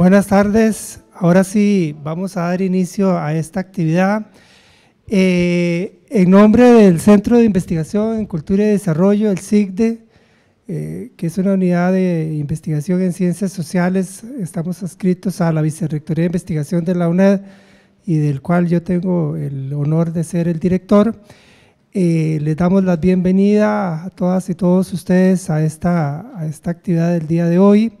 Buenas tardes. Ahora sí, vamos a dar inicio a esta actividad. Eh, en nombre del Centro de Investigación en Cultura y Desarrollo, el CIGDE, eh, que es una unidad de investigación en ciencias sociales, estamos adscritos a la Vicerrectoría de Investigación de la UNED y del cual yo tengo el honor de ser el director. Eh, les damos la bienvenida a todas y todos ustedes a esta, a esta actividad del día de hoy.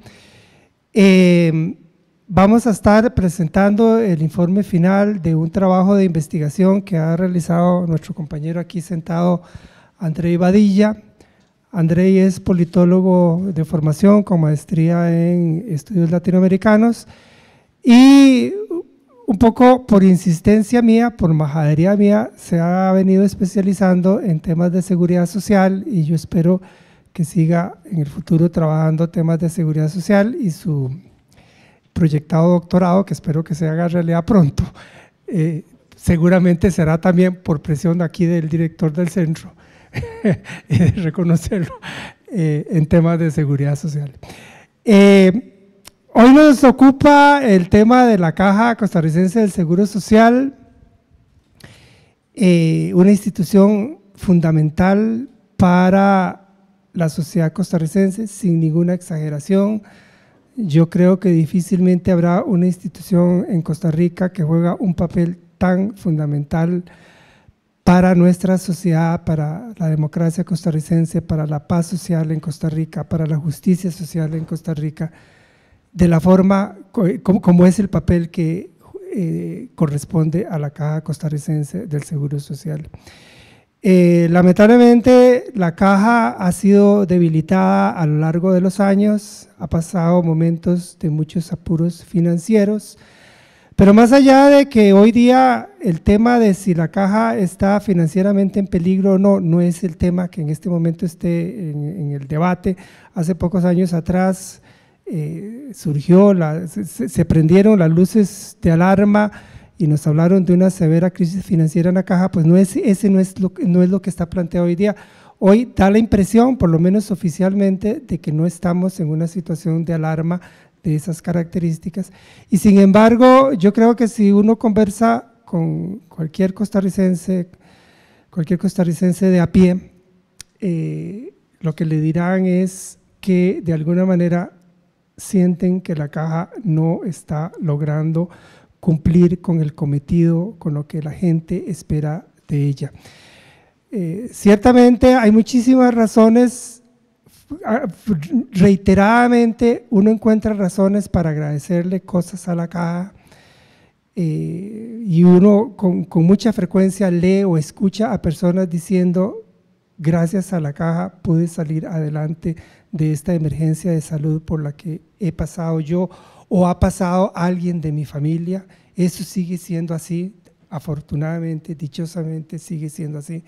Vamos a estar presentando el informe final de un trabajo de investigación que ha realizado nuestro compañero aquí sentado, Andrei Badilla. Andrei es politólogo de formación con maestría en estudios latinoamericanos y un poco por insistencia mía, por majadería mía, se ha venido especializando en temas de seguridad social y yo espero que siga en el futuro trabajando temas de seguridad social y su proyectado doctorado, que espero que se haga realidad pronto. Eh, seguramente será también por presión aquí del director del centro, reconocerlo, eh, en temas de seguridad social. Eh, hoy nos ocupa el tema de la Caja Costarricense del Seguro Social, una institución fundamental para la sociedad costarricense, sin ninguna exageración, yo creo que difícilmente habrá una institución en Costa Rica que juega un papel tan fundamental para nuestra sociedad, para la democracia costarricense, para la paz social en Costa Rica, para la justicia social en Costa Rica, de la forma como, es el papel que eh, corresponde a la Caja Costarricense del Seguro Social. Eh, lamentablemente la caja ha sido debilitada a lo largo de los años, ha pasado momentos de muchos apuros financieros, pero más allá de que hoy día el tema de si la caja está financieramente en peligro o no, no es el tema que en este momento esté en, el debate. Hace pocos años atrás eh, surgió, se prendieron las luces de alarma y nos hablaron de una severa crisis financiera en la caja, pues no es, ese no es, lo, no es lo que está planteado hoy día. Hoy da la impresión, por lo menos oficialmente, de que no estamos en una situación de alarma de esas características. Y sin embargo, yo creo que si uno conversa con cualquier costarricense, cualquier costarricense de a pie, eh, lo que le dirán es que de alguna manera sienten que la caja no está logrando cumplir con el cometido, con lo que la gente espera de ella. Eh, ciertamente hay muchísimas razones, ah, reiteradamente uno encuentra razones para agradecerle cosas a la caja eh, y uno con, con mucha frecuencia lee o escucha a personas diciendo, gracias a la caja pude salir adelante de esta emergencia de salud por la que he pasado yo o ha pasado alguien de mi familia. Eso sigue siendo así, afortunadamente, dichosamente sigue siendo así.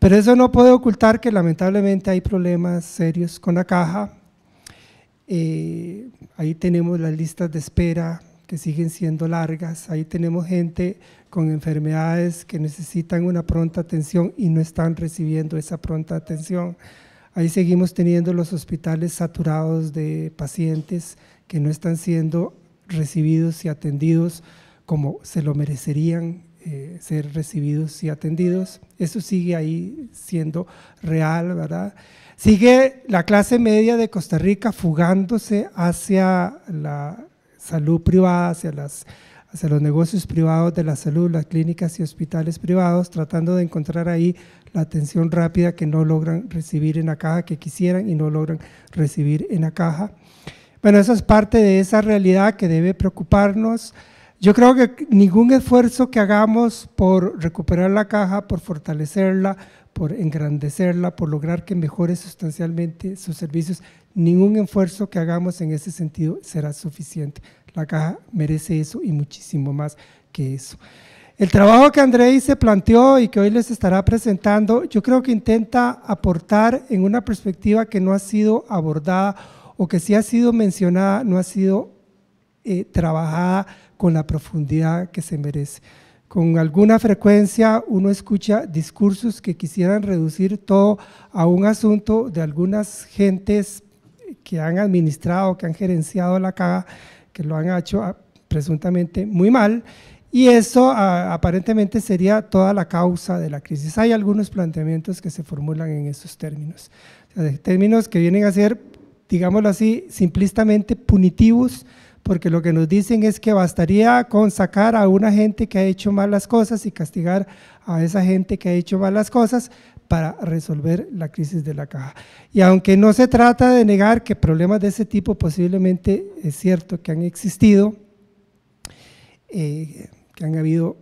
Pero eso no puede ocultar que lamentablemente hay problemas serios con la caja. Eh, ahí tenemos las listas de espera que siguen siendo largas. Ahí tenemos gente con enfermedades que necesitan una pronta atención y no están recibiendo esa pronta atención. Ahí seguimos teniendo los hospitales saturados de pacientes que no están siendo recibidos y atendidos como se lo merecerían eh, ser recibidos y atendidos. Eso sigue ahí siendo real, ¿verdad? Sigue la clase media de Costa Rica fugándose hacia la salud privada, hacia, las, hacia los negocios privados de la salud, las clínicas y hospitales privados, tratando de encontrar ahí la atención rápida que no logran recibir en la caja, que quisieran y no logran recibir en la caja. Bueno, eso es parte de esa realidad que debe preocuparnos. Yo creo que ningún esfuerzo que hagamos por recuperar la caja, por fortalecerla, por engrandecerla, por lograr que mejore sustancialmente sus servicios, ningún esfuerzo que hagamos en ese sentido será suficiente. La caja merece eso y muchísimo más que eso. El trabajo que Andrés se planteó y que hoy les estará presentando, yo creo que intenta aportar en una perspectiva que no ha sido abordada o que sí ha sido mencionada, no ha sido eh, trabajada con la profundidad que se merece. Con alguna frecuencia uno escucha discursos que quisieran reducir todo a un asunto de algunas gentes que han administrado, que han gerenciado la caja, que lo han hecho ah, presuntamente muy mal, y eso ah, aparentemente sería toda la causa de la crisis. Hay algunos planteamientos que se formulan en esos términos, términos que vienen a ser digámoslo así, simplistamente punitivos, porque lo que nos dicen es que bastaría con sacar a una gente que ha hecho malas cosas y castigar a esa gente que ha hecho malas cosas para resolver la crisis de la caja. Y aunque no se trata de negar que problemas de ese tipo posiblemente es cierto que han existido, eh, que han habido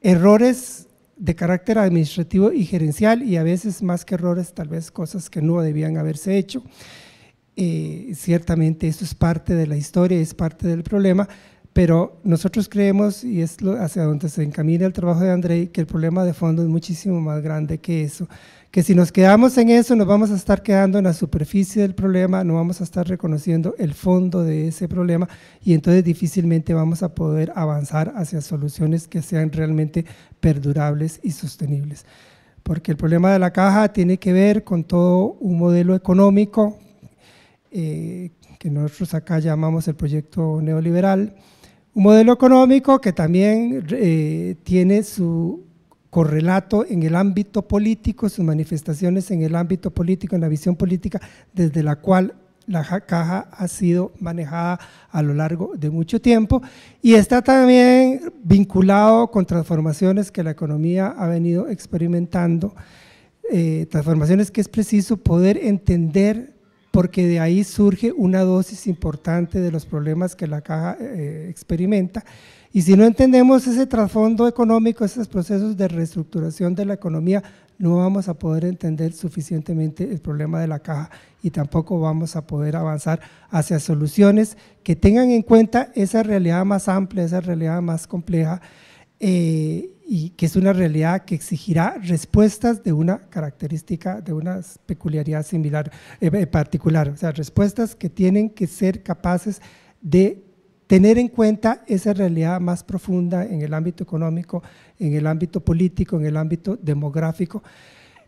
errores de carácter administrativo y gerencial y a veces más que errores, tal vez cosas que no debían haberse hecho ciertamente eso es parte de la historia, es parte del problema, pero nosotros creemos, y es hacia donde se encamina el trabajo de Andrei, que el problema de fondo es muchísimo más grande que eso, que si nos quedamos en eso nos vamos a estar quedando en la superficie del problema, no vamos a estar reconociendo el fondo de ese problema y entonces difícilmente vamos a poder avanzar hacia soluciones que sean realmente perdurables y sostenibles. Porque el problema de la caja tiene que ver con todo un modelo económico eh, que nosotros acá llamamos el proyecto neoliberal, un modelo económico que también eh, tiene su correlato en el ámbito político, sus manifestaciones en el ámbito político, en la visión política desde la cual la caja ha sido manejada a lo largo de mucho tiempo y está también vinculado con transformaciones que la economía ha venido experimentando, eh, transformaciones que es preciso poder entender porque de ahí surge una dosis importante de los problemas que la caja eh, experimenta. Y si no entendemos ese trasfondo económico, esos procesos de reestructuración de la economía, no vamos a poder entender suficientemente el problema de la caja y tampoco vamos a poder avanzar hacia soluciones que tengan en cuenta esa realidad más amplia, esa realidad más compleja eh, y que es una realidad que exigirá respuestas de una característica, de una peculiaridad similar, eh, eh, particular, o sea, respuestas que tienen que ser capaces de tener en cuenta esa realidad más profunda en el ámbito económico, en el ámbito político, en el ámbito demográfico.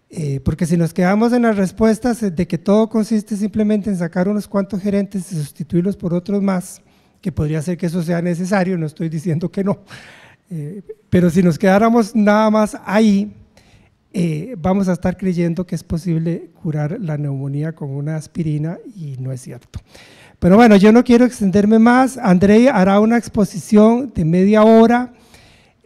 Eh, porque si nos quedamos en las respuestas de que todo consiste simplemente en sacar unos cuantos gerentes y sustituirlos por otros más, que podría ser que eso sea necesario, no estoy diciendo que no, eh, pero si nos quedáramos nada más ahí, eh, vamos a estar creyendo que es posible curar la neumonía con una aspirina y no es cierto. Pero bueno, yo no quiero extenderme más. André hará una exposición de media hora.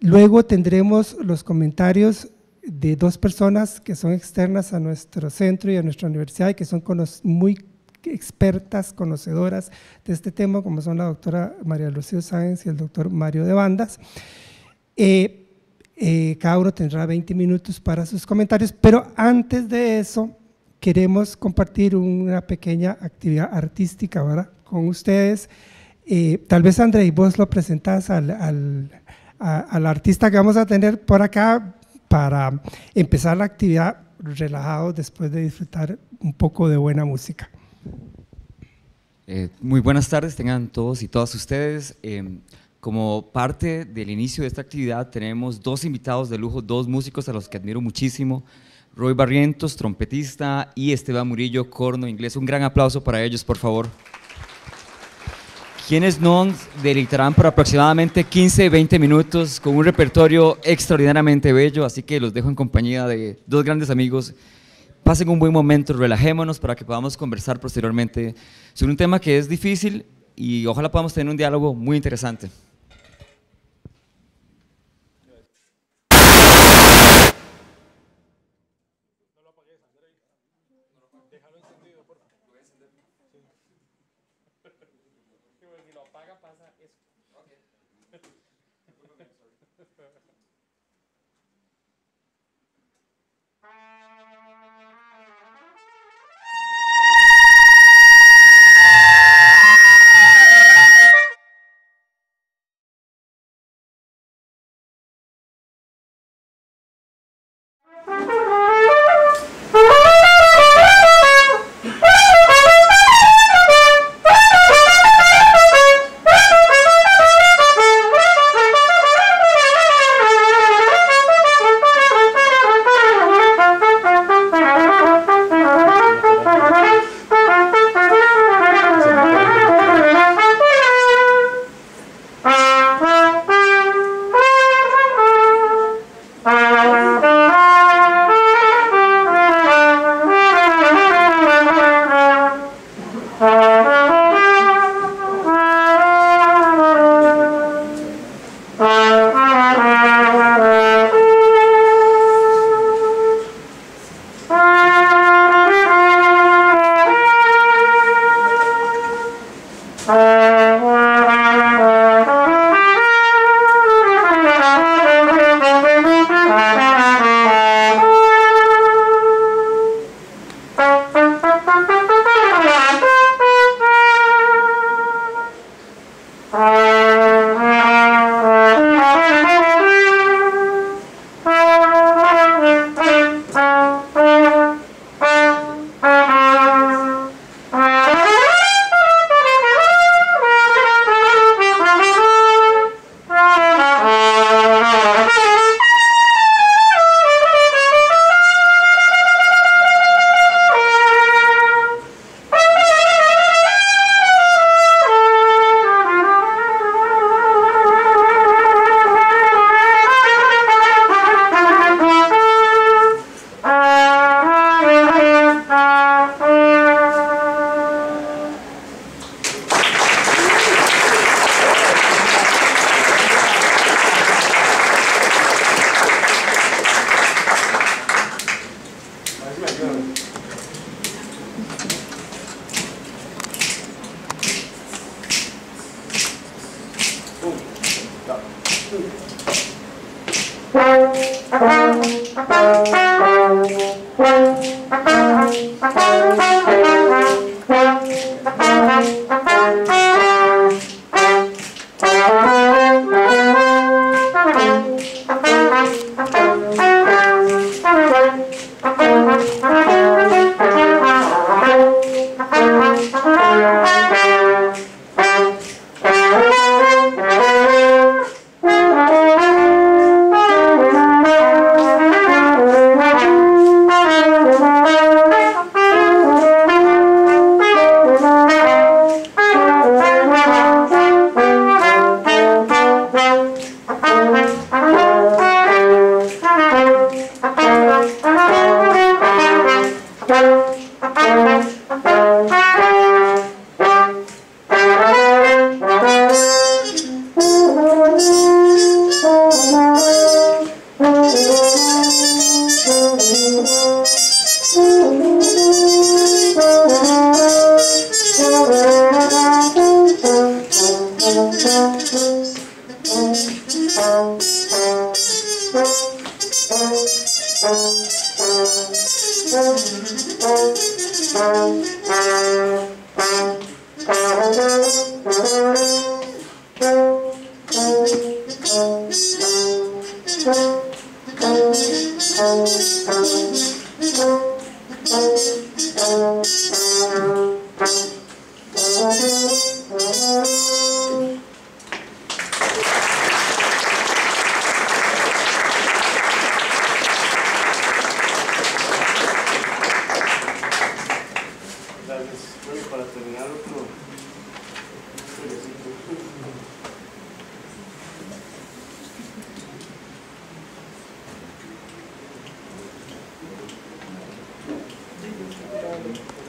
Luego tendremos los comentarios de dos personas que son externas a nuestro centro y a nuestra universidad y que son muy expertas, conocedoras de este tema, como son la doctora María Lucía Sáenz y el doctor Mario de Bandas. Eh, eh, cada uno tendrá 20 minutos para sus comentarios, pero antes de eso queremos compartir una pequeña actividad artística con ustedes. Eh, tal vez, André, y vos lo presentás al, artista que vamos a tener por acá para empezar la actividad relajado después de disfrutar un poco de buena música. Eh, muy buenas tardes, tengan todos y todas ustedes. Em, como parte del inicio de esta actividad tenemos dos invitados de lujo, dos músicos a los que admiro muchísimo, Roy Barrientos, trompetista, y Esteban Murillo, corno inglés. Un gran aplauso para ellos, por favor. Quienes nos deleitarán por aproximadamente 15, 20 minutos con un repertorio extraordinariamente bello, así que los dejo en compañía de dos grandes amigos. Pasen un buen momento, relajémonos para que podamos conversar posteriormente sobre un tema que es difícil y ojalá podamos tener un diálogo muy interesante. pasa eso. Okay. Thank you.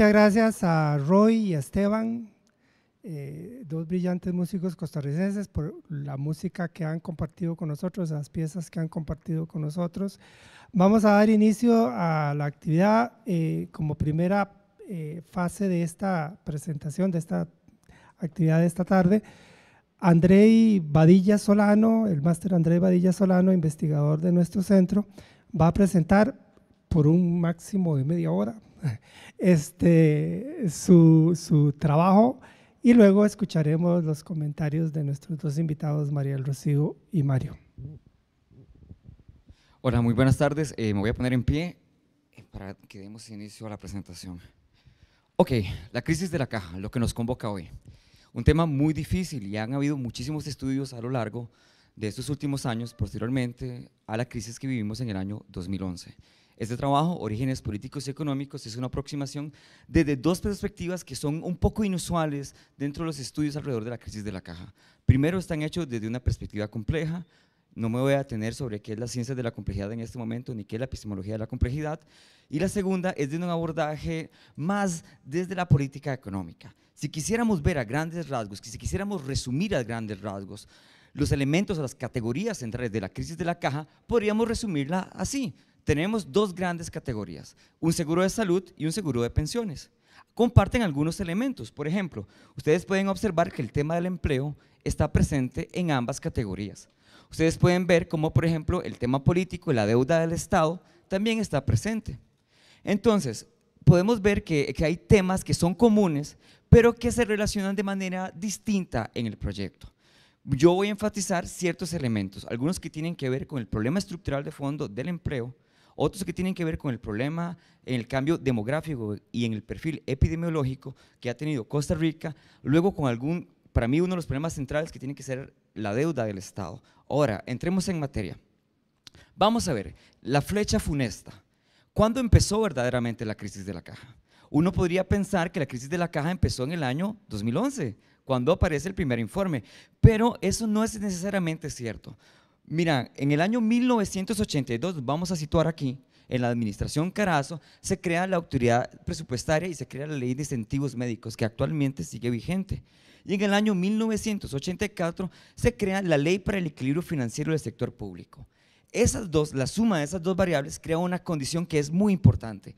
Muchas gracias a Roy y a Esteban, eh, dos brillantes músicos costarricenses, por la música que han compartido con nosotros, las piezas que han compartido con nosotros. Vamos a dar inicio a la actividad eh, como primera eh, fase de esta presentación, de esta actividad de esta tarde. André Badilla Solano, el máster andré Badilla Solano, investigador de nuestro centro, va a presentar por un máximo de media hora, este, su, su trabajo y luego escucharemos los comentarios de nuestros dos invitados, María El Rocío y Mario. Hola, muy buenas tardes. Eh, me voy a poner en pie eh, para que demos inicio a la presentación. Ok, la crisis de la caja, lo que nos convoca hoy. Un tema muy difícil y han habido muchísimos estudios a lo largo de estos últimos años, posteriormente a la crisis que vivimos en el año 2011. Este trabajo, Orígenes Políticos y Económicos, es una aproximación desde dos perspectivas que son un poco inusuales dentro de los estudios alrededor de la crisis de la caja. Primero, están hechos desde una perspectiva compleja, no me voy a detener sobre qué es la ciencia de la complejidad en este momento, ni qué es la epistemología de la complejidad. Y la segunda es de un abordaje más desde la política económica. Si quisiéramos ver a grandes rasgos, si quisiéramos resumir a grandes rasgos los elementos o las categorías centrales de la crisis de la caja, podríamos resumirla así tenemos dos grandes categorías, un seguro de salud y un seguro de pensiones. Comparten algunos elementos, por ejemplo, ustedes pueden observar que el tema del empleo está presente en ambas categorías. Ustedes pueden ver cómo, por ejemplo, el tema político y la deuda del Estado también está presente. Entonces, podemos ver que, que hay temas que son comunes, pero que se relacionan de manera distinta en el proyecto yo voy a enfatizar ciertos elementos, algunos que tienen que ver con el problema estructural de fondo del empleo otros que tienen que ver con el problema en el cambio demográfico y en el perfil epidemiológico que ha tenido Costa Rica, luego con algún, para mí uno de los problemas centrales que tiene que ser la deuda del Estado. Ahora, entremos en materia. Vamos a ver, la flecha funesta. ¿Cuándo empezó verdaderamente la crisis de la caja? Uno podría pensar que la crisis de la caja empezó en el año 2011, cuando aparece el primer informe, pero eso no es necesariamente cierto. Mira, en el año 1982, vamos a situar aquí, en la administración Carazo, se crea la autoridad presupuestaria y se crea la ley de incentivos médicos, que actualmente sigue vigente. Y en el año 1984 se crea la ley para el equilibrio financiero del sector público. Esas dos, la suma de esas dos variables crea una condición que es muy importante.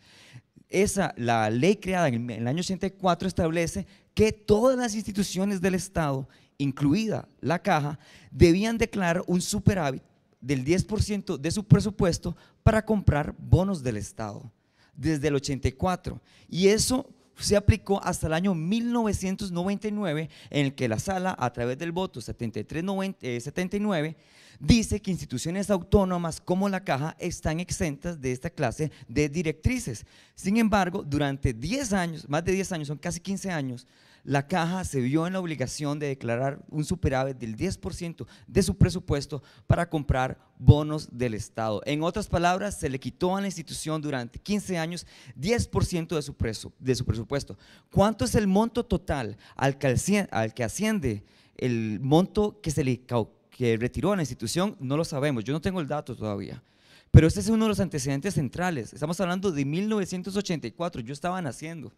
Esa, la ley creada en el año 84 establece que todas las instituciones del Estado incluida la caja, debían declarar un superávit del 10% de su presupuesto para comprar bonos del Estado desde el 84. Y eso se aplicó hasta el año 1999, en el que la sala, a través del voto 73-79, eh, dice que instituciones autónomas como la Caja están exentas de esta clase de directrices. Sin embargo, durante 10 años, más de 10 años, son casi 15 años, la caja se vio en la obligación de declarar un superávit del 10% de su presupuesto para comprar bonos del Estado. En otras palabras, se le quitó a la institución durante 15 años 10% de su, de su presupuesto. ¿Cuánto es el monto total al que, asciende el monto que se le que retiró a la institución? No lo sabemos, yo no tengo el dato todavía. Pero este es uno de los antecedentes centrales. Estamos hablando de 1984, yo estaba naciendo.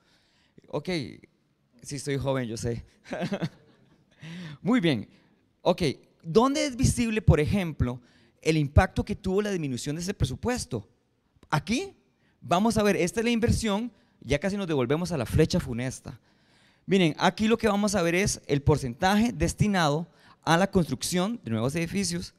Ok, Sí, soy joven, yo sé. Muy bien. Ok, ¿dónde es visible, por ejemplo, el impacto que tuvo la disminución de ese presupuesto? Aquí vamos a ver, esta es la inversión, ya casi nos devolvemos a la flecha funesta. Miren, aquí lo que vamos a ver es el porcentaje destinado a la construcción de nuevos edificios,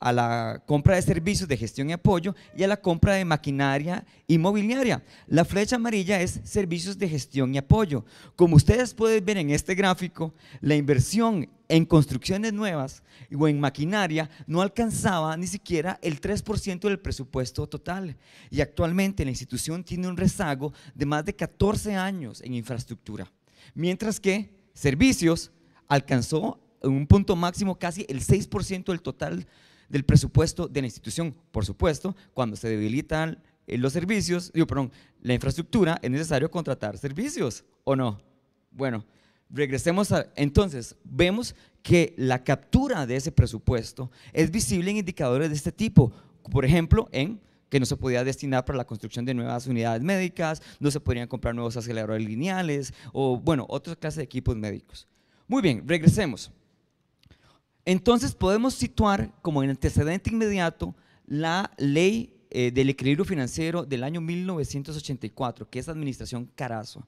a la compra de servicios de gestión y apoyo y a la compra de maquinaria inmobiliaria. La flecha amarilla es servicios de gestión y apoyo. Como ustedes pueden ver en este gráfico, la inversión en construcciones nuevas o en maquinaria no alcanzaba ni siquiera el 3% del presupuesto total. Y actualmente la institución tiene un rezago de más de 14 años en infraestructura. Mientras que servicios alcanzó un punto máximo casi el 6% del total del presupuesto de la institución. Por supuesto, cuando se debilitan eh, los servicios, digo, perdón, la infraestructura, es necesario contratar servicios, ¿o no? Bueno, regresemos a, entonces, vemos que la captura de ese presupuesto es visible en indicadores de este tipo, por ejemplo, en que no se podía destinar para la construcción de nuevas unidades médicas, no se podían comprar nuevos aceleradores lineales o, bueno, otra clase de equipos médicos. Muy bien, regresemos. Entonces podemos situar como en antecedente inmediato la ley eh, del equilibrio financiero del año 1984, que es Administración Carazo.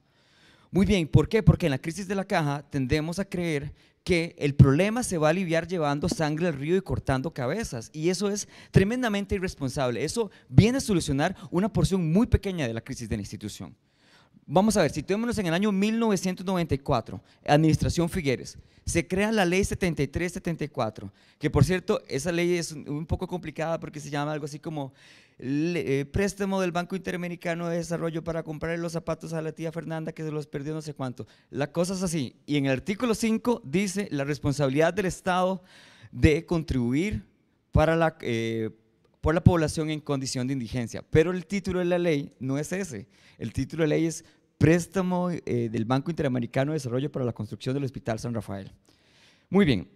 Muy bien, ¿por qué? Porque en la crisis de la caja tendemos a creer que el problema se va a aliviar llevando sangre al río y cortando cabezas. Y eso es tremendamente irresponsable. Eso viene a solucionar una porción muy pequeña de la crisis de la institución. Vamos a ver, situémonos en el año 1994, Administración Figueres. Se crea la ley 7374, que por cierto, esa ley es un poco complicada porque se llama algo así como eh, préstamo del Banco Interamericano de Desarrollo para comprar los zapatos a la tía Fernanda que se los perdió no sé cuánto. La cosa es así. Y en el artículo 5 dice la responsabilidad del Estado de contribuir para la... Eh, por la población en condición de indigencia. Pero el título de la ley no es ese. El título de la ley es Préstamo eh, del Banco Interamericano de Desarrollo para la Construcción del Hospital San Rafael. Muy bien.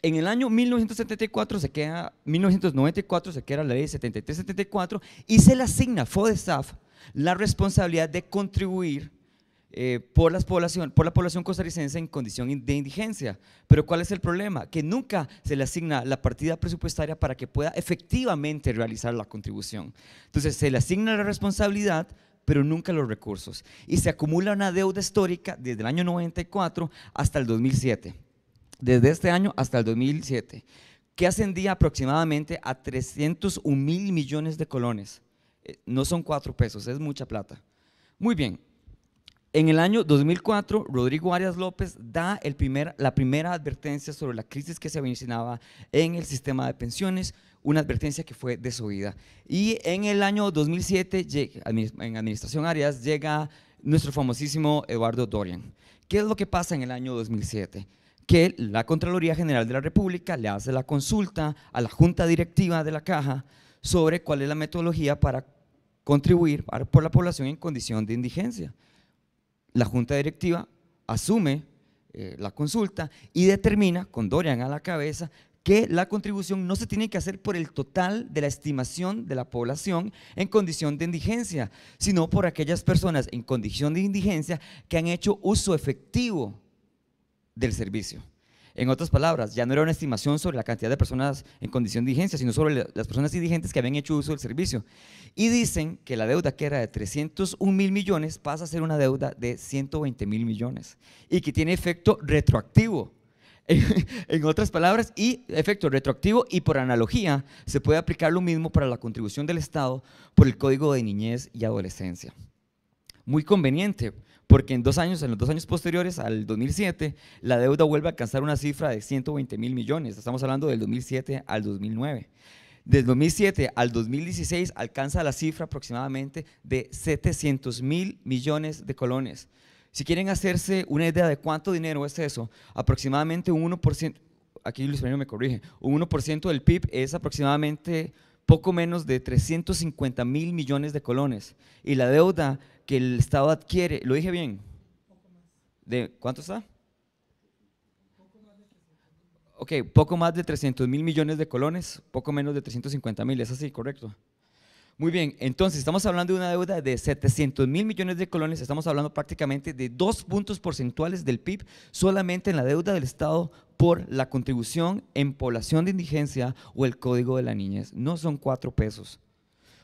En el año 1974 se queda, 1994 se queda la ley 7374 y se le asigna a FODESAF la responsabilidad de contribuir eh, por, las población, por la población costarricense en condición de indigencia. Pero ¿cuál es el problema? Que nunca se le asigna la partida presupuestaria para que pueda efectivamente realizar la contribución. Entonces se le asigna la responsabilidad, pero nunca los recursos. Y se acumula una deuda histórica desde el año 94 hasta el 2007. Desde este año hasta el 2007, que ascendía aproximadamente a 301 mil millones de colones. Eh, no son cuatro pesos, es mucha plata. Muy bien, en el año 2004, Rodrigo Arias López da la primera advertencia sobre la crisis que se avecinaba en el sistema de pensiones, una advertencia que fue desoída. Y en el año 2007, en Administración Arias, llega nuestro famosísimo Eduardo Dorian. ¿Qué es lo que pasa en el año 2007? Que la Contraloría General de la República le hace la consulta a la Junta Directiva de la Caja sobre cuál es la metodología para contribuir por la población en condición de indigencia la junta directiva asume eh, la consulta y determina, con Dorian a la cabeza, que la contribución no se tiene que hacer por el total de la estimación de la población en condición de indigencia, sino por aquellas personas en condición de indigencia que han hecho uso efectivo del servicio. En otras palabras, ya no era una estimación sobre la cantidad de personas en condición de indigencia, sino sobre las personas indigentes que habían hecho uso del servicio. Y dicen que la deuda que era de 301 mil millones pasa a ser una deuda de 120 mil millones y que tiene efecto retroactivo. en otras palabras, y efecto retroactivo y por analogía se puede aplicar lo mismo para la contribución del Estado por el Código de Niñez y Adolescencia. Muy conveniente, porque en dos años, en los dos años posteriores al 2007, la deuda vuelve a alcanzar una cifra de 120 mil millones. Estamos hablando del 2007 al 2009. Del 2007 al 2016 alcanza la cifra aproximadamente de 700 mil millones de colones. Si quieren hacerse una idea de cuánto dinero es eso, aproximadamente un 1%, aquí Luis Fernando me corrige, un 1% del PIB es aproximadamente poco menos de 350 mil millones de colones. Y la deuda que el Estado adquiere, lo dije bien, ¿de cuánto está? Ok, poco más de 300 mil millones de colones, poco menos de 350 mil, es así, correcto. Muy bien, entonces estamos hablando de una deuda de 700 mil millones de colones, estamos hablando prácticamente de dos puntos porcentuales del PIB solamente en la deuda del Estado por la contribución en población de indigencia o el código de la niñez. No son cuatro pesos.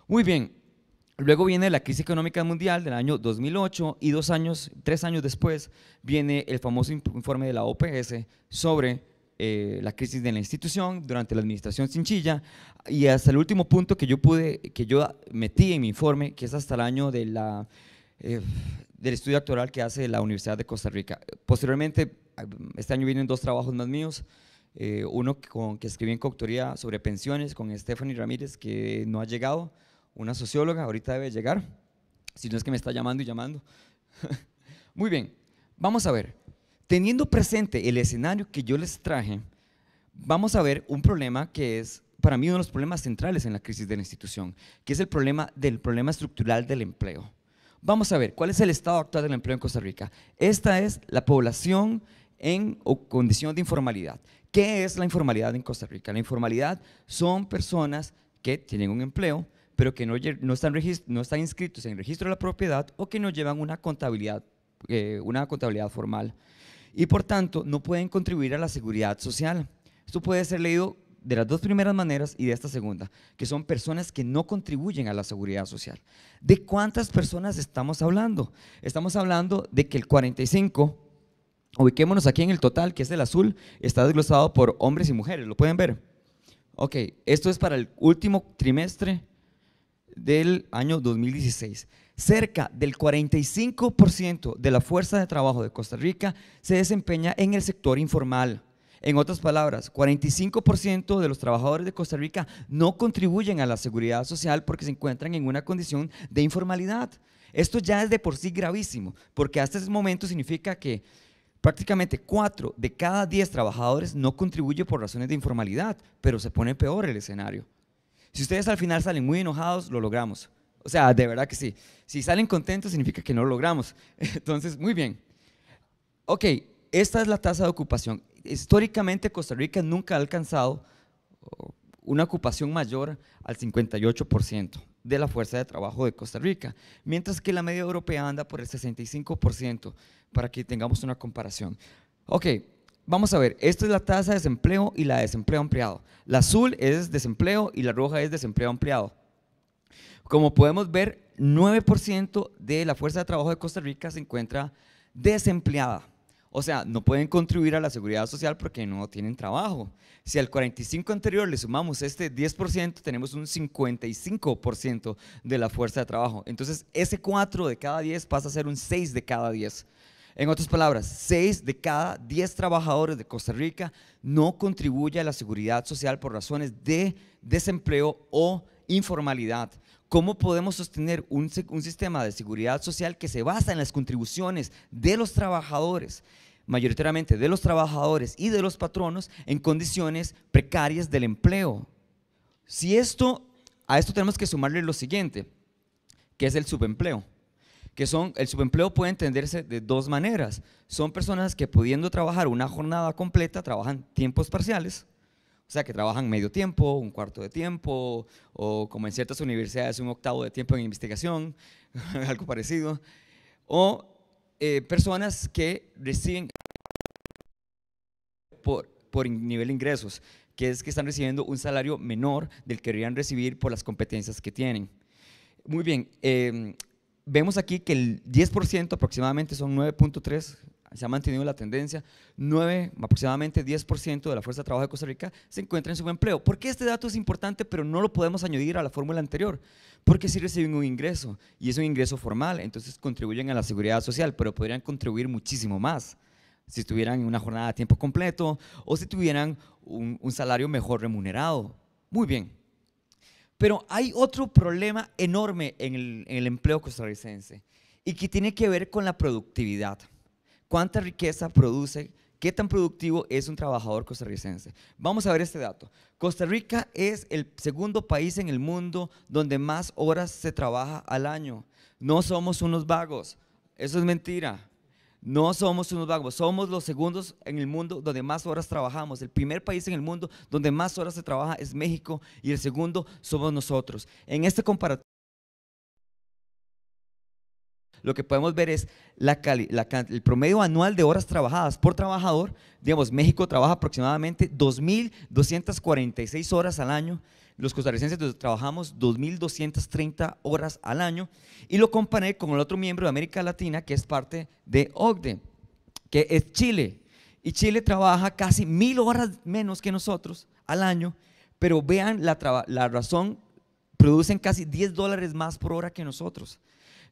Muy bien, Luego viene la crisis económica mundial del año 2008 y dos años, tres años después viene el famoso informe de la OPS sobre eh, la crisis de la institución durante la administración Chinchilla y hasta el último punto que yo pude, que yo metí en mi informe, que es hasta el año eh, del estudio actual que hace la Universidad de Costa Rica. Posteriormente, este año vienen dos trabajos más míos, eh, uno con, que escribí en coautoría sobre pensiones con Stephanie Ramírez, que no ha llegado, una socióloga, ahorita debe llegar, si no es que me está llamando y llamando. Muy bien, vamos a ver. Teniendo presente el escenario que yo les traje, vamos a ver un problema que es para mí uno de los problemas centrales en la crisis de la institución, que es el problema del problema estructural del empleo. Vamos a ver, ¿cuál es el estado actual del empleo en Costa Rica? Esta es la población en condición de informalidad. ¿Qué es la informalidad en Costa Rica? La informalidad son personas que tienen un empleo, pero que no, no, están, no están inscritos en registro de la propiedad o que no llevan una contabilidad, eh, una contabilidad formal. Y por tanto, no pueden contribuir a la seguridad social. Esto puede ser leído de las dos primeras maneras y de esta segunda, que son personas que no contribuyen a la seguridad social. ¿De cuántas personas estamos hablando? Estamos hablando de que el 45, ubiquémonos aquí en el total, que es el azul, está desglosado por hombres y mujeres, lo pueden ver. Ok, esto es para el último trimestre del año 2016. Cerca del 45% de la fuerza de trabajo de Costa Rica se desempeña en el sector informal. En otras palabras, 45% de los trabajadores de Costa Rica no contribuyen a la seguridad social porque se encuentran en una condición de informalidad. Esto ya es de por sí gravísimo, porque hasta ese momento significa que prácticamente 4 de cada 10 trabajadores no contribuye por razones de informalidad, pero se pone peor el escenario. Si ustedes al final salen muy enojados, lo logramos. O sea, de verdad que sí. Si salen contentos, significa que no lo logramos. Entonces, muy bien. Ok, esta es la tasa de ocupación. Históricamente, Costa Rica nunca ha alcanzado oh, una ocupación mayor al 58% de la fuerza de trabajo de Costa Rica, mientras que la media europea anda por el 65%, para que tengamos una comparación. Ok, vamos a ver, esta es la tasa de desempleo y la de desempleo ampliado. La azul es desempleo y la roja es desempleo ampliado. Como podemos ver, 9% de la fuerza de trabajo de Costa Rica se encuentra desempleada. O sea, no pueden contribuir a la seguridad social porque no tienen trabajo. Si al 45 anterior le sumamos este 10%, tenemos un 55% de la fuerza de trabajo. Entonces, ese 4 de cada 10 pasa a ser un 6 de cada 10. En otras palabras, 6 de cada 10 trabajadores de Costa Rica no contribuye a la seguridad social por razones de desempleo o informalidad. ¿Cómo podemos sostener un, un, sistema de seguridad social que se basa en las contribuciones de los trabajadores, mayoritariamente de los trabajadores y de los patronos, en condiciones precarias del empleo? Si esto, a esto tenemos que sumarle lo siguiente, que es el subempleo que son, el subempleo puede entenderse de dos maneras. Son personas que pudiendo trabajar una jornada completa, trabajan tiempos parciales, o sea, que trabajan medio tiempo, un cuarto de tiempo, o como en ciertas universidades, un octavo de tiempo en investigación, algo parecido. O eh, personas que reciben por, por nivel de ingresos, que es que están recibiendo un salario menor del que deberían recibir por las competencias que tienen. Muy bien, eh, vemos aquí que el 10% aproximadamente son 9.3, se ha mantenido la tendencia, 9, aproximadamente 10% de la fuerza de trabajo de Costa Rica se encuentra en su empleo ¿Por qué este dato es importante pero no lo podemos añadir a la fórmula anterior? Porque si reciben un ingreso y es un ingreso formal, entonces contribuyen a la seguridad social, pero podrían contribuir muchísimo más si estuvieran en una jornada a tiempo completo o si tuvieran un salario mejor remunerado. Muy bien, pero hay otro problema enorme en el, empleo costarricense y que tiene que ver con la productividad. ¿Cuánta riqueza produce? ¿Qué tan productivo es un trabajador costarricense? Vamos a ver este dato. Costa Rica es el segundo país en el mundo donde más horas se trabaja al año. No somos unos vagos. Eso es mentira. No somos unos vagos, somos los segundos en el mundo donde más horas trabajamos. El primer país en el mundo donde más horas se trabaja es México y el segundo somos nosotros. En este comparativo, lo que podemos ver es el promedio anual de horas trabajadas por trabajador. Digamos, México trabaja aproximadamente 2.246 horas al año los costarricenses trabajamos 2.230 horas al año y lo comparé con el otro miembro de América Latina que es parte de OCDE, que es Chile. Y Chile trabaja casi mil horas menos que nosotros al año, pero vean la, la razón, producen casi 10 dólares más por hora que nosotros.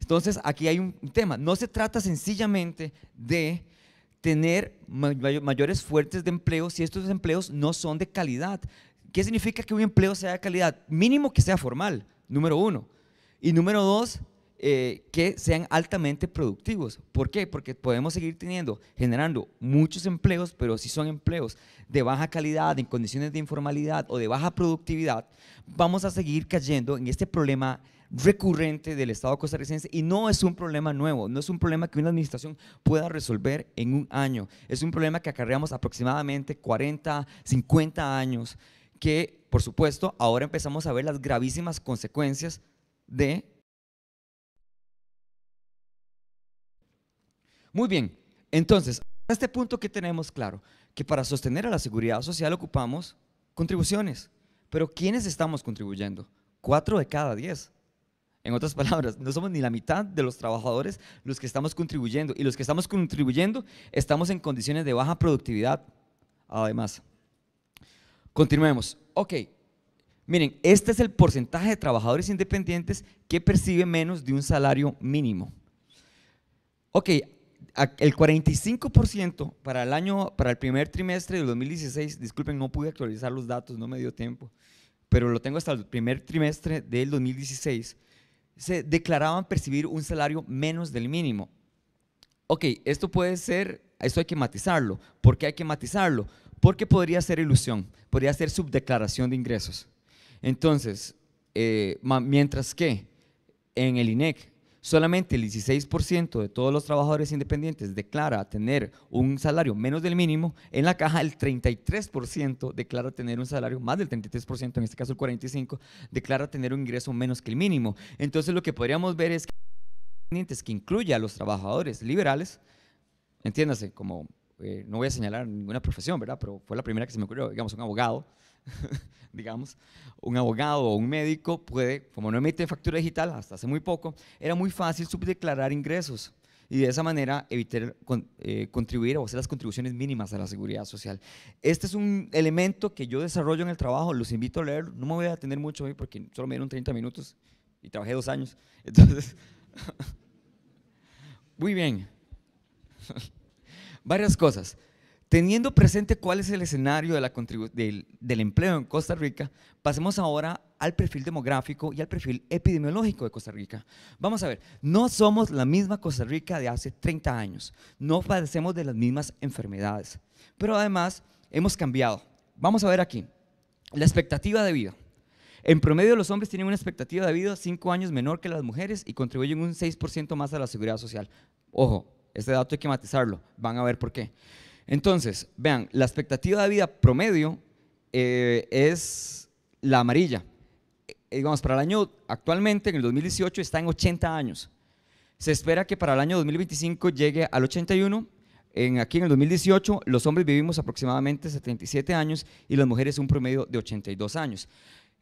Entonces, aquí hay un tema. No se trata sencillamente de tener mayores fuertes de empleo si estos empleos no son de calidad, ¿Qué significa que un empleo sea de calidad? Mínimo que sea formal, número uno. Y número dos, eh, que sean altamente productivos. ¿Por qué? Porque podemos seguir teniendo, generando muchos empleos, pero si son empleos de baja calidad, en condiciones de informalidad o de baja productividad, vamos a seguir cayendo en este problema recurrente del Estado costarricense y no es un problema nuevo, no es un problema que una administración pueda resolver en un año, es un problema que acarreamos aproximadamente 40, 50 años que, por supuesto, ahora empezamos a ver las gravísimas consecuencias de... Muy bien, entonces, a este punto que tenemos claro, que para sostener a la seguridad social ocupamos contribuciones, pero ¿quiénes estamos contribuyendo? Cuatro de cada diez. En otras palabras, no somos ni la mitad de los trabajadores los que estamos contribuyendo, y los que estamos contribuyendo estamos en condiciones de baja productividad, además. Continuemos. Ok, miren, este es el porcentaje de trabajadores independientes que percibe menos de un salario mínimo. Ok, el 45% para el año, para el primer trimestre del 2016, disculpen, no pude actualizar los datos, no me dio tiempo, pero lo tengo hasta el primer trimestre del 2016, se declaraban percibir un salario menos del mínimo. Ok, esto puede ser, esto hay que matizarlo. ¿Por qué hay que matizarlo? porque podría ser ilusión, podría ser subdeclaración de ingresos. Entonces, eh, mientras que en el INEC solamente el 16% de todos los trabajadores independientes declara tener un salario menos del mínimo, en la caja el 33% declara tener un salario más del 33%, en este caso el 45%, declara tener un ingreso menos que el mínimo. Entonces lo que podríamos ver es que independientes que incluya a los trabajadores liberales, entiéndase, como eh, no voy a señalar ninguna profesión, ¿verdad? Pero fue la primera que se me ocurrió, digamos, un abogado, digamos, un abogado o un médico puede, como no emite factura digital hasta hace muy poco, era muy fácil subdeclarar ingresos y de esa manera evitar eh, contribuir o hacer las contribuciones mínimas a la seguridad social. Este es un elemento que yo desarrollo en el trabajo, los invito a leer, no me voy a atender mucho hoy porque solo me dieron 30 minutos y trabajé dos años, entonces... muy bien varias cosas. Teniendo presente cuál es el escenario de la del, del, empleo en Costa Rica, pasemos ahora al perfil demográfico y al perfil epidemiológico de Costa Rica. Vamos a ver, no somos la misma Costa Rica de hace 30 años, no padecemos de las mismas enfermedades, pero además hemos cambiado. Vamos a ver aquí, la expectativa de vida. En promedio, los hombres tienen una expectativa de vida 5 años menor que las mujeres y contribuyen un 6% más a la seguridad social. Ojo, este dato hay que matizarlo, van a ver por qué. Entonces, vean, la expectativa de vida promedio eh, es la amarilla. Eh, digamos, para el año actualmente, en el 2018, está en 80 años. Se espera que para el año 2025 llegue al 81. En, aquí en el 2018, los hombres vivimos aproximadamente 77 años y las mujeres un promedio de 82 años.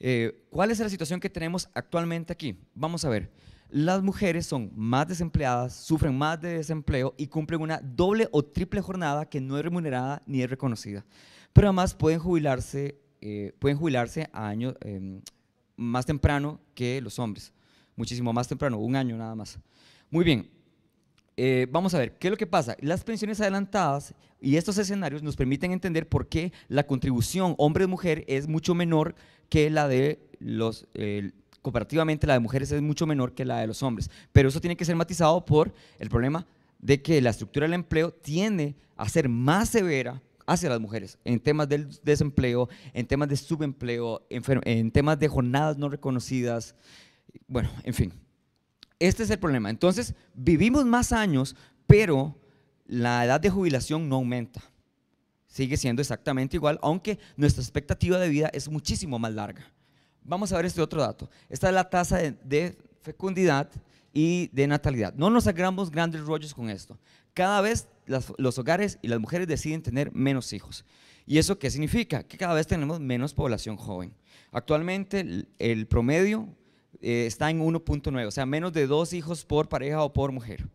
Eh, ¿Cuál es la situación que tenemos actualmente aquí? Vamos a ver las mujeres son más desempleadas, sufren más de desempleo y cumplen una doble o triple jornada que no es remunerada ni es reconocida. Pero además pueden jubilarse, eh, pueden jubilarse a año em, más temprano que los hombres, muchísimo más temprano, un año nada más. Muy bien, eh, vamos a ver, ¿qué es lo que pasa? Las pensiones adelantadas y estos escenarios nos permiten entender por qué la contribución hombre-mujer es mucho menor que la de los, comparativamente la de mujeres es mucho menor que la de los hombres. Pero eso tiene que ser matizado por el problema de que la estructura del empleo tiende a ser más severa hacia las mujeres en temas del desempleo, en temas de subempleo, en temas de jornadas no reconocidas, bueno, en fin. Este es el problema. Entonces, vivimos más años, pero la edad de jubilación no aumenta. Sigue siendo exactamente igual, aunque nuestra expectativa de vida es muchísimo más larga. Vamos a ver este otro dato. Esta es la tasa de, fecundidad y de natalidad. No nos hagamos grandes rollos con esto. Cada vez los hogares y las mujeres deciden tener menos hijos. ¿Y eso qué significa? Que cada vez tenemos menos población joven. Actualmente el, promedio eh, está en 1.9, o sea, menos de dos hijos por pareja o por mujer.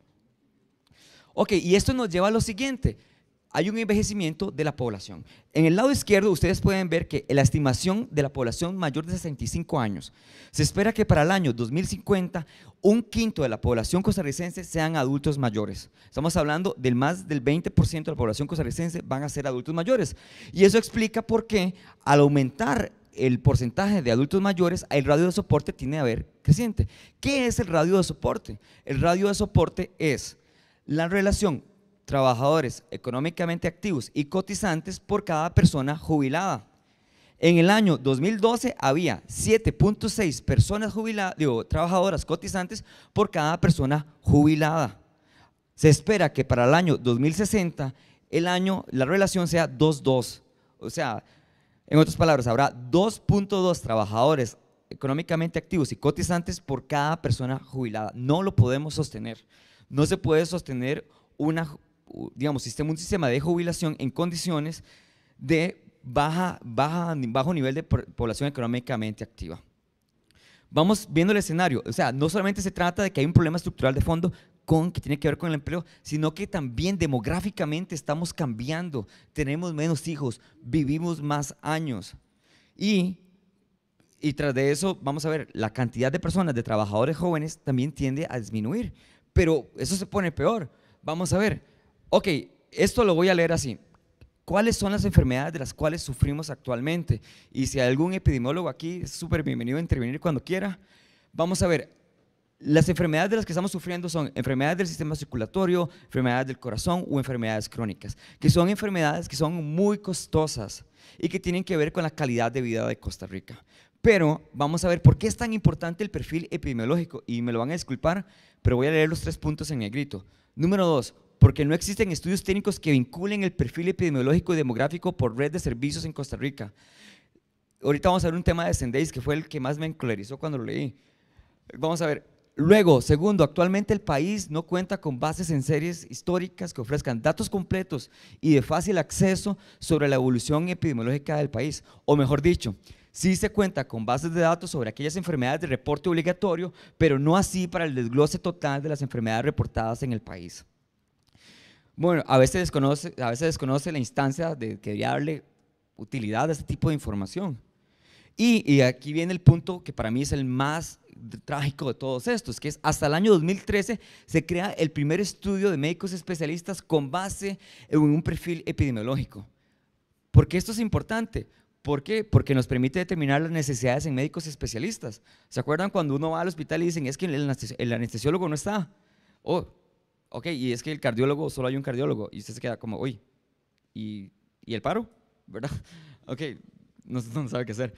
Ok, y esto nos lleva a lo siguiente hay un envejecimiento de la población. En el lado izquierdo ustedes pueden ver que la estimación de la población mayor de 65 años, se espera que para el año 2050 un quinto de la población costarricense sean adultos mayores. Estamos hablando del más del 20% de la población costarricense van a ser adultos mayores. Y eso explica por qué al aumentar el porcentaje de adultos mayores, el radio de soporte tiene que haber creciente. ¿Qué es el radio de soporte? El radio de soporte es la relación trabajadores económicamente activos y cotizantes por cada persona jubilada. En el año 2012 había 7.6 personas jubiladas, digo, trabajadoras cotizantes por cada persona jubilada. Se espera que para el año 2060 el año la relación sea 2.2, O sea, en otras palabras, habrá 2.2 trabajadores económicamente activos y cotizantes por cada persona jubilada. No lo podemos sostener. No se puede sostener una digamos, un sistema de jubilación en condiciones de baja, bajo nivel de población económicamente activa. Vamos viendo el escenario, o sea, no solamente se trata de que hay un problema estructural de fondo con, que tiene que ver con el empleo, sino que también demográficamente estamos cambiando, tenemos menos hijos, vivimos más años. Y, y tras de eso, vamos a ver, la cantidad de personas, de trabajadores jóvenes, también tiende a disminuir, pero eso se pone peor. Vamos a ver, Ok, esto lo voy a leer así. ¿Cuáles son las enfermedades de las cuales sufrimos actualmente? Y si hay algún epidemiólogo aquí, es súper bienvenido a intervenir cuando quiera. Vamos a ver, las enfermedades de las que estamos sufriendo son enfermedades del sistema circulatorio, enfermedades del corazón o enfermedades crónicas, que son enfermedades que son muy costosas y que tienen que ver con la calidad de vida de Costa Rica. Pero vamos a ver por qué es tan importante el perfil epidemiológico y me lo van a disculpar, pero voy a leer los tres puntos en negrito. Número dos, porque no existen estudios técnicos que vinculen el perfil epidemiológico y demográfico por red de servicios en Costa Rica. Ahorita vamos a ver un tema de Sendéis que fue el que más me encolerizó cuando lo leí. Vamos a ver. Luego, segundo, actualmente el país no cuenta con bases en series históricas que ofrezcan datos completos y de fácil acceso sobre la evolución epidemiológica del país. O mejor dicho, sí se cuenta con bases de datos sobre aquellas enfermedades de reporte obligatorio, pero no así para el desglose total de las enfermedades reportadas en el país. Bueno, a veces desconoce, a veces desconoce la instancia de que darle utilidad a este tipo de información. Y, aquí viene el punto que para mí es el más trágico de todos estos, que es hasta el año 2013 se crea el primer estudio de médicos especialistas con base en un perfil epidemiológico. ¿Por qué esto es importante? ¿Por qué? Porque nos permite determinar las necesidades en médicos especialistas. ¿Se acuerdan cuando uno va al hospital y dicen, es que el anestesiólogo no está? Oh, ok, y es que el cardiólogo, solo hay un cardiólogo, y usted se queda como, uy, ¿y, el paro? ¿Verdad? Ok, no, sabe qué hacer.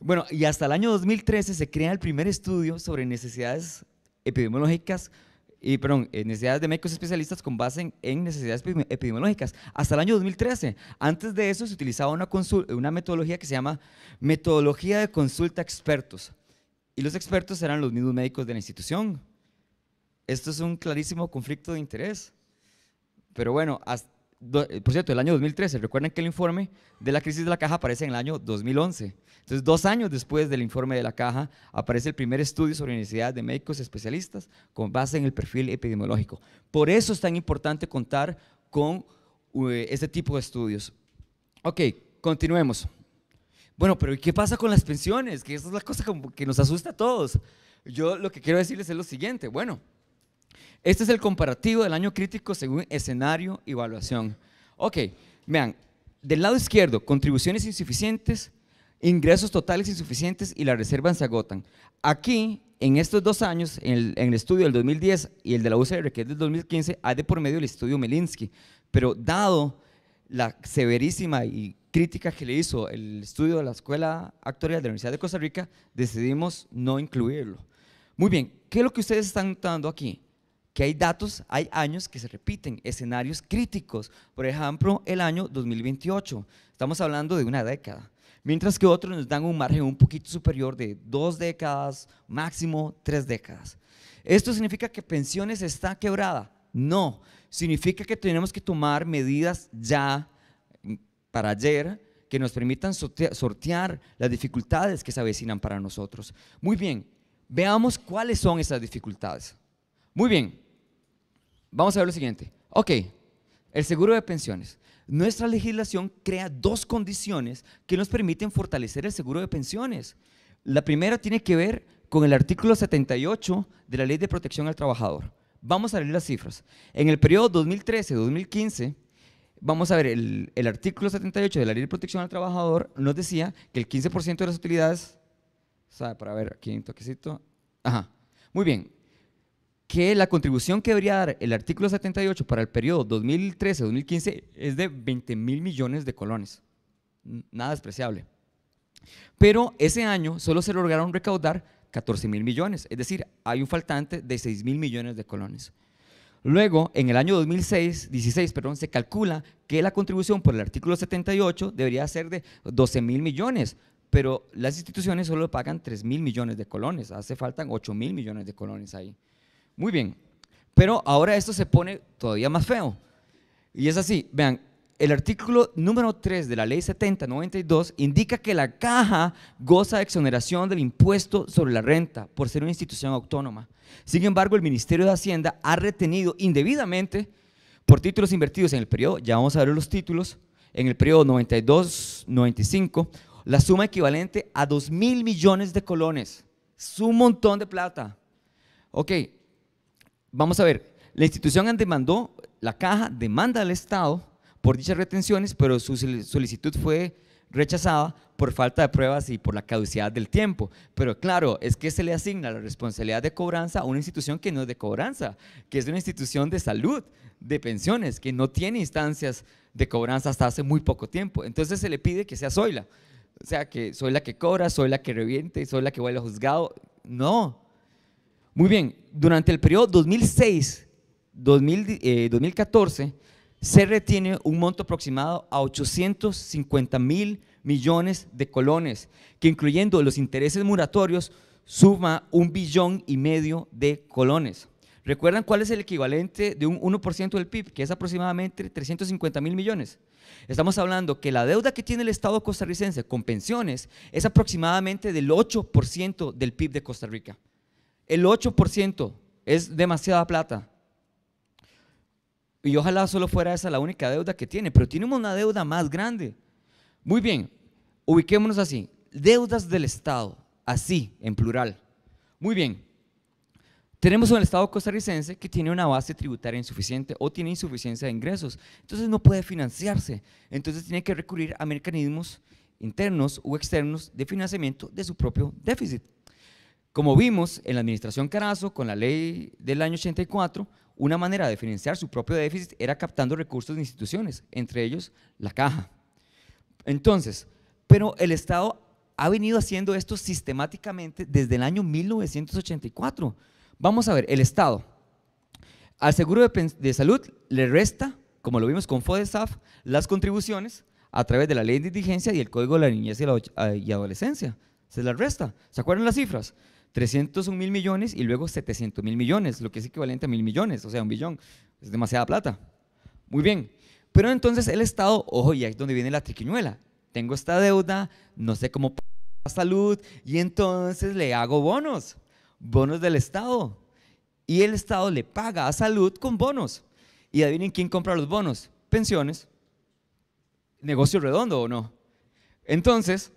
Bueno, y hasta el año 2013 se crea el primer estudio sobre necesidades epidemiológicas, y, perdón, eh, necesidades de médicos especialistas con base en, necesidades epidemiológicas, hasta el año 2013. Antes de eso se utilizaba una, una metodología que se llama metodología de consulta expertos. Y los expertos eran los mismos médicos de la institución, esto es un clarísimo conflicto de interés. Pero bueno, eh, por cierto, el año 2013, recuerden que el informe de la crisis de la caja aparece en el año 2011. Entonces, dos años después del informe de la caja, aparece el primer estudio sobre necesidad de médicos especialistas con base en el perfil epidemiológico. Por eso es tan importante contar con eh, este tipo de estudios. Ok, continuemos. Bueno, pero ¿y qué pasa con las pensiones? Que esa es la cosa que nos asusta a todos. Yo lo que quiero decirles es lo siguiente. Bueno, este es el comparativo del año crítico según escenario y evaluación. Ok, vean, del lado izquierdo, contribuciones insuficientes, ingresos totales insuficientes y las reservas se agotan. Aquí, en estos dos años, en el, estudio del 2010 y el de la UCR, que es del 2015, hay de por medio el estudio Melinsky. Pero dado la severísima y crítica que le hizo el estudio de la Escuela Actorial de la Universidad de Costa Rica, decidimos no incluirlo. Muy bien, ¿qué es lo que ustedes están notando aquí? que hay datos, hay años que se repiten, escenarios críticos. Por ejemplo, el año 2028. Estamos hablando de una década. Mientras que otros nos dan un margen un poquito superior de dos décadas, máximo tres décadas. ¿Esto significa que pensiones está quebrada? No. Significa que tenemos que tomar medidas ya mm, para ayer que nos permitan sortear las dificultades que se avecinan para nosotros. Muy bien, veamos cuáles son esas dificultades. Muy bien, Vamos a ver lo siguiente. Ok, el seguro de pensiones. Nuestra legislación crea dos condiciones que nos permiten fortalecer el seguro de pensiones. La primera tiene que ver con el artículo 78 de la Ley de Protección al Trabajador. Vamos a leer las cifras. En el periodo 2013-2015, vamos a ver, el, artículo 78 de la Ley de Protección al Trabajador nos decía que el 15% de las utilidades, ¿sabe? Para ver aquí un toquecito. Ajá. Muy bien, que la contribución que debería dar el artículo 78 para el periodo 2013-2015 es de 20 mil millones de colones. Nada despreciable. Pero ese año solo se lograron recaudar 14 mil millones, es decir, hay un faltante de 6 mil millones de colones. Luego, en el año 2016 perdón, se calcula que la contribución por el artículo 78 debería ser de 12 mil millones, pero las instituciones solo pagan 3 mil millones de colones, hace falta 8 mil millones de colones ahí. Muy bien. Pero ahora esto se pone todavía más feo. Y es así, vean, el artículo número 3 de la ley 7092 indica que la caja goza de exoneración del impuesto sobre la renta por ser una institución autónoma. Sin embargo, el Ministerio de Hacienda ha retenido indebidamente por títulos invertidos en el periodo, ya vamos a ver los títulos, en el periodo 92-95, la suma equivalente a 2 mil millones de colones. Es un montón de plata. Ok, vamos a ver, la institución demandó, la caja demanda al Estado por dichas retenciones, pero su solicitud fue rechazada por falta de pruebas y por la caducidad del tiempo. Pero claro, es que se le asigna la responsabilidad de cobranza a una institución que no es de cobranza, que es una institución de salud, de pensiones, que no tiene instancias de cobranza hasta hace muy poco tiempo. Entonces se le pide que sea Zoila. O sea, que soy la que cobra, soy la que reviente, soy la que vaya al juzgado. No, muy bien, durante el periodo 2006, 2014, eh, se retiene un monto aproximado a 850 mil millones de colones, que incluyendo los intereses moratorios suma un billón y medio de colones. ¿Recuerdan cuál es el equivalente de un 1% del PIB, que es aproximadamente 350 mil millones? Estamos hablando que la deuda que tiene el Estado costarricense con pensiones es aproximadamente del 8% del PIB de Costa Rica. El 8% es demasiada plata. Y ojalá solo fuera esa la única deuda que tiene, pero tenemos una deuda más grande. Muy bien, ubiquémonos así. Deudas del Estado, así, en plural. Muy bien. Tenemos un Estado costarricense que tiene una base tributaria insuficiente o tiene insuficiencia de ingresos. Entonces no puede financiarse. Entonces tiene que recurrir a mecanismos internos o externos de financiamiento de su propio déficit. Como vimos en la administración Carazo, con la ley del año 84, una manera de financiar su propio déficit era captando recursos de instituciones, entre ellos la caja. Entonces, pero el Estado ha venido haciendo esto sistemáticamente desde el año 1984. Vamos a ver, el Estado al seguro de, salud le resta, como lo vimos con FODESAF, las contribuciones a través de la ley de indigencia y el Código de la Niñez y, la, y Adolescencia. Se las resta. ¿Se acuerdan las cifras? 301 mil millones y luego 700 mil millones, lo que es equivalente a mil millones, o sea, un billón. Es demasiada plata. Muy bien. Pero entonces el Estado, ojo, y ahí es donde viene la triquiñuela. Tengo esta deuda, no sé cómo pagar salud, y entonces le hago bonos, bonos del Estado. Y el Estado le paga a salud con bonos. Y adivinen quién compra los bonos. Pensiones. Negocio redondo o no. Entonces,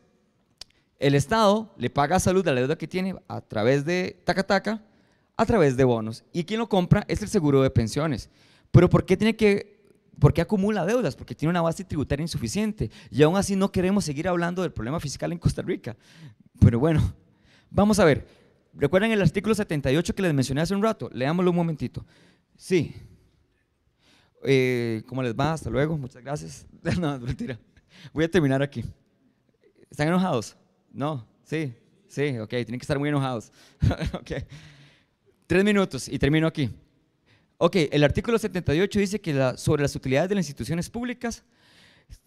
el Estado le paga a salud la deuda que tiene a través de taca -taca, a través de bonos. Y quien lo compra es el seguro de pensiones. Pero ¿por qué tiene que... ¿Por acumula deudas? Porque tiene una base tributaria insuficiente. Y aún así no queremos seguir hablando del problema fiscal en Costa Rica. Pero bueno, vamos a ver. ¿Recuerdan el artículo 78 que les mencioné hace un rato? Leámoslo un momentito. Sí. Eh, ¿Cómo les va? Hasta luego. Muchas gracias. No, mentira. Voy a terminar aquí. ¿Están enojados? No, sí, sí, ok, tienen que estar muy enojados. okay. Tres minutos y termino aquí. Ok, el artículo 78 dice que sobre las utilidades de las instituciones públicas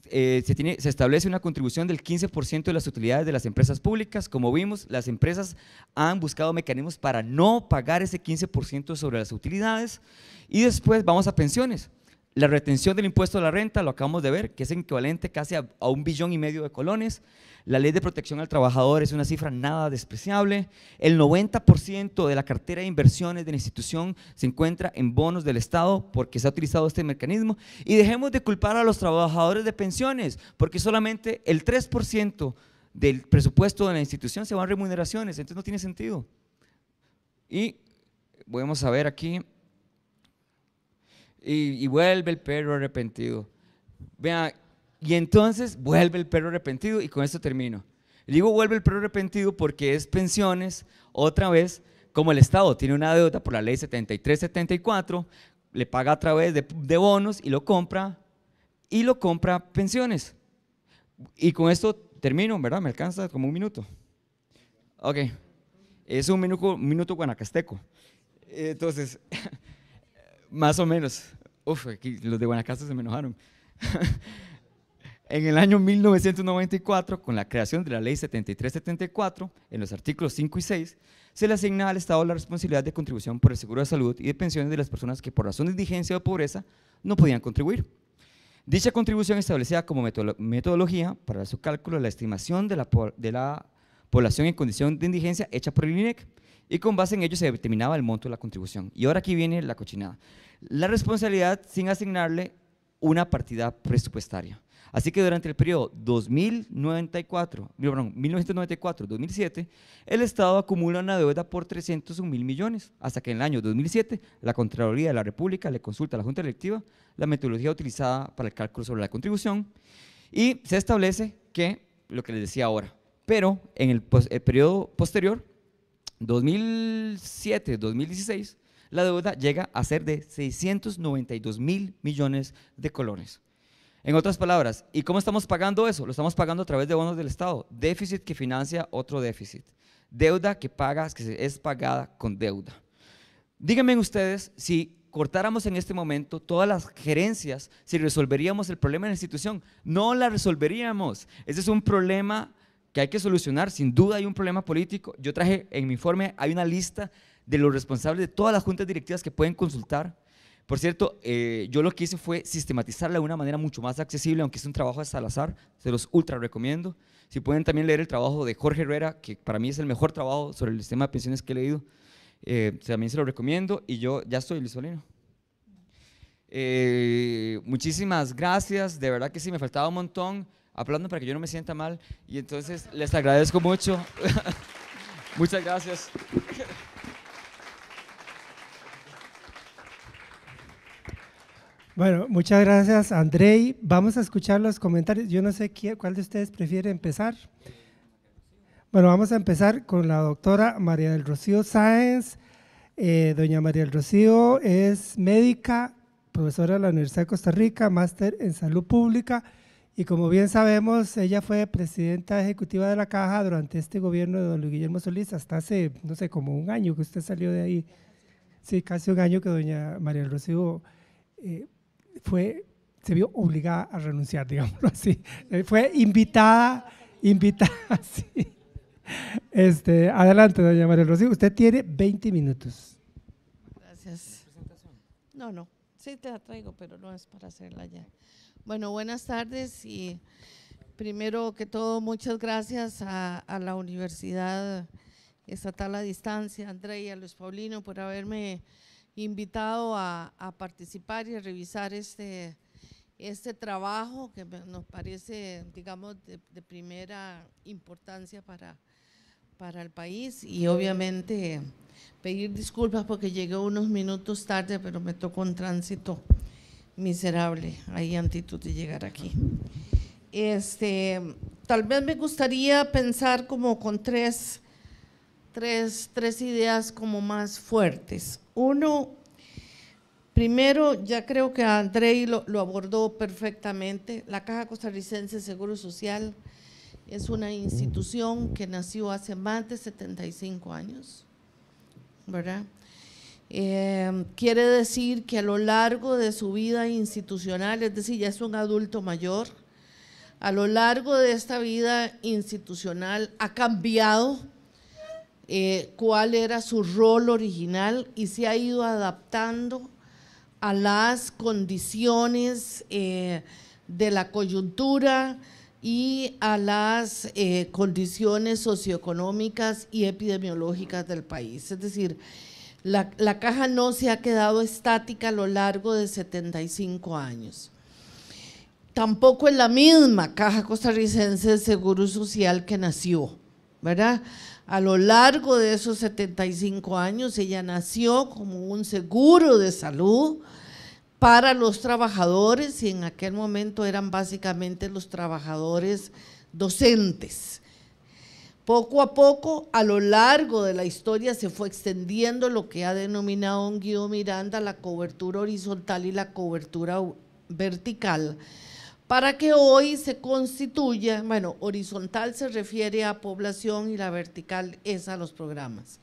eh, se, establece una contribución del 15% de las utilidades de las empresas públicas. Como vimos, las empresas han buscado mecanismos para no pagar ese 15% sobre las utilidades. Y después vamos a pensiones. La retención del impuesto a la renta, lo acabamos de ver, que es equivalente casi a un billón y medio de colones. La ley de protección al trabajador es una cifra nada despreciable. El 90% de la cartera de inversiones de la institución se encuentra en bonos del Estado porque se ha utilizado este mecanismo. Y dejemos de culpar a los trabajadores de pensiones porque solamente el 3% del presupuesto de la institución se va a remuneraciones, entonces no tiene sentido. Y vamos a ver aquí. Y, y vuelve el perro arrepentido. Vean, y entonces vuelve el perro arrepentido y con esto termino. Digo vuelve el perro arrepentido porque es pensiones, otra vez, como el Estado tiene una deuda por la ley 73-74, le paga a través de, bonos y lo compra, y lo compra pensiones. Y con esto termino, ¿verdad? Me alcanza como un minuto. Ok, es un minuto, guanacasteco. Entonces, más o menos. Uf, aquí los de Guanacaste se me enojaron. En el año 1994, con la creación de la Ley 7374, en los artículos 5 y 6, se le asigna al Estado la responsabilidad de contribución por el seguro de salud y de pensiones de las personas que por razón de indigencia o pobreza no podían contribuir. Dicha contribución establecida como metodología para su cálculo la estimación de la, de la población en condición de indigencia hecha por el INEC y con base en ello se determinaba el monto de la contribución. Y ahora aquí viene la cochinada. La responsabilidad sin asignarle una partida presupuestaria. Así que durante el periodo 2094, 1994-2007, el Estado acumula una deuda por 301 mil millones, hasta que en el año 2007 la Contraloría de la República le consulta a la Junta Directiva la metodología utilizada para el cálculo sobre la contribución y se establece que, lo que les decía ahora, pero en el, el periodo posterior, 2007-2016, la deuda llega a ser de 692 mil millones de colones. En otras palabras, ¿y cómo estamos pagando eso? Lo estamos pagando a través de bonos del Estado. Déficit que financia otro déficit. Deuda que pagas, que es pagada con deuda. Díganme ustedes si cortáramos en este momento todas las gerencias, si resolveríamos el problema de la institución. No la resolveríamos. Ese es un problema que hay que solucionar. Sin duda hay un problema político. Yo traje en mi informe, hay una lista de los responsables de todas las juntas directivas que pueden consultar por cierto, eh, yo lo que hice fue sistematizarla de una manera mucho más accesible, aunque es un trabajo de Salazar, se los ultra recomiendo. Si pueden también leer el trabajo de Jorge Herrera, que para mí es el mejor trabajo sobre el sistema de pensiones que he leído, eh, también se lo recomiendo y yo ya estoy lisolino. Eh, muchísimas gracias, de verdad que sí, me faltaba un montón, hablando para que yo no me sienta mal y entonces les agradezco mucho. Muchas gracias. Bueno, muchas gracias, Andrei. Vamos a escuchar los comentarios. Yo no sé cuál de ustedes prefiere empezar. Bueno, vamos a empezar con la doctora María del Rocío Sáenz. Eh, doña María del Rocío es médica, profesora de la Universidad de Costa Rica, máster en salud pública. Y como bien sabemos, ella fue presidenta ejecutiva de la Caja durante este gobierno de don Luis Guillermo Solís, hasta hace, no sé, como un año que usted salió de ahí. Sí, casi un año que doña María del Rocío eh, fue, se vio obligada a renunciar, digámoslo así. Eh, fue invitada, invitada, sí. Este, adelante, doña María Rocío, usted tiene 20 minutos. Gracias. No, no, sí te la traigo, pero no es para hacerla ya. Bueno, buenas tardes y primero que todo, muchas gracias a, a la Universidad Estatal a Distancia, Andrea y a Luis Paulino por haberme invitado a, participar y a revisar este, este trabajo que nos parece, digamos, de, primera importancia para, para el país y obviamente pedir disculpas porque llegué unos minutos tarde, pero me tocó un tránsito miserable ahí antes de llegar aquí. Este, tal vez me gustaría pensar como con tres, tres, tres ideas como más fuertes. Uno, primero, ya creo que Andrei lo, abordó perfectamente, la Caja Costarricense de Seguro Social es una institución que nació hace más de 75 años, ¿verdad? Em, quiere decir que a lo largo de su vida institucional, es decir, ya es un adulto mayor, a lo largo de esta vida institucional ha cambiado eh, cuál era su rol original y se ha ido adaptando a las condiciones eh, de la coyuntura y a las eh, condiciones socioeconómicas y epidemiológicas del país. Es decir, la, la, caja no se ha quedado estática a lo largo de 75 años. Tampoco es la misma caja costarricense de Seguro Social que nació, ¿verdad? a lo largo de esos 75 años, ella nació como un seguro de salud para los trabajadores y en aquel momento eran básicamente los trabajadores docentes. Poco a poco, a lo largo de la historia, se fue extendiendo lo que ha denominado un Guido Miranda la cobertura horizontal y la cobertura vertical para que hoy se constituya, bueno, horizontal se refiere a población y la vertical es a los programas.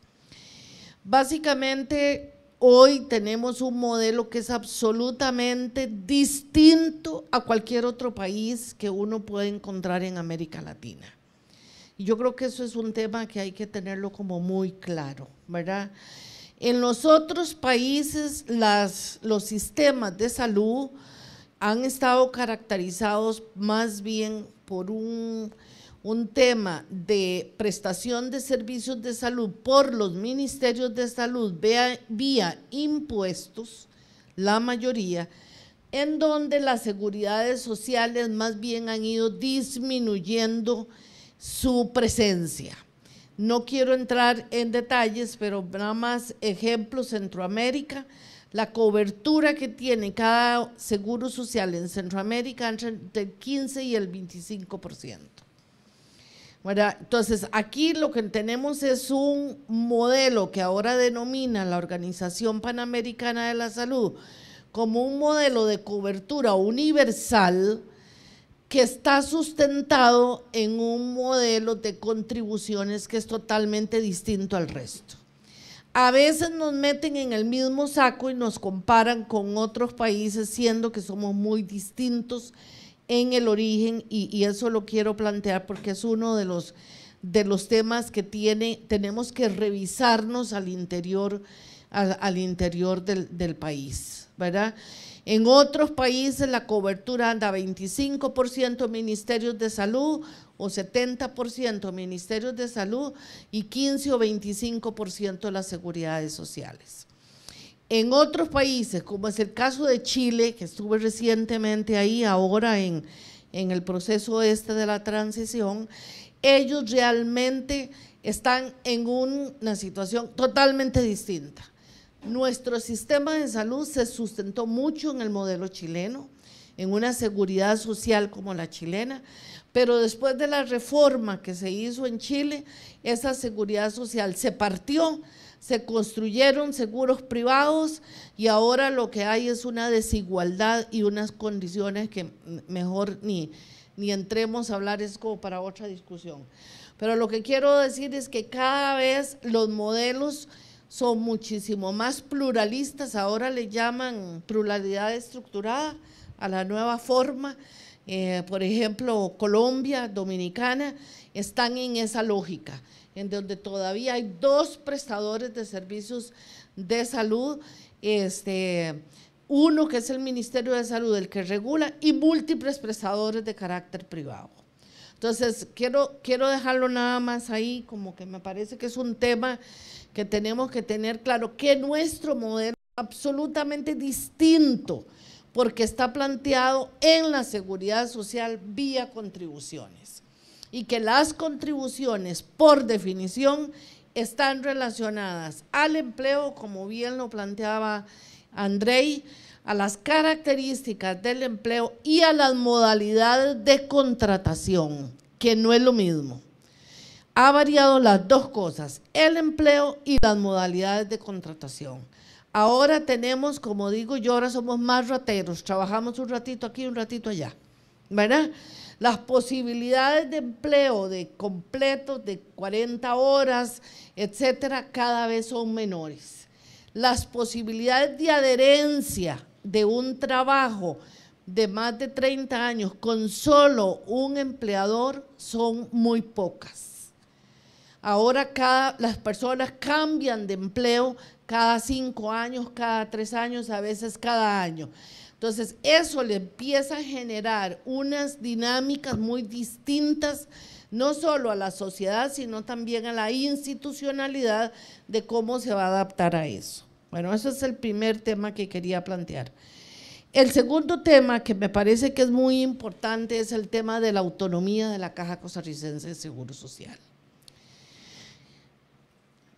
Básicamente, hoy tenemos un modelo que es absolutamente distinto a cualquier otro país que uno puede encontrar en América Latina. Y yo creo que eso es un tema que hay que tenerlo como muy claro, ¿verdad? En los otros países, los sistemas de salud han estado caracterizados más bien por un, tema de prestación de servicios de salud por los ministerios de salud vía, impuestos, la mayoría, en donde las seguridades sociales más bien han ido disminuyendo su presencia. No quiero entrar en detalles, pero nada más ejemplos Centroamérica, la cobertura que tiene cada seguro social en Centroamérica entre el 15 y el 25%. Entonces, aquí lo que tenemos es un modelo que ahora denomina la Organización Panamericana de la Salud como un modelo de cobertura universal que está sustentado en un modelo de contribuciones que es totalmente distinto al resto a veces nos meten en el mismo saco y nos comparan con otros países, siendo que somos muy distintos en el origen, y, eso lo quiero plantear porque es uno de los, de los temas que tiene, tenemos que revisarnos al interior, al, interior del, del país, ¿verdad? En otros países la cobertura anda 25% ministerios de salud o 70% ministerios de salud y 15 o 25% las seguridades sociales. En otros países, como es el caso de Chile, que estuve recientemente ahí ahora en, en el proceso este de la transición, ellos realmente están en una situación totalmente distinta. Nuestro sistema de salud se sustentó mucho en el modelo chileno, en una seguridad social como la chilena, pero después de la reforma que se hizo en Chile, esa seguridad social se partió, se construyeron seguros privados y ahora lo que hay es una desigualdad y unas condiciones que mejor ni, ni entremos a hablar, es como para otra discusión. Pero lo que quiero decir es que cada vez los modelos son muchísimo más pluralistas, ahora le llaman pluralidad estructurada a la nueva forma. Eh, por ejemplo, Colombia, Dominicana, están en esa lógica, en donde todavía hay dos prestadores de servicios de salud, este, uno que es el Ministerio de Salud, el que regula, y múltiples prestadores de carácter privado. Entonces, quiero, quiero dejarlo nada más ahí, como que me parece que es un tema que tenemos que tener claro que nuestro modelo es absolutamente distinto porque está planteado en la seguridad social vía contribuciones y que las contribuciones por definición están relacionadas al empleo, como bien lo planteaba Andrei, a las características del empleo y a las modalidades de contratación, que no es lo mismo ha variado las dos cosas, el empleo y las modalidades de contratación. Ahora tenemos, como digo yo, ahora somos más rateros, trabajamos un ratito aquí, un ratito allá, ¿verdad? Las posibilidades de empleo de completo, de 40 horas, etcétera, cada vez son menores. Las posibilidades de adherencia de un trabajo de más de 30 años con solo un empleador son muy pocas. Ahora las personas cambian de empleo cada cinco años, cada tres años, a veces cada año. Entonces, eso le empieza a generar unas dinámicas muy distintas, no solo a la sociedad, sino también a la institucionalidad de cómo se va a adaptar a eso. Bueno, ese es el primer tema que quería plantear. El segundo tema que me parece que es muy importante es el tema de la autonomía de la Caja Costarricense de Seguro Social.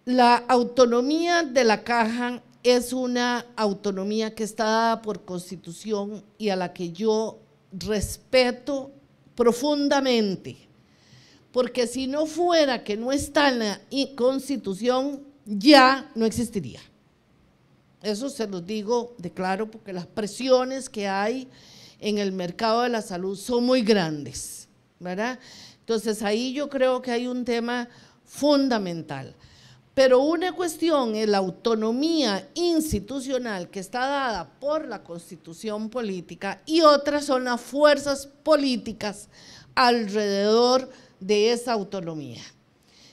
La autonomía de la caja es una autonomía que está dada por constitución y a la que yo respeto profundamente, porque si no fuera que no está en la constitución, ya no existiría. Eso se los digo de claro, porque las presiones que hay en el mercado de la salud son muy grandes, ¿verdad? Entonces ahí yo creo que hay un tema fundamental. Pero una cuestión es la autonomía institucional que está dada por la constitución política y otra son las fuerzas políticas alrededor de esa autonomía.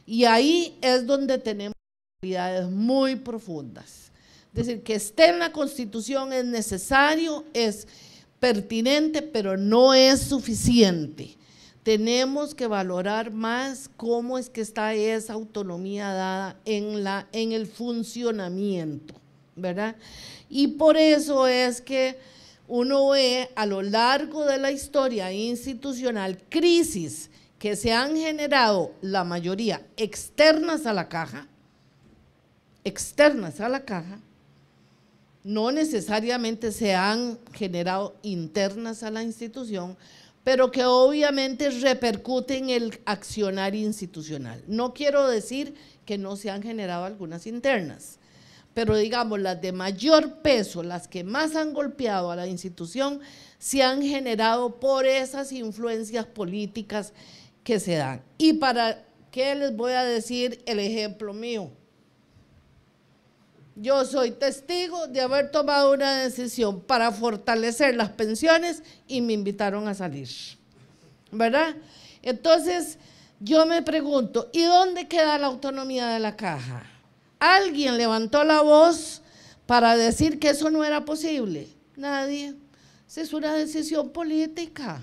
Y ahí es donde tenemos prioridades muy profundas. Es decir, que esté en la constitución es necesario, es pertinente, pero no es suficiente tenemos que valorar más cómo es que está esa autonomía dada en, la, en el funcionamiento, ¿verdad? Y por eso es que uno ve a lo largo de la historia institucional crisis que se han generado, la mayoría externas a la caja, externas a la caja, no necesariamente se han generado internas a la institución, pero que obviamente repercuten en el accionar institucional. No quiero decir que no se han generado algunas internas, pero digamos las de mayor peso, las que más han golpeado a la institución, se han generado por esas influencias políticas que se dan. Y para qué les voy a decir el ejemplo mío. Yo soy testigo de haber tomado una decisión para fortalecer las pensiones y me invitaron a salir. ¿Verdad? Entonces, yo me pregunto, ¿y dónde queda la autonomía de la caja? ¿Alguien levantó la voz para decir que eso no era posible? Nadie. Esa es una decisión política.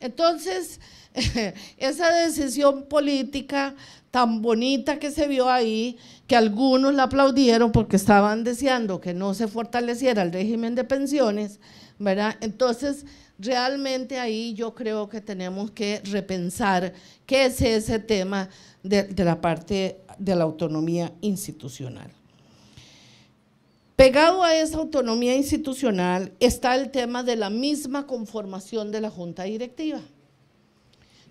Entonces, esa decisión política tan bonita que se vio ahí, que algunos la aplaudieron porque estaban deseando que no se fortaleciera el régimen de pensiones, ¿verdad? Entonces, realmente ahí yo creo que tenemos que repensar qué es ese tema de, de la parte de la autonomía institucional. Pegado a esa autonomía institucional está el tema de la misma conformación de la junta directiva,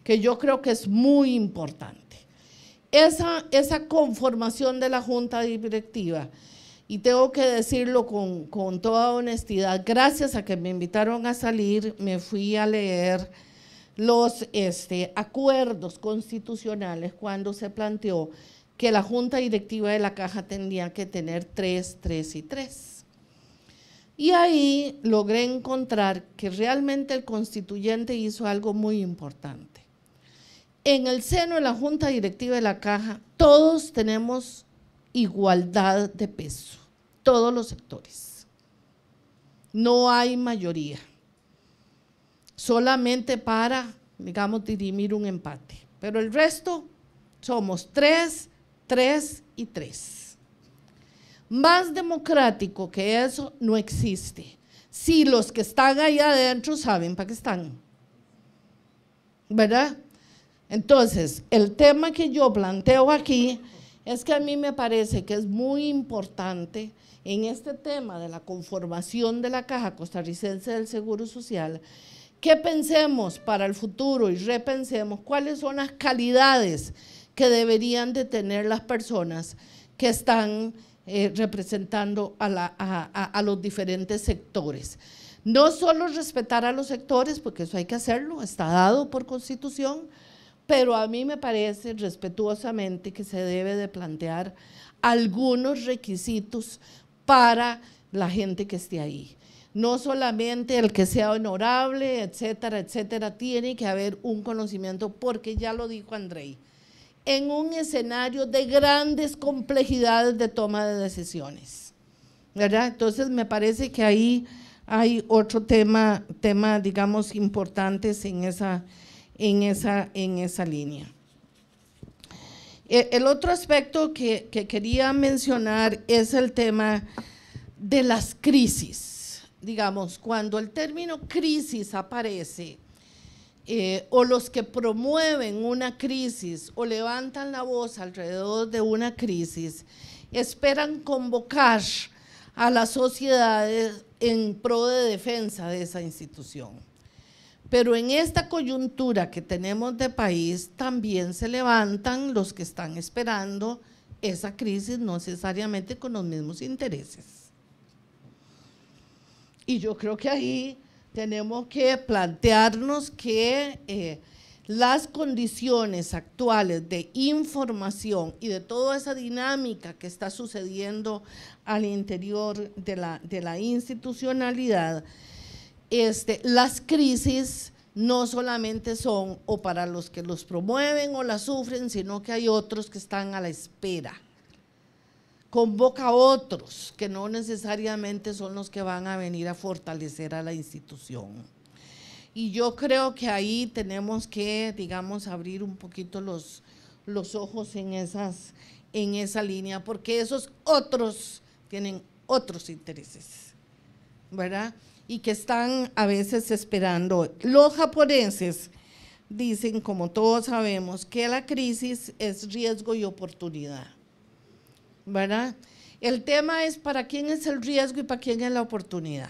que yo creo que es muy importante esa, esa conformación de la junta directiva, y tengo que decirlo con, con, toda honestidad, gracias a que me invitaron a salir, me fui a leer los este, acuerdos constitucionales cuando se planteó que la junta directiva de la caja tendría que tener tres, tres y tres. Y ahí logré encontrar que realmente el constituyente hizo algo muy importante en el seno de la Junta Directiva de la Caja, todos tenemos igualdad de peso, todos los sectores. No hay mayoría, solamente para, digamos, dirimir un empate. Pero el resto somos tres, tres y tres. Más democrático que eso no existe. Si los que están ahí adentro saben para qué están. ¿Verdad? Entonces, el tema que yo planteo aquí es que a mí me parece que es muy importante en este tema de la conformación de la Caja Costarricense del Seguro Social, que pensemos para el futuro y repensemos cuáles son las calidades que deberían de tener las personas que están eh, representando a los diferentes sectores. No solo respetar a los sectores, porque eso hay que hacerlo, está dado por constitución, pero a mí me parece respetuosamente que se debe de plantear algunos requisitos para la gente que esté ahí. No solamente el que sea honorable, etcétera, etcétera, tiene que haber un conocimiento, porque ya lo dijo Andrei, en un escenario de grandes complejidades de toma de decisiones. ¿verdad? Entonces me parece que ahí hay otro tema, tema digamos, importante en esa, en esa, en esa línea. E, el otro aspecto que, quería mencionar es el tema de las crisis. Digamos, cuando el término crisis aparece, eh, o los que promueven una crisis o levantan la voz alrededor de una crisis, esperan convocar a las sociedades en pro de defensa de esa institución pero en esta coyuntura que tenemos de país, también se levantan los que están esperando esa crisis, no necesariamente con los mismos intereses. Y yo creo que ahí tenemos que plantearnos que eh, las condiciones actuales de información y de toda esa dinámica que está sucediendo al interior de la institucionalidad, este, las crisis no solamente son o para los que los promueven o las sufren, sino que hay otros que están a la espera. Convoca a otros que no necesariamente son los que van a venir a fortalecer a la institución. Y yo creo que ahí tenemos que, digamos, abrir un poquito los, ojos en, esas, en esa línea, porque esos otros tienen otros intereses, ¿verdad? y que están a veces esperando. Los japoneses dicen, como todos sabemos, que la crisis es riesgo y oportunidad. ¿Verdad? El tema es para quién es el riesgo y para quién es la oportunidad.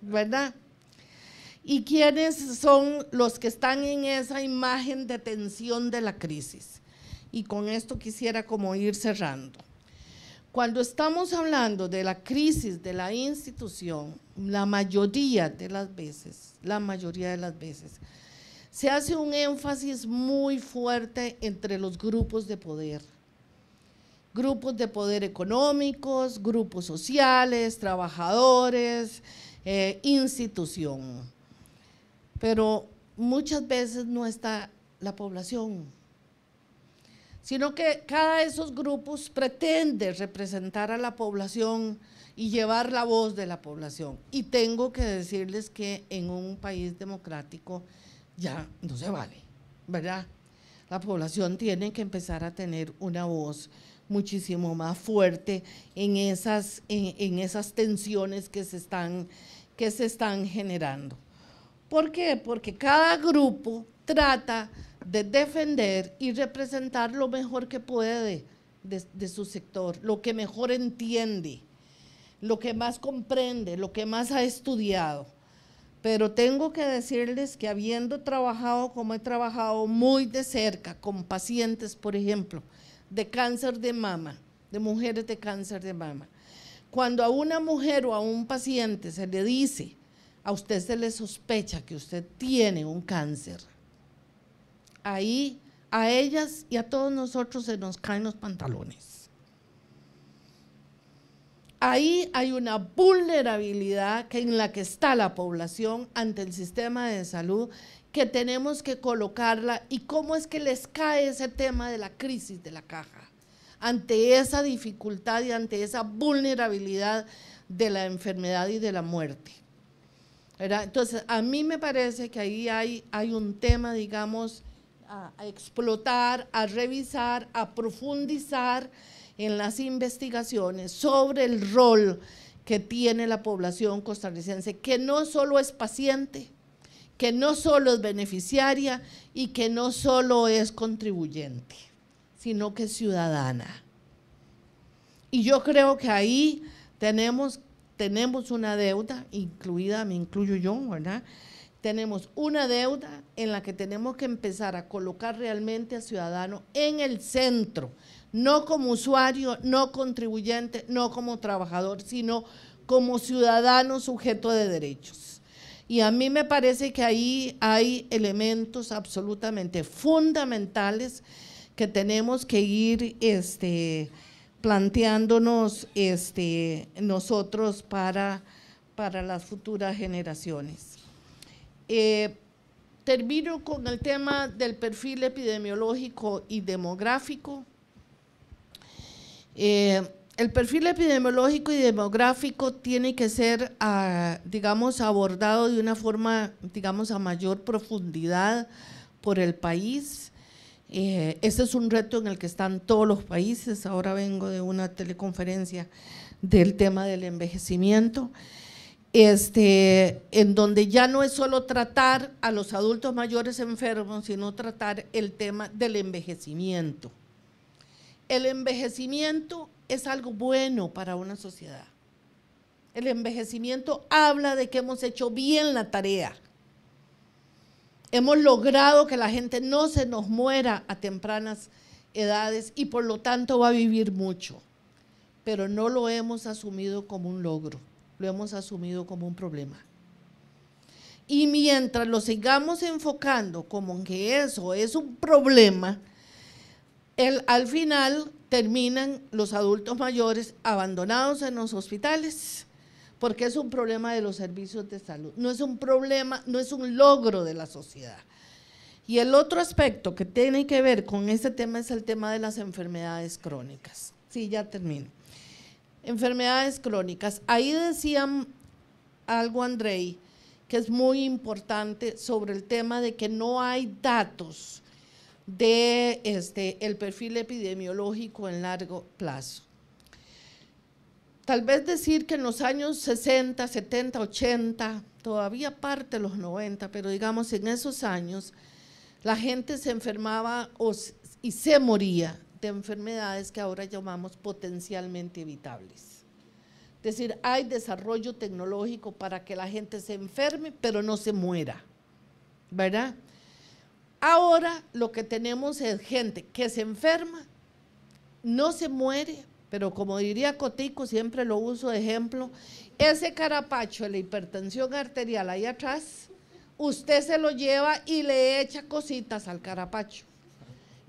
¿Verdad? ¿Y quiénes son los que están en esa imagen de tensión de la crisis? Y con esto quisiera como ir cerrando. Cuando estamos hablando de la crisis de la institución, la mayoría de las veces, la mayoría de las veces, se hace un énfasis muy fuerte entre los grupos de poder. Grupos de poder económicos, grupos sociales, trabajadores, eh, institución. Pero muchas veces no está la población sino que cada de esos grupos pretende representar a la población y llevar la voz de la población. Y tengo que decirles que en un país democrático ya no se vale, ¿verdad? La población tiene que empezar a tener una voz muchísimo más fuerte en esas, esas tensiones que se, están, que se están generando. ¿Por qué? Porque cada grupo trata de defender y representar lo mejor que puede de, su sector, lo que mejor entiende, lo que más comprende, lo que más ha estudiado. Pero tengo que decirles que habiendo trabajado como he trabajado muy de cerca con pacientes, por ejemplo, de cáncer de mama, de mujeres de cáncer de mama, cuando a una mujer o a un paciente se le dice, a usted se le sospecha que usted tiene un cáncer, ahí a ellas y a todos nosotros se nos caen los pantalones. Ahí hay una vulnerabilidad que en la que está la población ante el sistema de salud que tenemos que colocarla y cómo es que les cae ese tema de la crisis de la caja ante esa dificultad y ante esa vulnerabilidad de la enfermedad y de la muerte. Entonces, a mí me parece que ahí hay, hay un tema, digamos, a, explotar, a revisar, a profundizar en las investigaciones sobre el rol que tiene la población costarricense, que no solo es paciente, que no solo es beneficiaria y que no solo es contribuyente, sino que es ciudadana. Y yo creo que ahí tenemos, tenemos una deuda, incluida, me incluyo yo, ¿verdad? tenemos una deuda en la que tenemos que empezar a colocar realmente a ciudadano en el centro, no como usuario, no contribuyente, no como trabajador, sino como ciudadano sujeto de derechos. Y a mí me parece que ahí hay elementos absolutamente fundamentales que tenemos que ir este, planteándonos este, nosotros para, para las futuras generaciones. Eh, termino con el tema del perfil epidemiológico y demográfico. Eh, el perfil epidemiológico y demográfico tiene que ser, ah, digamos, abordado de una forma, digamos, a mayor profundidad por el país. Eh, ese es un reto en el que están todos los países. Ahora vengo de una teleconferencia del tema del envejecimiento este, en donde ya no es solo tratar a los adultos mayores enfermos, sino tratar el tema del envejecimiento. El envejecimiento es algo bueno para una sociedad. El envejecimiento habla de que hemos hecho bien la tarea. Hemos logrado que la gente no se nos muera a tempranas edades y por lo tanto va a vivir mucho, pero no lo hemos asumido como un logro lo hemos asumido como un problema. Y mientras lo sigamos enfocando como que eso es un problema, el, al final terminan los adultos mayores abandonados en los hospitales porque es un problema de los servicios de salud, no es un problema, no es un logro de la sociedad. Y el otro aspecto que tiene que ver con este tema es el tema de las enfermedades crónicas. Sí, ya termino. Enfermedades crónicas. Ahí decían algo, Andrei, que es muy importante sobre el tema de que no hay datos de este, el perfil epidemiológico en largo plazo. Tal vez decir que en los años 60, 70, 80, todavía parte de los 90, pero digamos en esos años, la gente se enfermaba y se moría de enfermedades que ahora llamamos potencialmente evitables. Es decir, hay desarrollo tecnológico para que la gente se enferme, pero no se muera, ¿verdad? Ahora lo que tenemos es gente que se enferma, no se muere, pero como diría Cotico, siempre lo uso de ejemplo, ese carapacho de la hipertensión arterial ahí atrás, usted se lo lleva y le echa cositas al carapacho.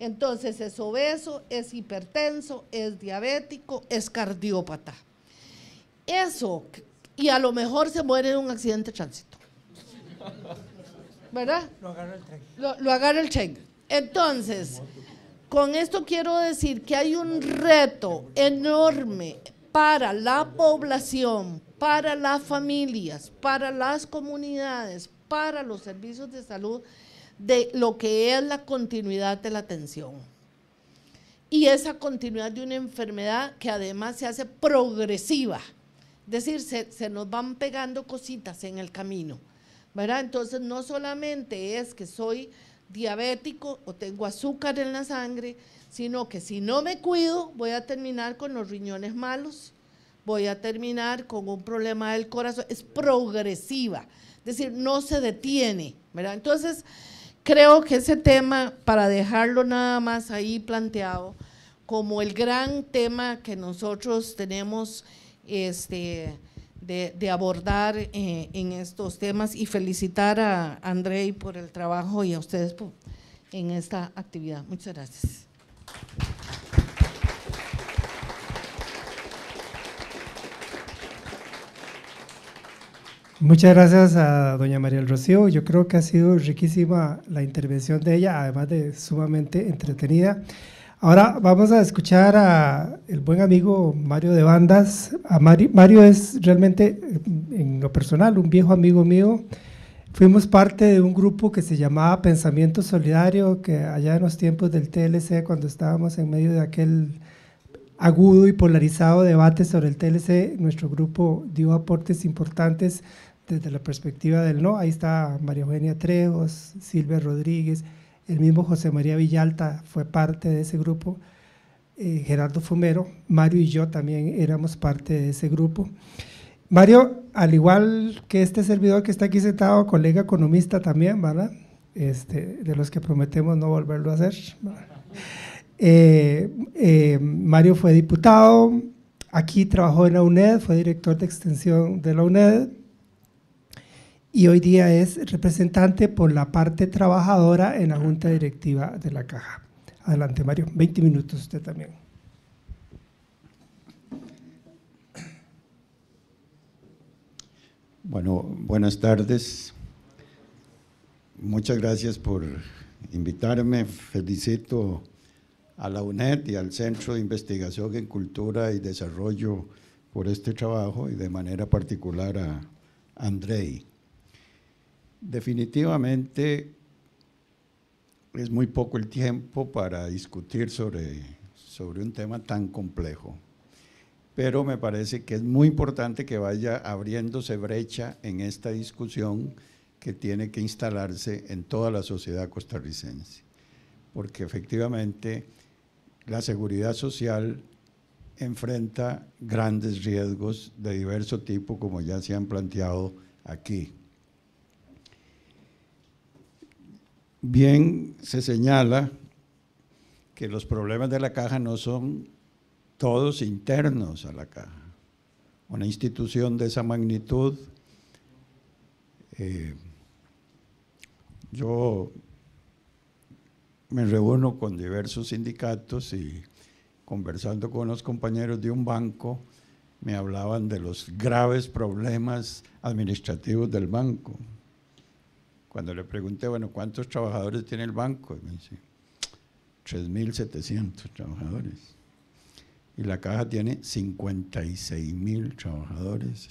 Entonces es obeso, es hipertenso, es diabético, es cardiópata. Eso, y a lo mejor se muere en un accidente de tránsito. ¿Verdad? Lo agarra el tren. Lo, el Entonces, con esto quiero decir que hay un reto enorme para la población, para las familias, para las comunidades, para los servicios de salud de lo que es la continuidad de la atención. Y esa continuidad de una enfermedad que además se hace progresiva. Es decir, se, nos van pegando cositas en el camino. ¿verdad? Entonces, no solamente es que soy diabético o tengo azúcar en la sangre, sino que si no me cuido, voy a terminar con los riñones malos, voy a terminar con un problema del corazón. Es progresiva, es decir, no se detiene, ¿verdad? Entonces, creo que ese tema, para dejarlo nada más ahí planteado, como el gran tema que nosotros tenemos este, de, abordar eh, en estos temas y felicitar a Andrei por el trabajo y a ustedes en esta actividad. Muchas gracias. Muchas gracias a doña María El Rocío. Yo creo que ha sido riquísima la intervención de ella, además de sumamente entretenida. Ahora vamos a escuchar a el buen amigo Mario de Bandas. Mario, Mario es realmente, en lo personal, un viejo amigo mío. Fuimos parte de un grupo que se llamaba Pensamiento Solidario, que allá en los tiempos del TLC, cuando estábamos en medio de aquel agudo y polarizado debate sobre el TLC, nuestro grupo dio aportes importantes desde la perspectiva del no, ahí está María Eugenia Trejos, Silvia Rodríguez, el mismo José María Villalta fue parte de ese grupo, eh, Gerardo Fumero, Mario y yo también éramos parte de ese grupo. Mario, al igual que este servidor que está aquí sentado, colega economista también, ¿verdad? Este, de los que prometemos no volverlo a hacer. Eh, eh, Mario fue diputado, aquí trabajó en la UNED, fue director de extensión de la UNED, y hoy día es representante por la parte trabajadora en la Junta Directiva de la Caja. Adelante, Mario. 20 minutos usted también. Bueno, buenas tardes. Muchas gracias por invitarme. Felicito a la UNED y al Centro de Investigación en Cultura y Desarrollo por este trabajo y de manera particular a Andrei. Definitivamente es muy poco el tiempo para discutir sobre, sobre un tema tan complejo, pero me parece que es muy importante que vaya abriéndose brecha en esta discusión que tiene que instalarse en toda la sociedad costarricense, porque efectivamente la seguridad social enfrenta grandes riesgos de diverso tipo, como ya se han planteado aquí. bien se señala que los problemas de la caja no son todos internos a la caja. Una institución de esa magnitud, eh, yo me reúno con diversos sindicatos y conversando con los compañeros de un banco, me hablaban de los graves problemas administrativos del banco. Cuando le pregunté, bueno, ¿cuántos trabajadores tiene el banco? Y me dice, 3.700 trabajadores. Y la caja tiene 56.000 trabajadores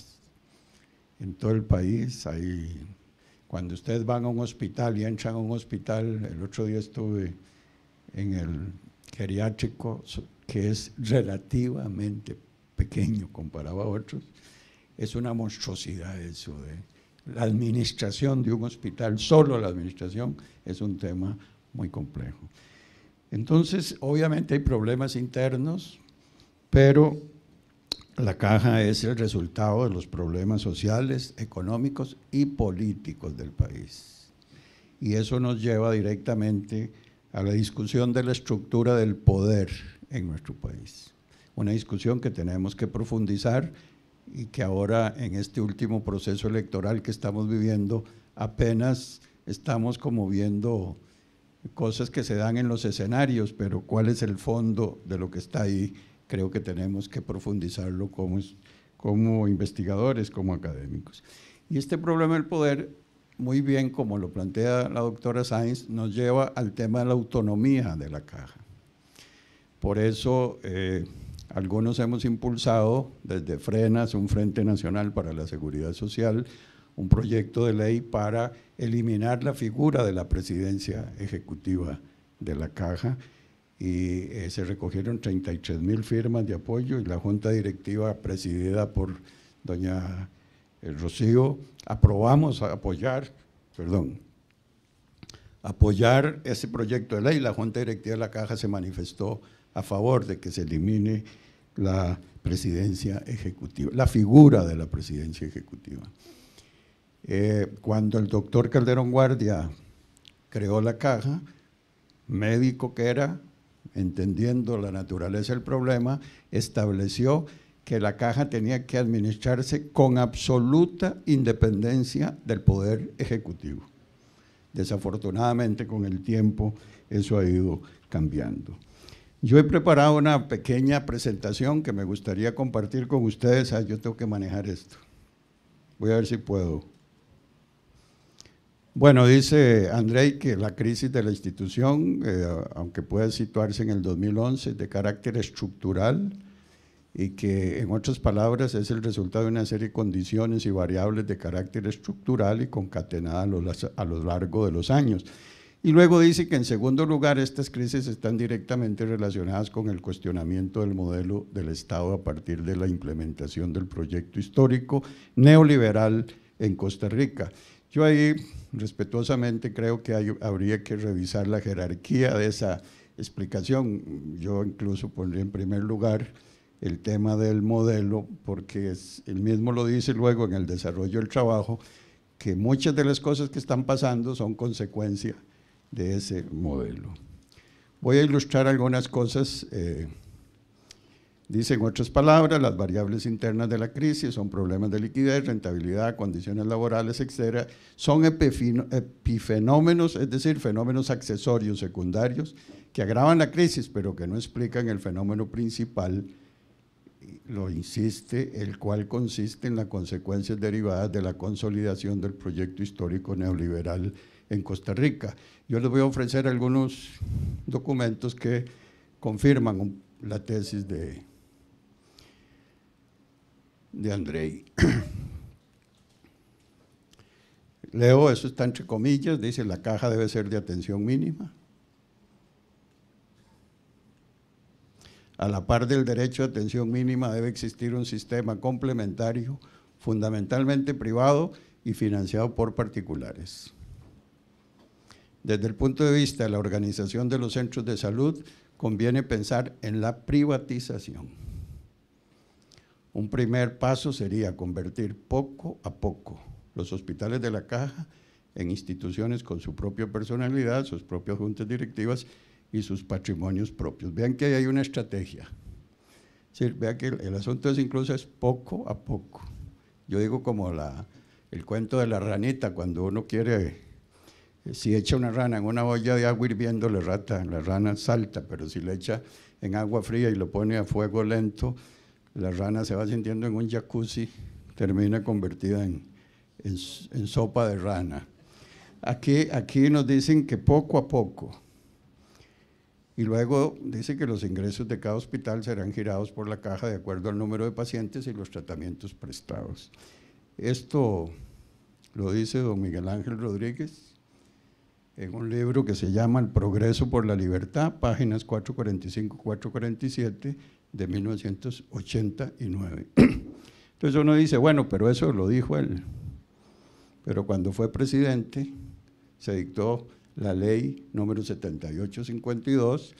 en todo el país. Ahí, cuando ustedes van a un hospital y entran a un hospital, el otro día estuve en el geriátrico, que es relativamente pequeño comparado a otros, es una monstruosidad eso de la administración de un hospital, solo la administración, es un tema muy complejo. Entonces, obviamente hay problemas internos, pero la caja es el resultado de los problemas sociales, económicos y políticos del país. Y eso nos lleva directamente a la discusión de la estructura del poder en nuestro país. Una discusión que tenemos que profundizar y que ahora en este último proceso electoral que estamos viviendo apenas estamos como viendo cosas que se dan en los escenarios, pero cuál es el fondo de lo que está ahí, creo que tenemos que profundizarlo como, como investigadores, como académicos. Y este problema del poder, muy bien como lo plantea la doctora Sainz, nos lleva al tema de la autonomía de la caja. Por eso... Eh, algunos hemos impulsado desde Frenas, un Frente Nacional para la Seguridad Social, un proyecto de ley para eliminar la figura de la presidencia ejecutiva de la caja y eh, se recogieron 33 mil firmas de apoyo y la junta directiva presidida por doña eh, Rocío aprobamos apoyar, perdón, apoyar ese proyecto de ley. La junta directiva de la caja se manifestó a favor de que se elimine la presidencia ejecutiva, la figura de la presidencia ejecutiva. Eh, cuando el doctor Calderón Guardia creó la caja, médico que era, entendiendo la naturaleza del problema, estableció que la caja tenía que administrarse con absoluta independencia del poder ejecutivo. Desafortunadamente con el tiempo eso ha ido cambiando. Yo he preparado una pequeña presentación que me gustaría compartir con ustedes. Ah, yo tengo que manejar esto. Voy a ver si puedo. Bueno, dice Andrei que la crisis de la institución, eh, aunque pueda situarse en el 2011, es de carácter estructural y que, en otras palabras, es el resultado de una serie de condiciones y variables de carácter estructural y concatenadas a lo largo de los años. Y luego dice que en segundo lugar estas crisis están directamente relacionadas con el cuestionamiento del modelo del Estado a partir de la implementación del proyecto histórico neoliberal en Costa Rica. Yo ahí respetuosamente creo que habría que revisar la jerarquía de esa explicación. Yo incluso pondría en primer lugar el tema del modelo, porque es, él mismo lo dice luego en el desarrollo del trabajo, que muchas de las cosas que están pasando son consecuencia de ese modelo. Voy a ilustrar algunas cosas. Eh, dicen otras palabras, las variables internas de la crisis son problemas de liquidez, rentabilidad, condiciones laborales, etc. Son epifenómenos, es decir, fenómenos accesorios, secundarios, que agravan la crisis, pero que no explican el fenómeno principal, lo insiste, el cual consiste en las consecuencias derivadas de la consolidación del proyecto histórico neoliberal en Costa Rica. Yo les voy a ofrecer algunos documentos que confirman la tesis de, de Andrei. Leo, eso está entre comillas, dice la caja debe ser de atención mínima. A la par del derecho de atención mínima debe existir un sistema complementario, fundamentalmente privado y financiado por particulares. Desde el punto de vista de la organización de los centros de salud, conviene pensar en la privatización. Un primer paso sería convertir poco a poco los hospitales de la caja en instituciones con su propia personalidad, sus propias juntas directivas y sus patrimonios propios. Vean que hay una estrategia. vean que el, asunto es incluso es poco a poco. Yo digo como la, el cuento de la ranita, cuando uno quiere eh, si echa una rana en una olla de agua hirviendo, la, rata, la rana salta, pero si la echa en agua fría y lo pone a fuego lento, la rana se va sintiendo en un jacuzzi, termina convertida en, sopa de rana. Aquí, aquí nos dicen que poco a poco, y luego dice que los ingresos de cada hospital serán girados por la caja de acuerdo al número de pacientes y los tratamientos prestados. Esto lo dice don Miguel Ángel Rodríguez, en un libro que se llama El Progreso por la Libertad, páginas 445-447 de 1989. Entonces uno dice, bueno, pero eso lo dijo él. Pero cuando fue presidente se dictó la ley número 7852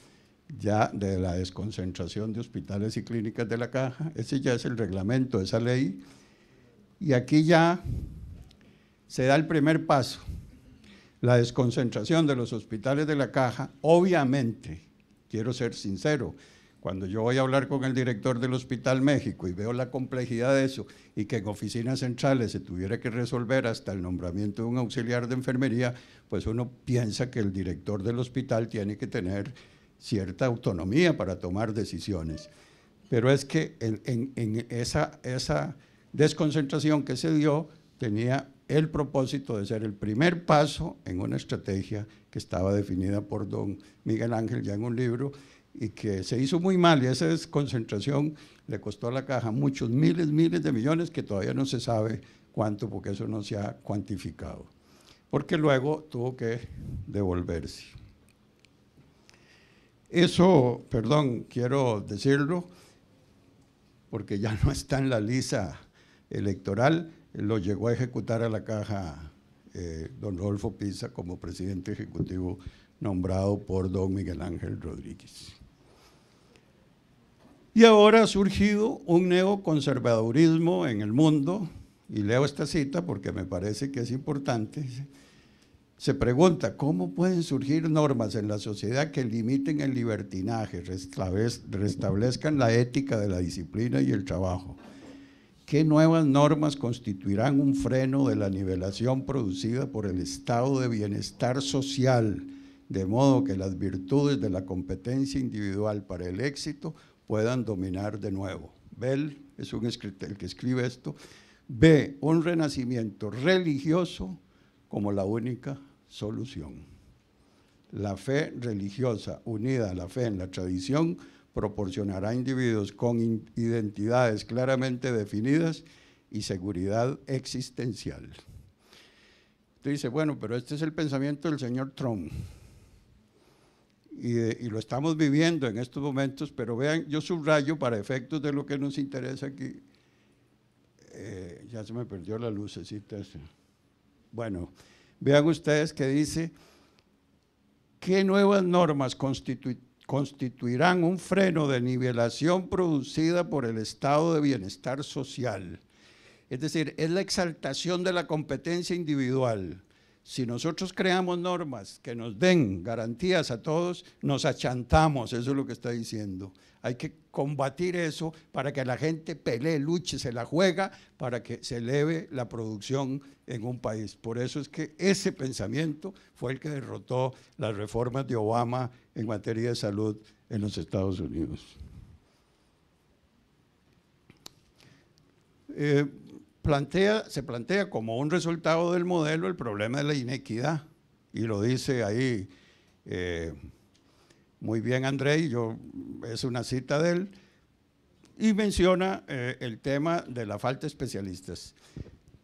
ya de la desconcentración de hospitales y clínicas de la caja. Ese ya es el reglamento, de esa ley. Y aquí ya se da el primer paso la desconcentración de los hospitales de la caja, obviamente, quiero ser sincero, cuando yo voy a hablar con el director del Hospital México y veo la complejidad de eso y que en oficinas centrales se tuviera que resolver hasta el nombramiento de un auxiliar de enfermería, pues uno piensa que el director del hospital tiene que tener cierta autonomía para tomar decisiones. Pero es que en, esa desconcentración que se dio tenía el propósito de ser el primer paso en una estrategia que estaba definida por don Miguel Ángel ya en un libro y que se hizo muy mal y esa desconcentración le costó a la caja muchos miles, miles de millones que todavía no se sabe cuánto porque eso no se ha cuantificado, porque luego tuvo que devolverse. Eso, perdón, quiero decirlo, porque ya no está en la lista electoral, lo llegó a ejecutar a la caja eh, don Rodolfo Pisa como presidente ejecutivo nombrado por don Miguel Ángel Rodríguez. Y ahora ha surgido un neoconservadurismo en el mundo, y leo esta cita porque me parece que es importante. Se pregunta, ¿cómo pueden surgir normas en la sociedad que limiten el libertinaje, restablezcan la ética de la disciplina y el trabajo? ¿Qué nuevas normas constituirán un freno de la nivelación producida por el estado de bienestar social, de modo que las virtudes de la competencia individual para el éxito puedan dominar de nuevo? Bell es un el que escribe esto. Ve un renacimiento religioso como la única solución. La fe religiosa unida a la fe en la tradición proporcionará a individuos con identidades claramente definidas y seguridad existencial. Usted dice, bueno, pero este es el pensamiento del señor Trump. Y, lo estamos viviendo en estos momentos, pero vean, yo subrayo para efectos de lo que nos interesa aquí. Eh, ya se me perdió la lucecita. Bueno, vean ustedes que dice, ¿qué nuevas normas constitucionales constituirán un freno de nivelación producida por el estado de bienestar social. Es decir, es la exaltación de la competencia individual si nosotros creamos normas que nos den garantías a todos, nos achantamos, eso es lo que está diciendo. Hay que combatir eso para que la gente pelee, luche, se la juega, para que se eleve la producción en un país. Por eso es que ese pensamiento fue el que derrotó las reformas de Obama en materia de salud en los Estados Unidos. Eh, plantea, se plantea como un resultado del modelo el problema de la inequidad. Y lo dice ahí eh, muy bien André, yo, es una cita de él, y menciona eh, el tema de la falta de especialistas.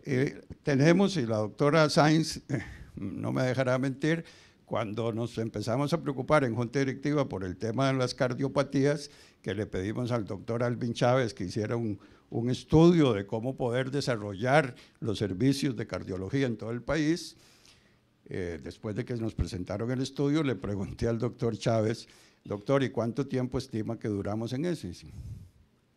Eh, tenemos, y la doctora Sainz no me dejará mentir, cuando nos empezamos a preocupar en Junta Directiva por el tema de las cardiopatías, que le pedimos al doctor Alvin Chávez que hiciera un, un estudio de cómo poder desarrollar los servicios de cardiología en todo el país. Eh, después de que nos presentaron el estudio, le pregunté al doctor Chávez, doctor, ¿y cuánto tiempo estima que duramos en ese?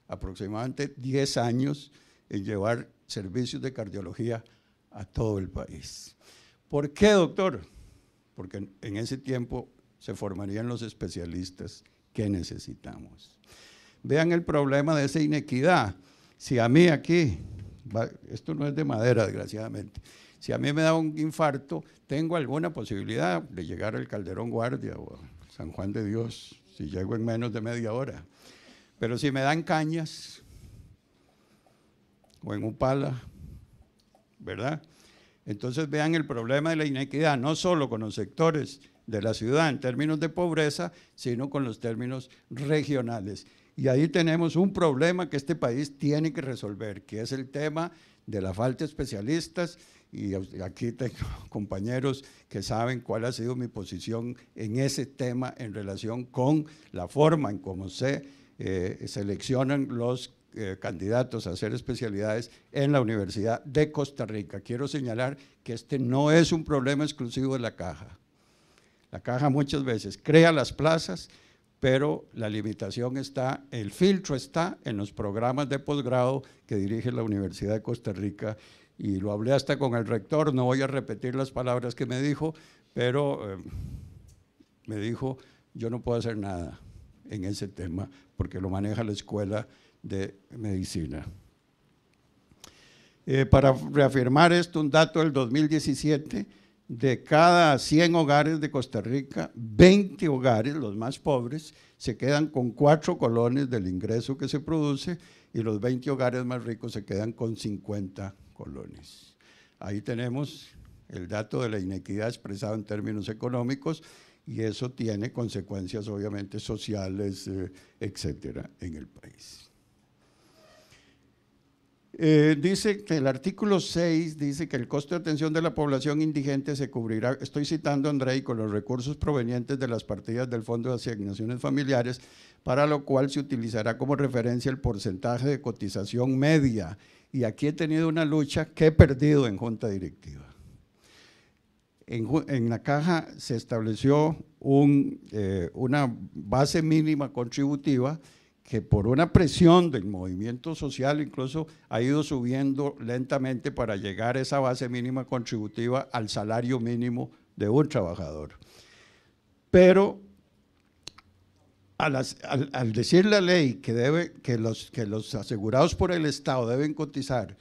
Aproximadamente 10 años en llevar servicios de cardiología a todo el país. ¿Por qué, doctor? Porque en ese tiempo se formarían los especialistas que necesitamos. Vean el problema de esa inequidad. Si a mí aquí, esto no es de madera, desgraciadamente, si a mí me da un infarto, tengo alguna posibilidad de llegar al Calderón Guardia o San Juan de Dios, si llego en menos de media hora. Pero si me dan cañas o en un pala, ¿verdad? Entonces vean el problema de la inequidad, no solo con los sectores de la ciudad en términos de pobreza, sino con los términos regionales. Y ahí tenemos un problema que este país tiene que resolver, que es el tema de la falta de especialistas. Y aquí tengo compañeros que saben cuál ha sido mi posición en ese tema en relación con la forma en cómo se eh, seleccionan los eh, candidatos a hacer especialidades en la Universidad de Costa Rica. Quiero señalar que este no es un problema exclusivo de la caja. La caja muchas veces crea las plazas, pero la limitación está, el filtro está en los programas de posgrado que dirige la Universidad de Costa Rica y lo hablé hasta con el rector, no voy a repetir las palabras que me dijo, pero em, me dijo, yo no puedo hacer nada en ese tema porque lo maneja la escuela de medicina. Eh, para reafirmar esto, un dato del 2017, de cada 100 hogares de Costa Rica, 20 hogares, los más pobres, se quedan con 4 colones del ingreso que se produce y los 20 hogares más ricos se quedan con 50 colones. Ahí tenemos el dato de la inequidad expresado en términos económicos y eso tiene consecuencias obviamente sociales, eh, etcétera, en el país. Eh, dice que el artículo 6 dice que el costo de atención de la población indigente se cubrirá, estoy citando Andrei, con los recursos provenientes de las partidas del Fondo de Asignaciones Familiares, para lo cual se utilizará como referencia el porcentaje de cotización media. Y aquí he tenido una lucha que he perdido en junta directiva. En, la caja se estableció eh, una base mínima contributiva que por una presión del movimiento social incluso ha ido subiendo lentamente para llegar a esa base mínima contributiva al salario mínimo de un trabajador. Pero al, decir la ley que, debe, que, los, que los asegurados por el Estado deben cotizar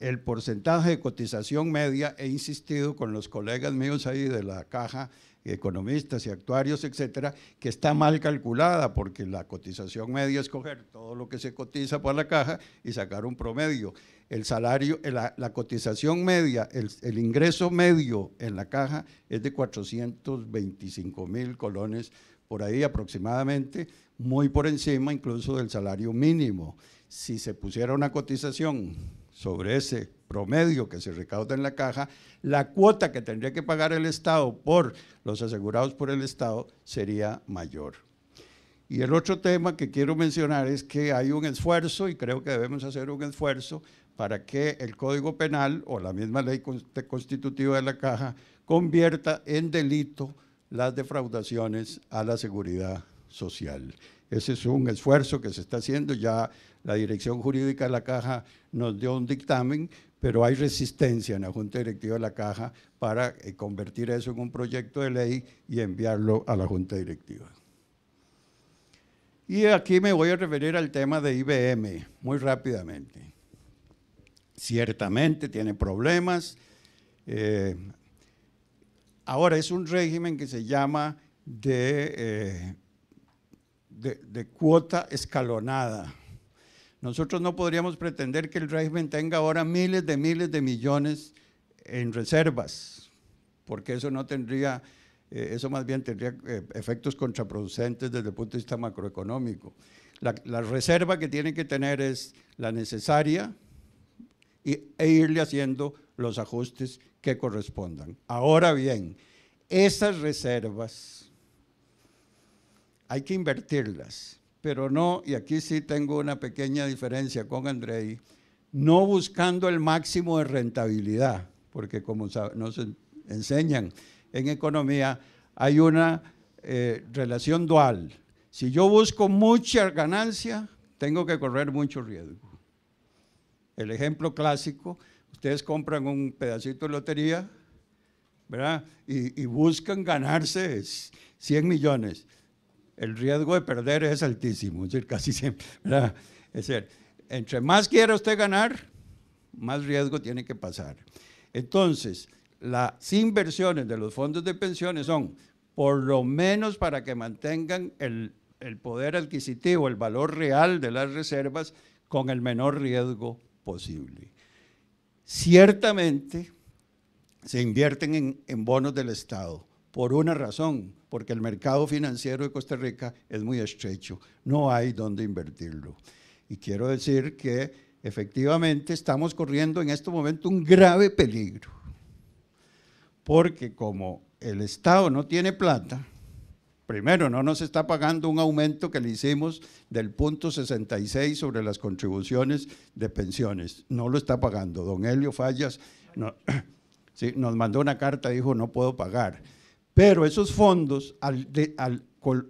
el porcentaje de cotización media, he insistido con los colegas míos ahí de la caja economistas y actuarios, etcétera, que está mal calculada porque la cotización media es coger todo lo que se cotiza por la caja y sacar un promedio. El salario, la, cotización media, el, el, ingreso medio en la caja es de 425 mil colones por ahí aproximadamente, muy por encima incluso del salario mínimo. Si se pusiera una cotización sobre ese promedio que se recauda en la caja, la cuota que tendría que pagar el Estado por los asegurados por el Estado sería mayor. Y el otro tema que quiero mencionar es que hay un esfuerzo, y creo que debemos hacer un esfuerzo, para que el Código Penal o la misma ley constitutiva de la caja convierta en delito las defraudaciones a la seguridad social. Ese es un esfuerzo que se está haciendo. Ya la dirección jurídica de la caja nos dio un dictamen, pero hay resistencia en la Junta Directiva de la Caja para eh, convertir eso en un proyecto de ley y enviarlo a la Junta Directiva. Y aquí me voy a referir al tema de IBM muy rápidamente. Ciertamente tiene problemas. Eh, ahora es un régimen que se llama de eh, de, cuota escalonada. Nosotros no podríamos pretender que el régimen tenga ahora miles de miles de millones en reservas, porque eso no tendría, eh, eso más bien tendría eh, efectos contraproducentes desde el punto de vista macroeconómico. La, reserva que tiene que tener es la necesaria y, e irle haciendo los ajustes que correspondan. Ahora bien, esas reservas hay que invertirlas, pero no, y aquí sí tengo una pequeña diferencia con Andrei, no buscando el máximo de rentabilidad, porque como nos enseñan en economía, hay una eh, relación dual. Si yo busco mucha ganancia, tengo que correr mucho riesgo. El ejemplo clásico, ustedes compran un pedacito de lotería, ¿verdad? Y, y buscan ganarse 100 millones el riesgo de perder es altísimo, es decir, casi siempre, Es decir, entre más quiera usted ganar, más riesgo tiene que pasar. Entonces, las inversiones de los fondos de pensiones son, por lo menos para que mantengan el, poder adquisitivo, el valor real de las reservas, con el menor riesgo posible. Ciertamente, se invierten en bonos del Estado por una razón, porque el mercado financiero de Costa Rica es muy estrecho, no hay dónde invertirlo. Y quiero decir que efectivamente estamos corriendo en este momento un grave peligro, porque como el Estado no tiene plata, primero no nos está pagando un aumento que le hicimos del punto 66 sobre las contribuciones de pensiones, no lo está pagando. Don Helio Fallas nos mandó una carta, dijo no puedo pagar pero esos fondos,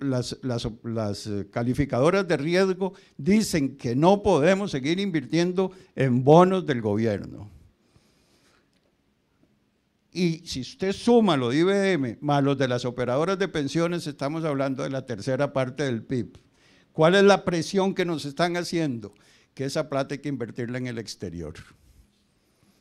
las, eh, calificadoras de riesgo dicen que no podemos seguir invirtiendo en bonos del gobierno. Y si usted suma los IBM más los de las operadoras de pensiones, estamos hablando de la tercera parte del PIB. ¿Cuál es la presión que nos están haciendo? Que esa plata hay que invertirla en el exterior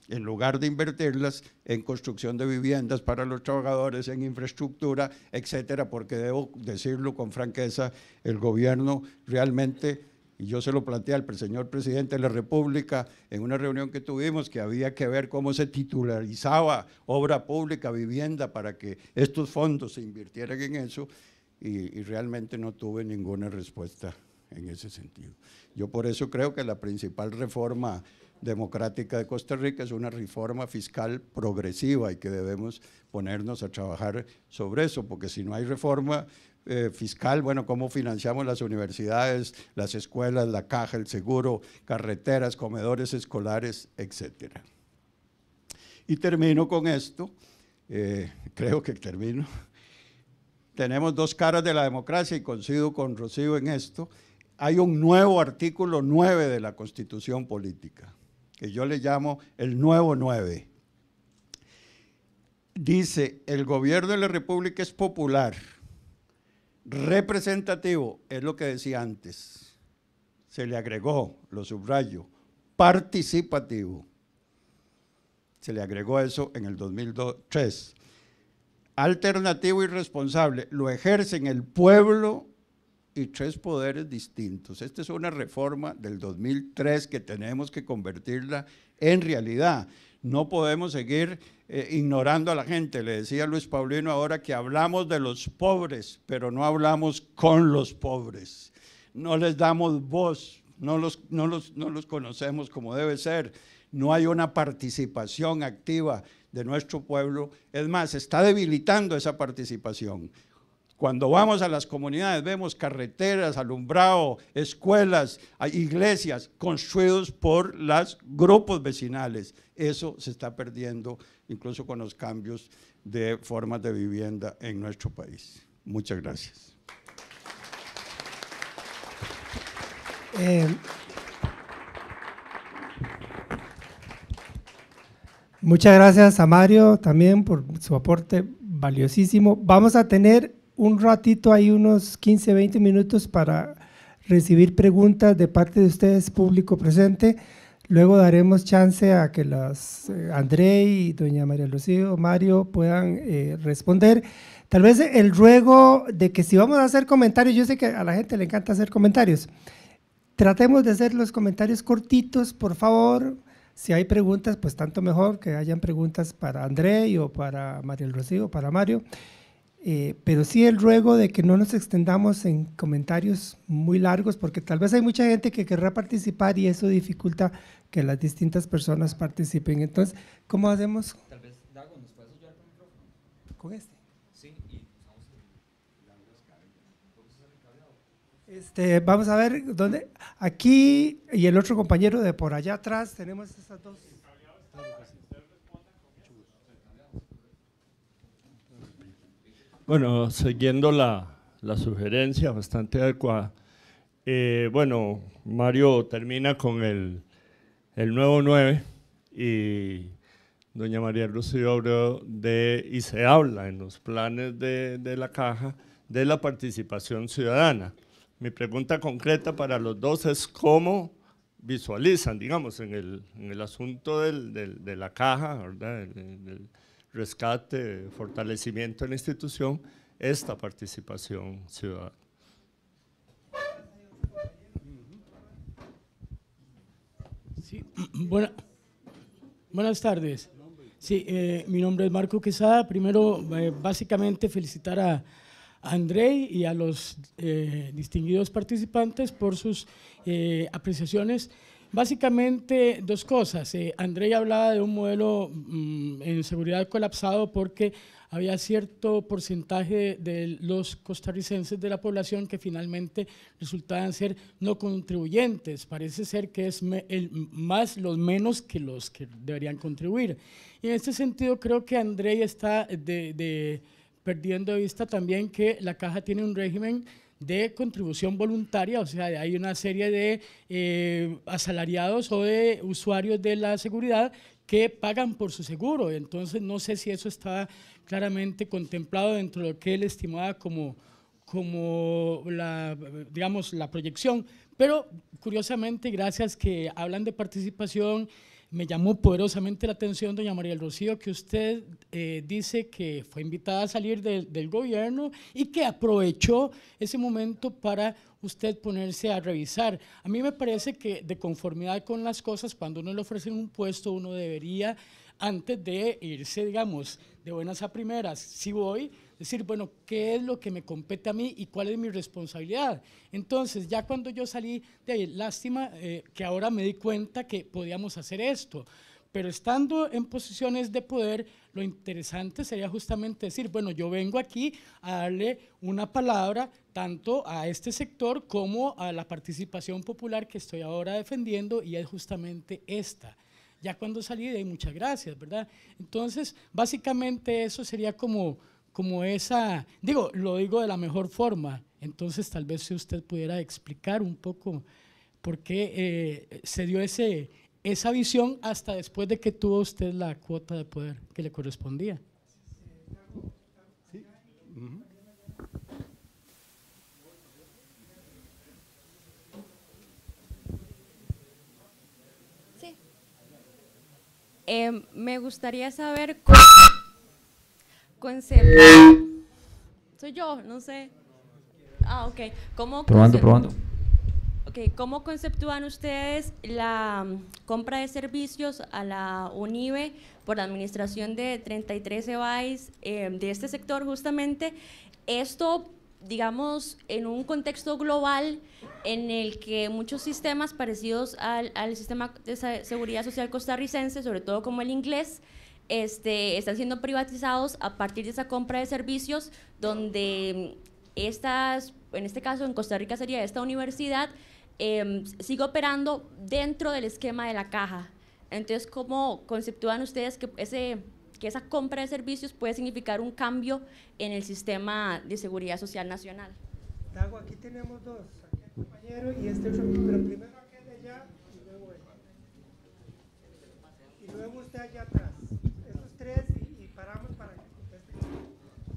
en lugar de invertirlas en construcción de viviendas para los trabajadores, en infraestructura, etcétera, porque debo decirlo con franqueza, el gobierno realmente, y yo se lo planteé al señor presidente de la República en una reunión que tuvimos, que había que ver cómo se titularizaba obra pública, vivienda, para que estos fondos se invirtieran en eso, y, realmente no tuve ninguna respuesta en ese sentido. Yo por eso creo que la principal reforma Democrática de Costa Rica es una reforma fiscal progresiva y que debemos ponernos a trabajar sobre eso, porque si no hay reforma eh, fiscal, bueno, cómo financiamos las universidades, las escuelas, la caja, el seguro, carreteras, comedores escolares, etcétera. Y termino con esto, eh, creo que termino. Tenemos dos caras de la democracia y coincido con Rocío en esto. Hay un nuevo artículo 9 de la Constitución Política que yo le llamo el nuevo 9. Dice, el gobierno de la República es popular, representativo, es lo que decía antes, se le agregó, lo subrayo, participativo. Se le agregó eso en el 2003. Alternativo y responsable, lo ejerce en el pueblo y tres poderes distintos. Esta es una reforma del 2003 que tenemos que convertirla en realidad. No podemos seguir eh, ignorando a la gente. Le decía Luis Paulino ahora que hablamos de los pobres, pero no hablamos con los pobres. No les damos voz, no los, no los, conocemos como debe ser. No hay una participación activa de nuestro pueblo. Es más, está debilitando esa participación. Cuando vamos a las comunidades vemos carreteras, alumbrado, escuelas, iglesias construidos por los grupos vecinales. Eso se está perdiendo incluso con los cambios de formas de vivienda en nuestro país. Muchas gracias. Eh, muchas gracias a Mario también por su aporte valiosísimo. Vamos a tener un ratito hay unos 15, 20 minutos para recibir preguntas de parte de ustedes, público presente. Luego daremos chance a que las eh, André y doña María Lucía o Mario puedan eh, responder. Tal vez el ruego de que si vamos a hacer comentarios, yo sé que a la gente le encanta hacer comentarios. Tratemos de hacer los comentarios cortitos, por favor. Si hay preguntas, pues tanto mejor que hayan preguntas para André o para María Lucía o para Mario. Eh, pero sí el ruego de que no nos extendamos en comentarios muy largos, porque tal vez hay mucha gente que querrá participar y eso dificulta que las distintas personas participen. Entonces, ¿cómo hacemos? Tal vez, Dago, ¿nos puedes ayudar con el micrófono? Con este. Sí, y este, vamos a ver dónde. Aquí y el otro compañero de por allá atrás tenemos estas dos. Bueno, siguiendo la, sugerencia bastante adecuada, eh, bueno, Mario termina con el, nuevo 9 y doña María Lucía Obreo de, y se habla en los planes de, la caja de la participación ciudadana. Mi pregunta concreta para los dos es cómo visualizan, digamos, en el, en el asunto del, de la caja, ¿verdad? rescate, fortalecimiento en la institución, esta participación ciudadana. buenas tardes. Eh, mi nombre es Marco Quesada. Primero, eh, básicamente felicitar a, André y a los eh, distinguidos participantes por sus apreciaciones. Básicamente dos cosas. Eh, hablaba de un modelo mm, en seguridad colapsado porque había cierto porcentaje de los costarricenses de la población que finalmente resultaban ser no contribuyentes. Parece ser que es el, más los menos que los que deberían contribuir. Y en este sentido creo que André está de, perdiendo de vista también que la caja tiene un régimen de contribución voluntaria, o sea, hay una serie de eh, asalariados o de usuarios de la seguridad que pagan por su seguro. Entonces, no sé si eso está claramente contemplado dentro de lo que él estimaba como, como la, digamos, la proyección. Pero, curiosamente, gracias que hablan de participación, me llamó poderosamente la atención, doña María del Rocío, que usted eh, dice que fue invitada a salir del gobierno y que aprovechó ese momento para usted ponerse a revisar. A mí me parece que de conformidad con las cosas, cuando uno le ofrece un puesto, uno debería, antes de irse, digamos, de buenas a primeras, si voy, decir, bueno, ¿qué es lo que me compete a mí y cuál es mi responsabilidad? Entonces, ya cuando yo salí de ahí, lástima eh, que ahora me di cuenta que podíamos hacer esto, pero estando en posiciones de poder, lo interesante sería justamente decir, bueno, yo vengo aquí a darle una palabra tanto a este sector como a la participación popular que estoy ahora defendiendo y es justamente esta ya cuando salí de ahí, muchas gracias, ¿verdad? Entonces, básicamente eso sería como como esa, digo, lo digo de la mejor forma, entonces tal vez si usted pudiera explicar un poco por qué eh, se dio ese, esa visión hasta después de que tuvo usted la cuota de poder que le correspondía. Sí. Eh, me gustaría saber cómo... Soy yo, no sé. Ah, ¿Cómo probando, probando. conceptúan ustedes la mm, compra de servicios a la UNIVE por la administración de 33 EBAIS em, de este sector justamente? Esto digamos, en un contexto global en el que muchos sistemas parecidos al, al, sistema de seguridad social costarricense, sobre todo como el inglés, este, están siendo privatizados a partir de esa compra de servicios donde mm, estas, en este caso en Costa Rica sería esta universidad, em, sigue operando dentro del esquema de la caja. Entonces, ¿cómo conceptúan ustedes que, ese, que esa compra de servicios puede significar un cambio en el sistema de seguridad social nacional? aquí tenemos dos, aquí el compañero y este otro, pero primero aquel de allá y luego Y luego usted allá atrás.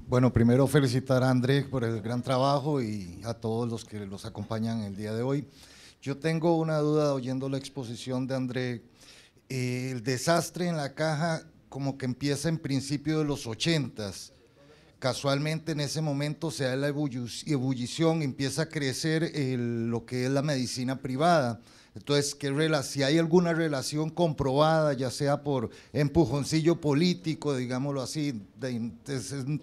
Bueno, primero felicitar a Andrés por el gran trabajo y a todos los que los acompañan el día de hoy. Yo tengo una duda oyendo la exposición de Andrés. Eh, el desastre en la caja como que empieza en principio de los ochentas Casualmente en ese momento se da la ebullición, empieza a crecer lo que es la medicina privada. Entonces, ¿qué si hay alguna relación comprobada, ya sea por empujoncillo político, digámoslo así,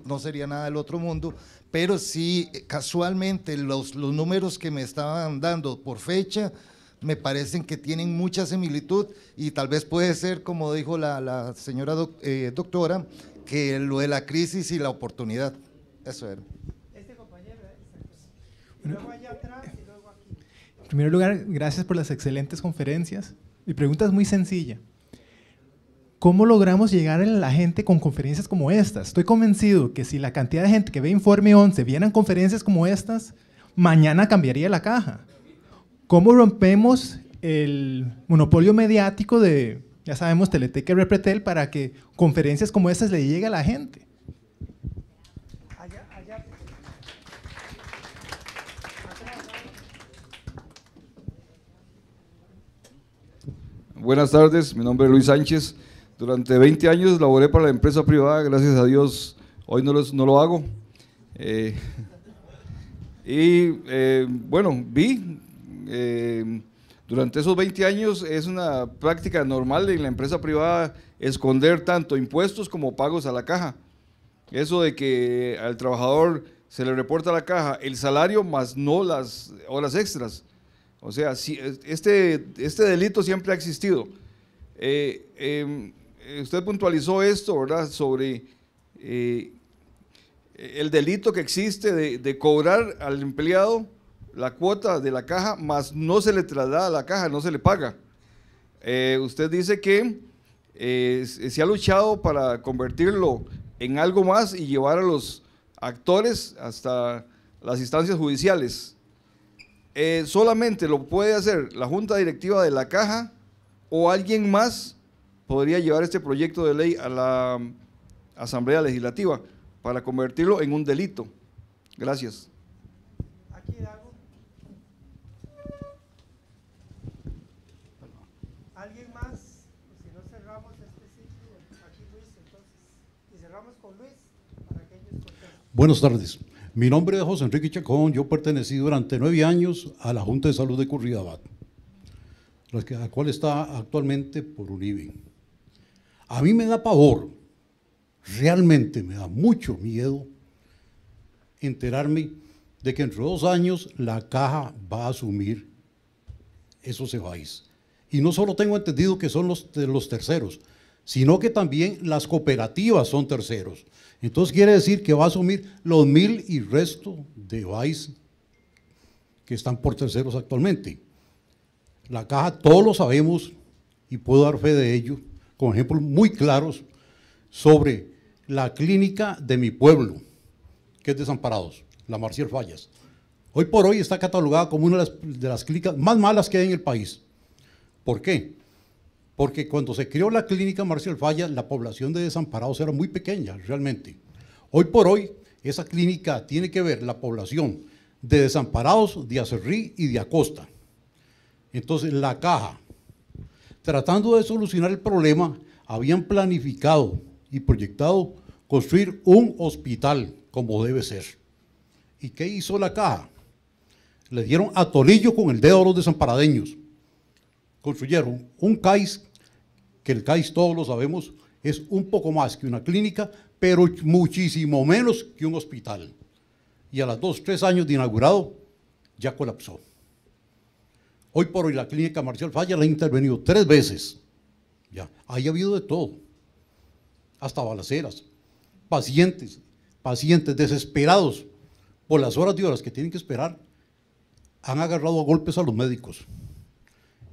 no sería nada del otro mundo, pero si eh, casualmente los, números que me estaban dando por fecha me parecen que tienen mucha similitud y tal vez puede ser, como dijo la, señora eh, doctora, que lo de la crisis y la oportunidad. Eso es. Este compañero, ¿eh? En primer lugar, gracias por las excelentes conferencias. Mi pregunta es muy sencilla. ¿Cómo logramos llegar a la gente con conferencias como estas? Estoy convencido que si la cantidad de gente que ve Informe 11 vieran conferencias como estas, mañana cambiaría la caja. ¿Cómo rompemos el monopolio mediático de ya sabemos, Teleteca Repretel para que conferencias como estas le llegue a la gente. Buenas tardes, mi nombre es Luis Sánchez. Durante 20 años laboré para la empresa privada, gracias a Dios hoy no, lo hago. Eh, y eh, bueno, vi eh, durante esos 20 años es una práctica normal en la empresa privada esconder tanto impuestos como pagos a la caja. Eso de que al trabajador se le reporta a la caja el salario más no las horas extras. O sea, este, este delito siempre ha existido. Eh, em, usted puntualizó esto, ¿verdad? Sobre eh, el delito que existe de cobrar al empleado la cuota de la caja, más no se le traslada a la caja, no se le paga. Eh, usted dice que eh, se ha luchado para convertirlo en algo más y llevar a los actores hasta las instancias judiciales. Eh, solamente lo puede hacer la Junta Directiva de la Caja o alguien más podría llevar este proyecto de ley a la um, Asamblea Legislativa para convertirlo en un delito. Gracias. Buenas tardes. Mi nombre es José Enrique Chacón. Yo pertenecí durante nueve años a la Junta de Salud de Curridabat, la cual está actualmente por Uribe. A mí me da pavor, realmente me da mucho miedo enterarme de que entre dos años la caja va a asumir esos EFAIS. Y no solo tengo entendido que son los, los terceros, sino que también las cooperativas son terceros. Entonces quiere decir que va a asumir los mil y resto de vice que están por terceros actualmente. La caja, todos lo sabemos y puedo dar fe de ello, con ejemplos muy claros sobre la clínica de mi pueblo, que es Desamparados, la Marcial Fallas. Hoy por hoy está catalogada como una de las, de las clínicas más malas que hay en el país. ¿Por qué? porque cuando se creó la clínica Marcial Falla, la población de desamparados era muy pequeña realmente. Hoy por hoy, esa clínica tiene que ver la población de desamparados de Acerrí y de Acosta. Entonces, la caja, tratando de solucionar el problema, habían planificado y proyectado construir un hospital como debe ser. ¿Y qué hizo la caja? Le dieron atolillo con el dedo a los desamparadeños. Construyeron un CAIS que el CAIS todos lo sabemos, es un poco más que una clínica, pero muchísimo menos que un hospital. Y a los dos, tres años de inaugurado, ya colapsó. Hoy por hoy la clínica Marcial Falla la ha intervenido tres veces. Ya, ahí ha habido de todo. Hasta balaceras. Pacientes, pacientes desesperados por las horas y horas que tienen que esperar, han agarrado a golpes a los médicos.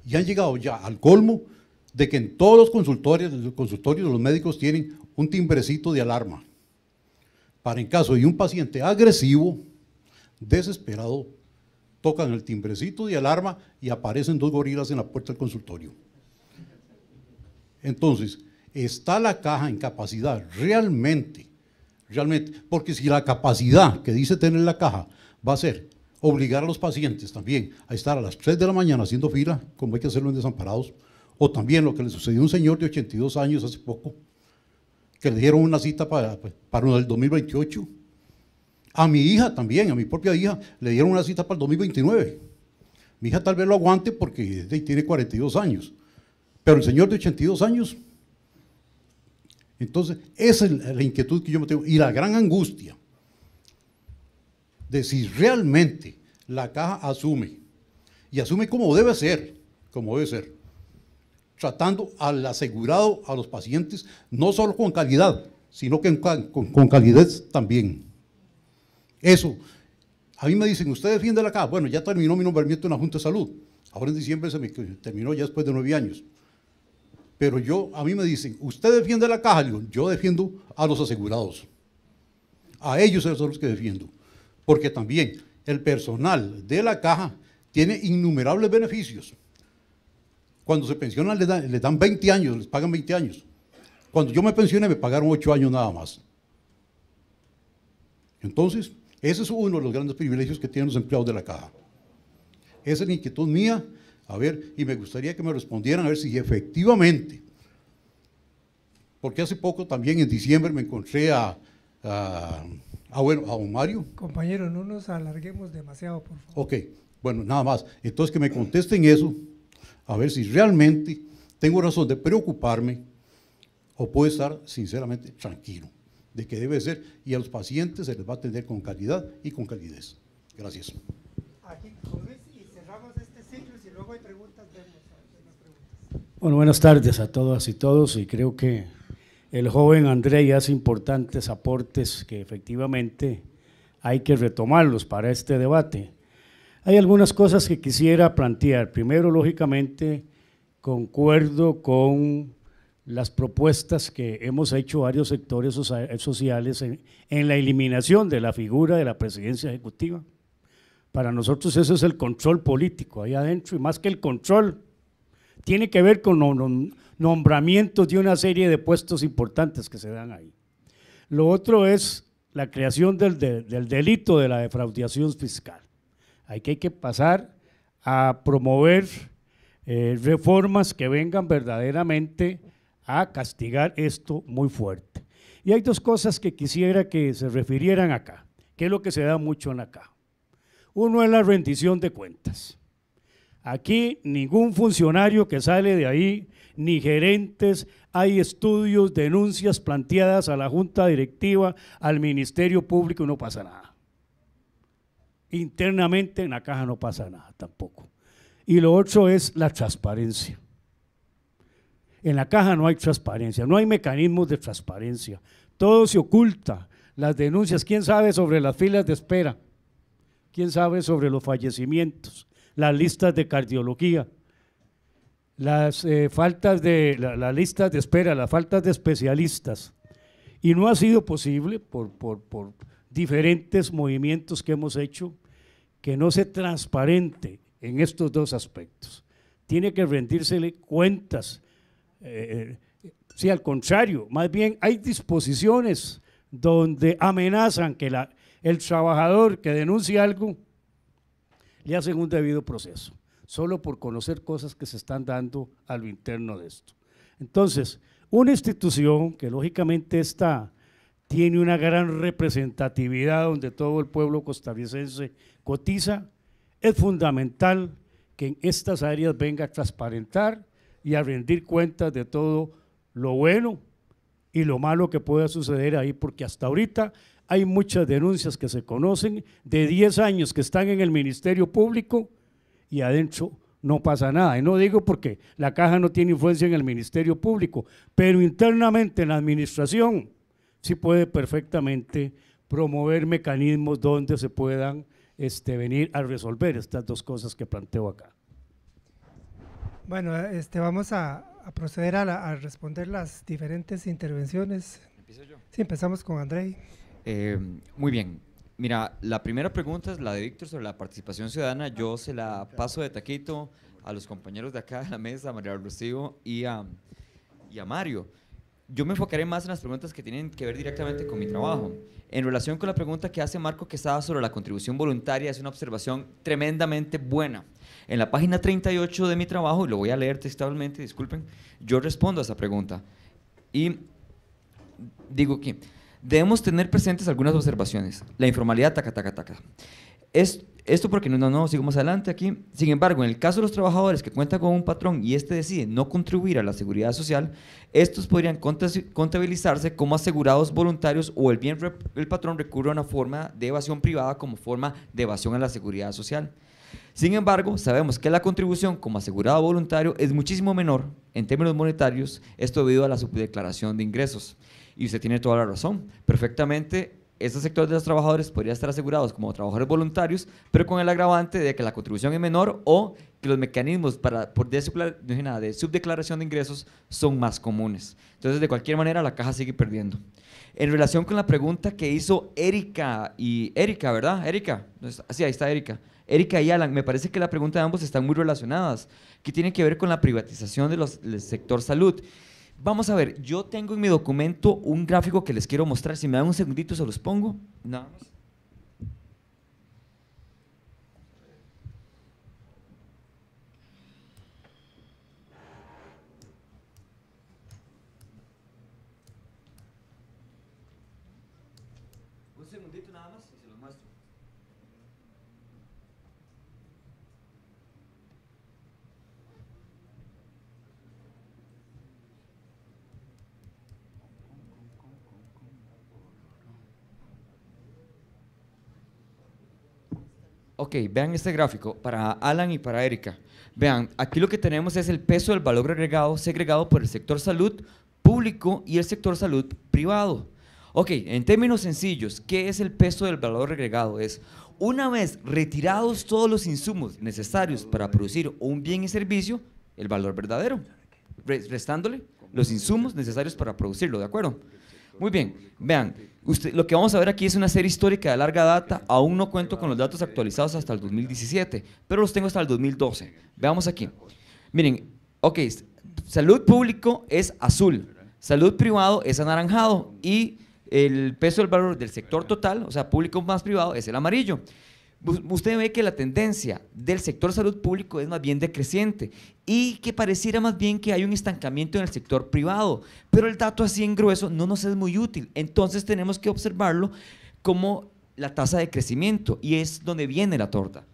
Y han llegado ya al colmo de que en todos los consultorios, los consultorios los médicos tienen un timbrecito de alarma para en caso de un paciente agresivo, desesperado, tocan el timbrecito de alarma y aparecen dos gorilas en la puerta del consultorio. Entonces, está la caja en capacidad realmente, realmente, porque si la capacidad que dice tener la caja va a ser obligar a los pacientes también a estar a las 3 de la mañana haciendo fila, como hay que hacerlo en desamparados, o también lo que le sucedió a un señor de 82 años hace poco, que le dieron una cita para, pues, para el 2028. A mi hija también, a mi propia hija, le dieron una cita para el 2029. Mi hija tal vez lo aguante porque tiene 42 años. Pero el señor de 82 años. Entonces, esa es la inquietud que yo me tengo. Y la gran angustia de si realmente la caja asume. Y asume como debe ser, como debe ser tratando al asegurado, a los pacientes, no solo con calidad, sino que con, con calidez también. Eso. A mí me dicen, usted defiende la caja. Bueno, ya terminó mi nombramiento en la Junta de Salud. Ahora en diciembre se me terminó ya después de nueve años. Pero yo, a mí me dicen, usted defiende la caja. Yo, yo defiendo a los asegurados. A ellos son los que defiendo. Porque también el personal de la caja tiene innumerables beneficios cuando se pensionan les dan, 20 años, les pagan 20 años. Cuando yo me pensioné me pagaron 8 años nada más. Entonces, ese es uno de los grandes privilegios que tienen los empleados de la caja. Esa es la inquietud mía. A ver, y me gustaría que me respondieran a ver si efectivamente, porque hace poco también en diciembre me encontré a, a, ah, bueno, a don Mario. Compañero, no nos alarguemos demasiado, por favor. Ok, bueno, nada más. Entonces que me contesten eso, a ver si realmente tengo razón de preocuparme o puedo estar sinceramente tranquilo de que debe ser y a los pacientes se les va a atender con calidad y con calidez. Gracias. Bueno, buenas tardes a todas y todos y creo que el joven André hace importantes aportes que efectivamente hay que retomarlos para este debate. Hay algunas cosas que quisiera plantear. Primero, lógicamente, concuerdo con las propuestas que hemos hecho varios sectores sociales en, la eliminación de la figura de la presidencia ejecutiva. Para nosotros eso es el control político ahí adentro y más que el control, tiene que ver con nombramientos de una serie de puestos importantes que se dan ahí. Lo otro es la creación del, del delito de la defraudación fiscal. Aquí hay que pasar a promover eh, reformas que vengan verdaderamente a castigar esto muy fuerte. Y hay dos cosas que quisiera que se refirieran acá, que es lo que se da mucho en acá. Uno es la rendición de cuentas. Aquí ningún funcionario que sale de ahí, ni gerentes, hay estudios, denuncias planteadas a la Junta Directiva, al Ministerio Público, no pasa nada. Internamente en la caja no pasa nada tampoco. Y lo otro es la transparencia. En la caja no hay transparencia, no hay mecanismos de transparencia. Todo se oculta. Las denuncias, ¿quién sabe sobre las filas de espera? ¿Quién sabe sobre los fallecimientos? Las listas de cardiología, las eh, faltas de la listas de espera, las faltas de especialistas. Y no ha sido posible por diferentes movimientos que hemos hecho que no se transparente en estos dos aspectos. Tiene que rendírsele cuentas. Eh, eh, si al contrario, más bien hay disposiciones donde amenazan que el trabajador que denuncia algo le hacen un debido proceso, solo por conocer cosas que se están dando a lo interno de esto. Entonces, una institución que lógicamente está tiene una gran representatividad donde todo el pueblo costarricense cotiza, es fundamental que en estas áreas venga a transparentar y a rendir cuentas de todo lo bueno y lo malo que pueda suceder ahí, porque hasta ahorita hay muchas denuncias que se conocen de 10 años que están en el Ministerio Público y adentro no pasa nada. Y no digo porque la caja no tiene influencia en el Ministerio Público, pero internamente en la administración sí puede perfectamente promover mecanismos donde se puedan este, venir a resolver estas dos cosas que planteo acá. Bueno, este, vamos a, proceder a, responder las diferentes intervenciones. ¿Empiezo yo? Sí, empezamos con André. Eh, muy bien. Mira, la primera pregunta es la de Víctor sobre la participación ciudadana. Yo se la paso de taquito a los compañeros de acá de la mesa, a María Rocío y a, y a Mario yo me enfocaré más en las preguntas que tienen que ver directamente con mi trabajo. En relación con la pregunta que hace Marco Quesada sobre la contribución voluntaria, es una observación tremendamente buena. En la página 38 de mi trabajo, y lo voy a leer textualmente, disculpen, yo respondo a esa pregunta. Y digo que debemos tener presentes algunas observaciones. La informalidad, taca, taca, taca. Es esto porque no, no, no, sigamos adelante aquí. Sin embargo, en el caso de los trabajadores que cuentan con un patrón y este decide no contribuir a la seguridad social, estos podrían contabilizarse como asegurados voluntarios o el bien el patrón recurre a una forma de evasión privada como forma de evasión a la seguridad social. Sin embargo, sabemos que la contribución como asegurado voluntario es muchísimo menor en términos monetarios, esto debido a la subdeclaración de ingresos. Y usted tiene toda la razón. Perfectamente esos sectores de los trabajadores podría estar asegurados como trabajadores voluntarios, pero con el agravante de que la contribución es menor o que los mecanismos para, por de subdeclaración de ingresos son más comunes. Entonces, de cualquier manera, la caja sigue perdiendo. En relación con la pregunta que hizo Erika y Erika, ¿verdad? Erika, así ahí está Erika. Erika y Alan, me parece que la pregunta de ambos están muy relacionadas, que tiene que ver con la privatización del sector salud. Vamos a ver, yo tengo en mi documento un gráfico que les quiero mostrar. Si me dan un segundito, se los pongo. Nada más. Ok, vean este gráfico para Alan y para Erika. Vean, aquí lo que tenemos es el peso del valor agregado segregado por el sector salud público y el sector salud privado. Ok, en términos sencillos, ¿qué es el peso del valor agregado? Es una vez retirados todos los insumos necesarios para producir un bien y servicio, el valor verdadero, restándole los insumos necesarios para producirlo, ¿de acuerdo? Muy bien, vean, lo que vamos a ver aquí es una serie histórica de larga data, aún no cuento con los datos actualizados hasta el 2017, pero los tengo hasta el 2012. Veamos aquí. Miren, ok, salud público es azul, salud privado es anaranjado y el peso del valor del sector total, o sea, público más privado, es el amarillo usted ve que la tendencia del sector salud público es más bien decreciente y que pareciera más bien que hay un estancamiento en el sector privado, pero el dato así en grueso no nos es muy útil, entonces tenemos que observarlo como la tasa de crecimiento y es donde viene la torta.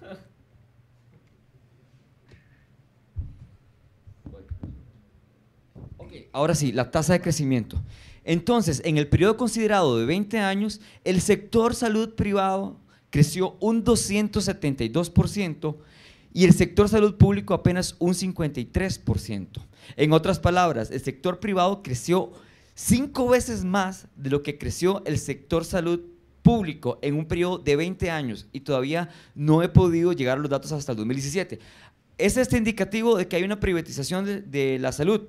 ahora sí, la tasa de crecimiento. Entonces, en el periodo considerado de 20 años, el sector salud privado creció un 272% y el sector salud público apenas un 53%. En otras palabras, el sector privado creció cinco veces más de lo que creció el sector salud público en un periodo de 20 años y todavía no he podido llegar a los datos hasta el 2017. ¿Es este indicativo de que hay una privatización de, de la salud?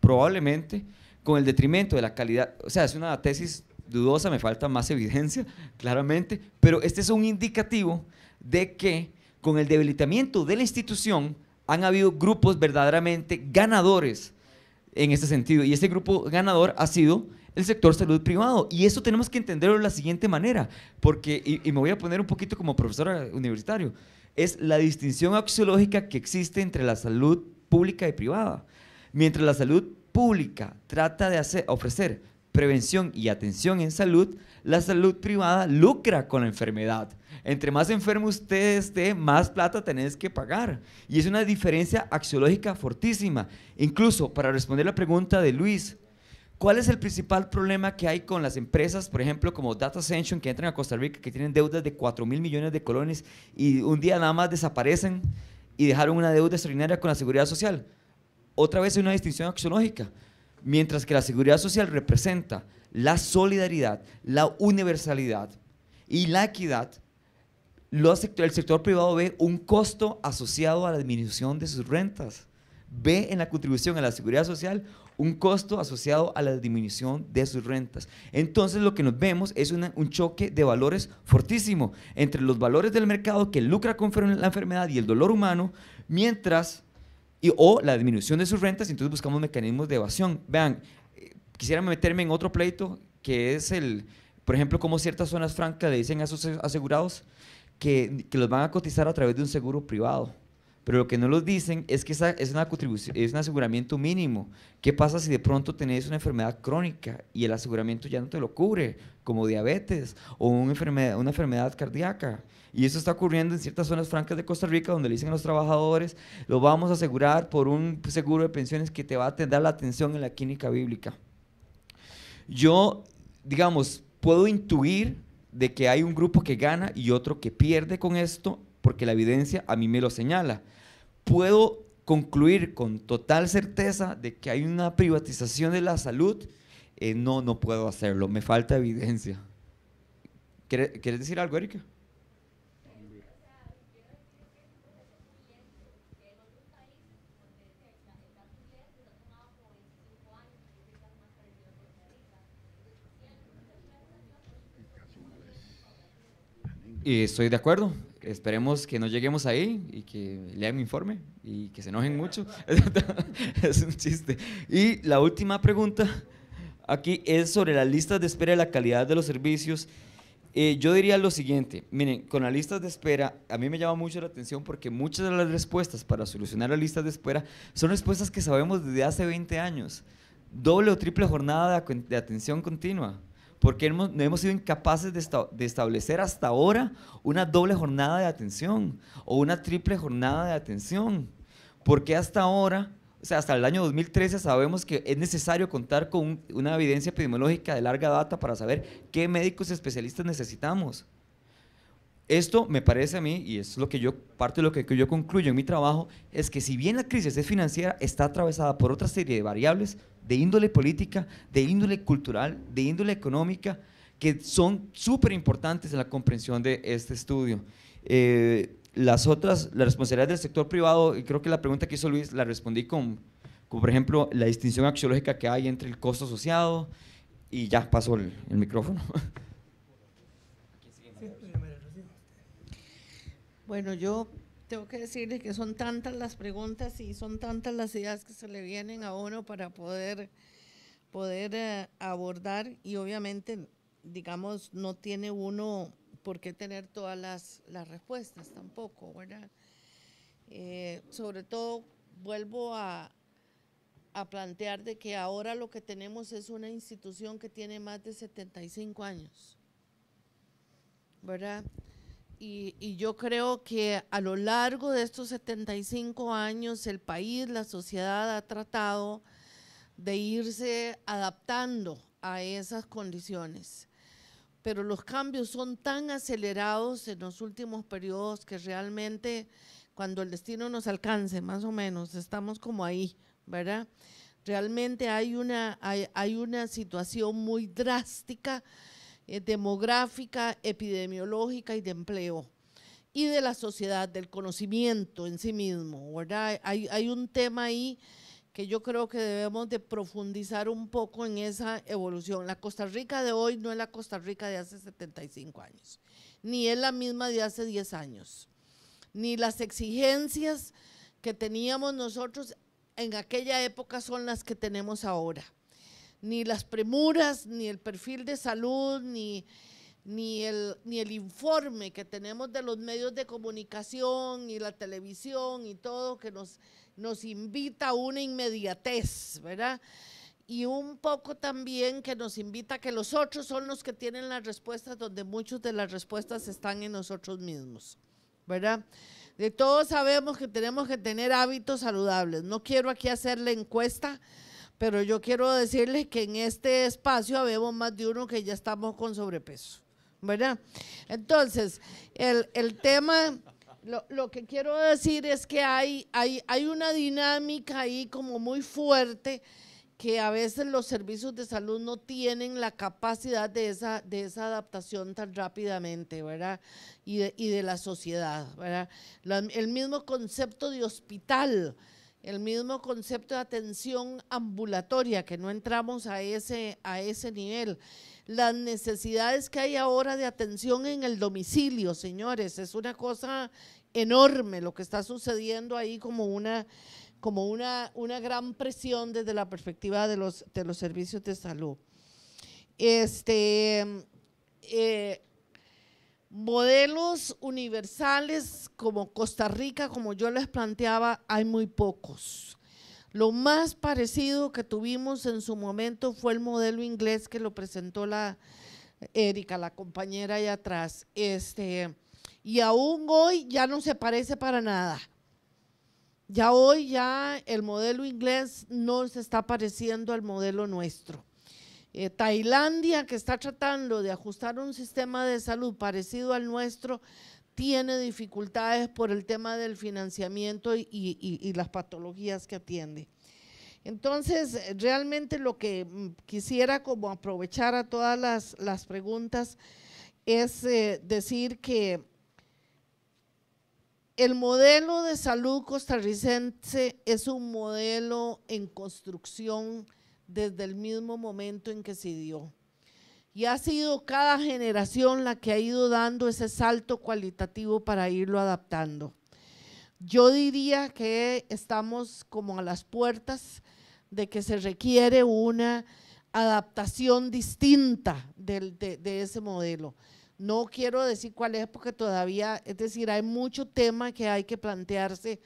Probablemente con el detrimento de la calidad. O sea, es una tesis dudosa, me falta más evidencia, claramente, pero este es un indicativo de que con el debilitamiento de la institución han habido grupos verdaderamente ganadores en ese sentido. Y ese grupo ganador ha sido el sector salud privado. Y eso tenemos que entenderlo de la siguiente manera, porque, y, me voy a poner un poquito como profesor universitario, es la distinción axiológica que existe entre la salud pública y privada. Mientras la salud pública trata de hacer, ofrecer prevención y atención en salud, la salud privada lucra con la enfermedad. Entre más enfermo usted esté, más plata tenés que pagar. Y es una diferencia axiológica fortísima. Incluso para responder la pregunta de Luis, ¿cuál es el principal problema que hay con las empresas, por ejemplo, como Data que entran a Costa Rica, que tienen deudas de 4 mil millones de colones y un día nada más desaparecen y dejaron una deuda extraordinaria con la seguridad social? otra vez hay una distinción axiológica. Mientras que la seguridad social representa la solidaridad, la universalidad y la equidad, el sector privado ve un costo asociado a la disminución de sus rentas. Ve en la contribución a la seguridad social un costo asociado a la disminución de sus rentas. Entonces lo que nos vemos es un choque de valores fortísimo entre los valores del mercado que lucra con la enfermedad y el dolor humano, mientras y, o la disminución de sus rentas, y entonces buscamos mecanismos de evasión. Vean, eh, quisiera meterme en otro pleito que es el, por ejemplo, cómo ciertas zonas francas le dicen a sus asegurados que los van a cotizar a través de un seguro privado. Pero lo que no los dicen es que esa, es, una contribución, es un aseguramiento mínimo. ¿Qué pasa si de pronto tenés una enfermedad crónica y el aseguramiento ya no te lo cubre, como diabetes o una enfermedad, una enfermedad cardíaca? Y eso está ocurriendo en ciertas zonas francas de Costa Rica, donde le dicen a los trabajadores, lo vamos a asegurar por un seguro de pensiones que te va a dar la atención en la clínica bíblica. Yo, digamos, puedo intuir de que hay un grupo que gana y otro que pierde con esto, porque la evidencia a mí me lo señala puedo concluir con total certeza de que hay una privatización de la salud, eh, no, no puedo hacerlo, me falta evidencia. ¿Quieres decir algo, Erika? Y eh, estoy de acuerdo esperemos que no lleguemos ahí y que lean mi informe y que se enojen mucho. es un chiste. Y la última pregunta aquí es sobre las listas de espera y la calidad de los servicios. Eh, yo diría lo siguiente, miren, con las listas de espera, a mí me llama mucho la atención porque muchas de las respuestas para solucionar las listas de espera son respuestas que sabemos desde hace 20 años. Doble o triple jornada de atención continua porque no hemos sido incapaces de, establecer hasta ahora una doble jornada de atención o una triple jornada de atención. Porque hasta ahora, o sea, hasta el año 2013 sabemos que es necesario contar con una evidencia epidemiológica de larga data para saber qué médicos especialistas necesitamos. Esto me parece a mí, y es lo que yo, parte de lo que yo concluyo en mi trabajo, es que si bien la crisis es financiera, está atravesada por otra serie de variables de índole política, de índole cultural, de índole económica, que son súper importantes en la comprensión de este estudio. Eh, las otras, la responsabilidad del sector privado, y creo que la pregunta que hizo Luis la respondí con, por ejemplo, la distinción axiológica que hay entre el costo asociado, y ya pasó el micrófono. Bueno, yo tengo que decirles que son tantas las preguntas y son tantas las ideas que se le vienen a uno para poder, poder eh, abordar y obviamente, digamos, no tiene uno por qué tener todas las, las respuestas tampoco, ¿verdad? Eh, sobre todo, vuelvo a, a plantear de que ahora lo que tenemos es una institución que tiene más de 75 años, ¿verdad? Y, yo creo que a lo largo de estos 75 años el país, la sociedad ha tratado de irse adaptando a esas condiciones. Pero los cambios son tan acelerados en los últimos periodos que realmente cuando el destino nos alcance, más o menos, estamos como ahí, ¿verdad? Realmente hay una, hay, hay una situación muy drástica eh, demográfica, epidemiológica y de empleo y de la sociedad, del conocimiento en sí mismo, ¿verdad? Hay, hay un tema ahí que yo creo que debemos de profundizar un poco en esa evolución. La Costa Rica de hoy no es la Costa Rica de hace 75 años, ni es la misma de hace 10 años, ni las exigencias que teníamos nosotros en aquella época son las que tenemos ahora ni las premuras, ni el perfil de salud, ni, ni, el, ni el informe que tenemos de los medios de comunicación y la televisión y todo que nos, nos invita a una inmediatez, ¿verdad? Y un poco también que nos invita a que los otros son los que tienen las respuestas, donde muchas de las respuestas están en nosotros mismos, ¿verdad? De todos sabemos que tenemos que tener hábitos saludables. No quiero aquí hacer la encuesta pero yo quiero decirles que en este espacio habemos más de uno que ya estamos con sobrepeso, ¿verdad? Entonces, el, el tema, lo, lo, que quiero decir es que hay, hay, hay una dinámica ahí como muy fuerte que a veces los servicios de salud no tienen la capacidad de esa, de esa adaptación tan rápidamente, ¿verdad? Y de, y de la sociedad, ¿verdad? el mismo concepto de hospital, el mismo concepto de atención ambulatoria, que no entramos a ese, a ese nivel. Las necesidades que hay ahora de atención en el domicilio, señores, es una cosa enorme lo que está sucediendo ahí como una, como una, una gran presión desde la perspectiva de los, de los servicios de salud. Este, eh, modelos universales como Costa Rica, como yo les planteaba, hay muy pocos. Lo más parecido que tuvimos en su momento fue el modelo inglés que lo presentó la Erika, la compañera allá atrás. Este, y aún hoy ya no se parece para nada. Ya hoy ya el modelo inglés no se está pareciendo al modelo nuestro. Eh, Tailandia, que está tratando de ajustar un sistema de salud parecido al nuestro, tiene dificultades por el tema del financiamiento y, las patologías que atiende. Entonces, realmente lo que mm, quisiera como aprovechar a todas las, preguntas es eh, decir que el modelo de salud costarricense es un modelo en construcción desde el mismo momento en que se dio. Y ha sido cada generación la que ha ido dando ese salto cualitativo para irlo adaptando. Yo diría que estamos como a las puertas de que se requiere una adaptación distinta de, ese modelo. No quiero decir cuál es porque todavía, es decir, hay mucho tema que hay que plantearse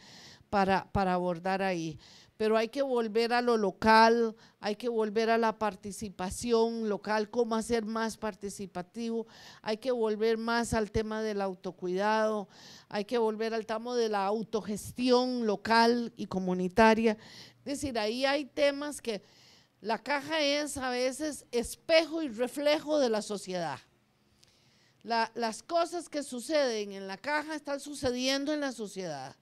para, para abordar ahí pero hay que volver a lo local, hay que volver a la participación local, cómo hacer más participativo, hay que volver más al tema del autocuidado, hay que volver al tema de la autogestión local y comunitaria. Es decir, ahí hay temas que la caja es a veces espejo y reflejo de la sociedad. las cosas que suceden en la caja están sucediendo en la sociedad.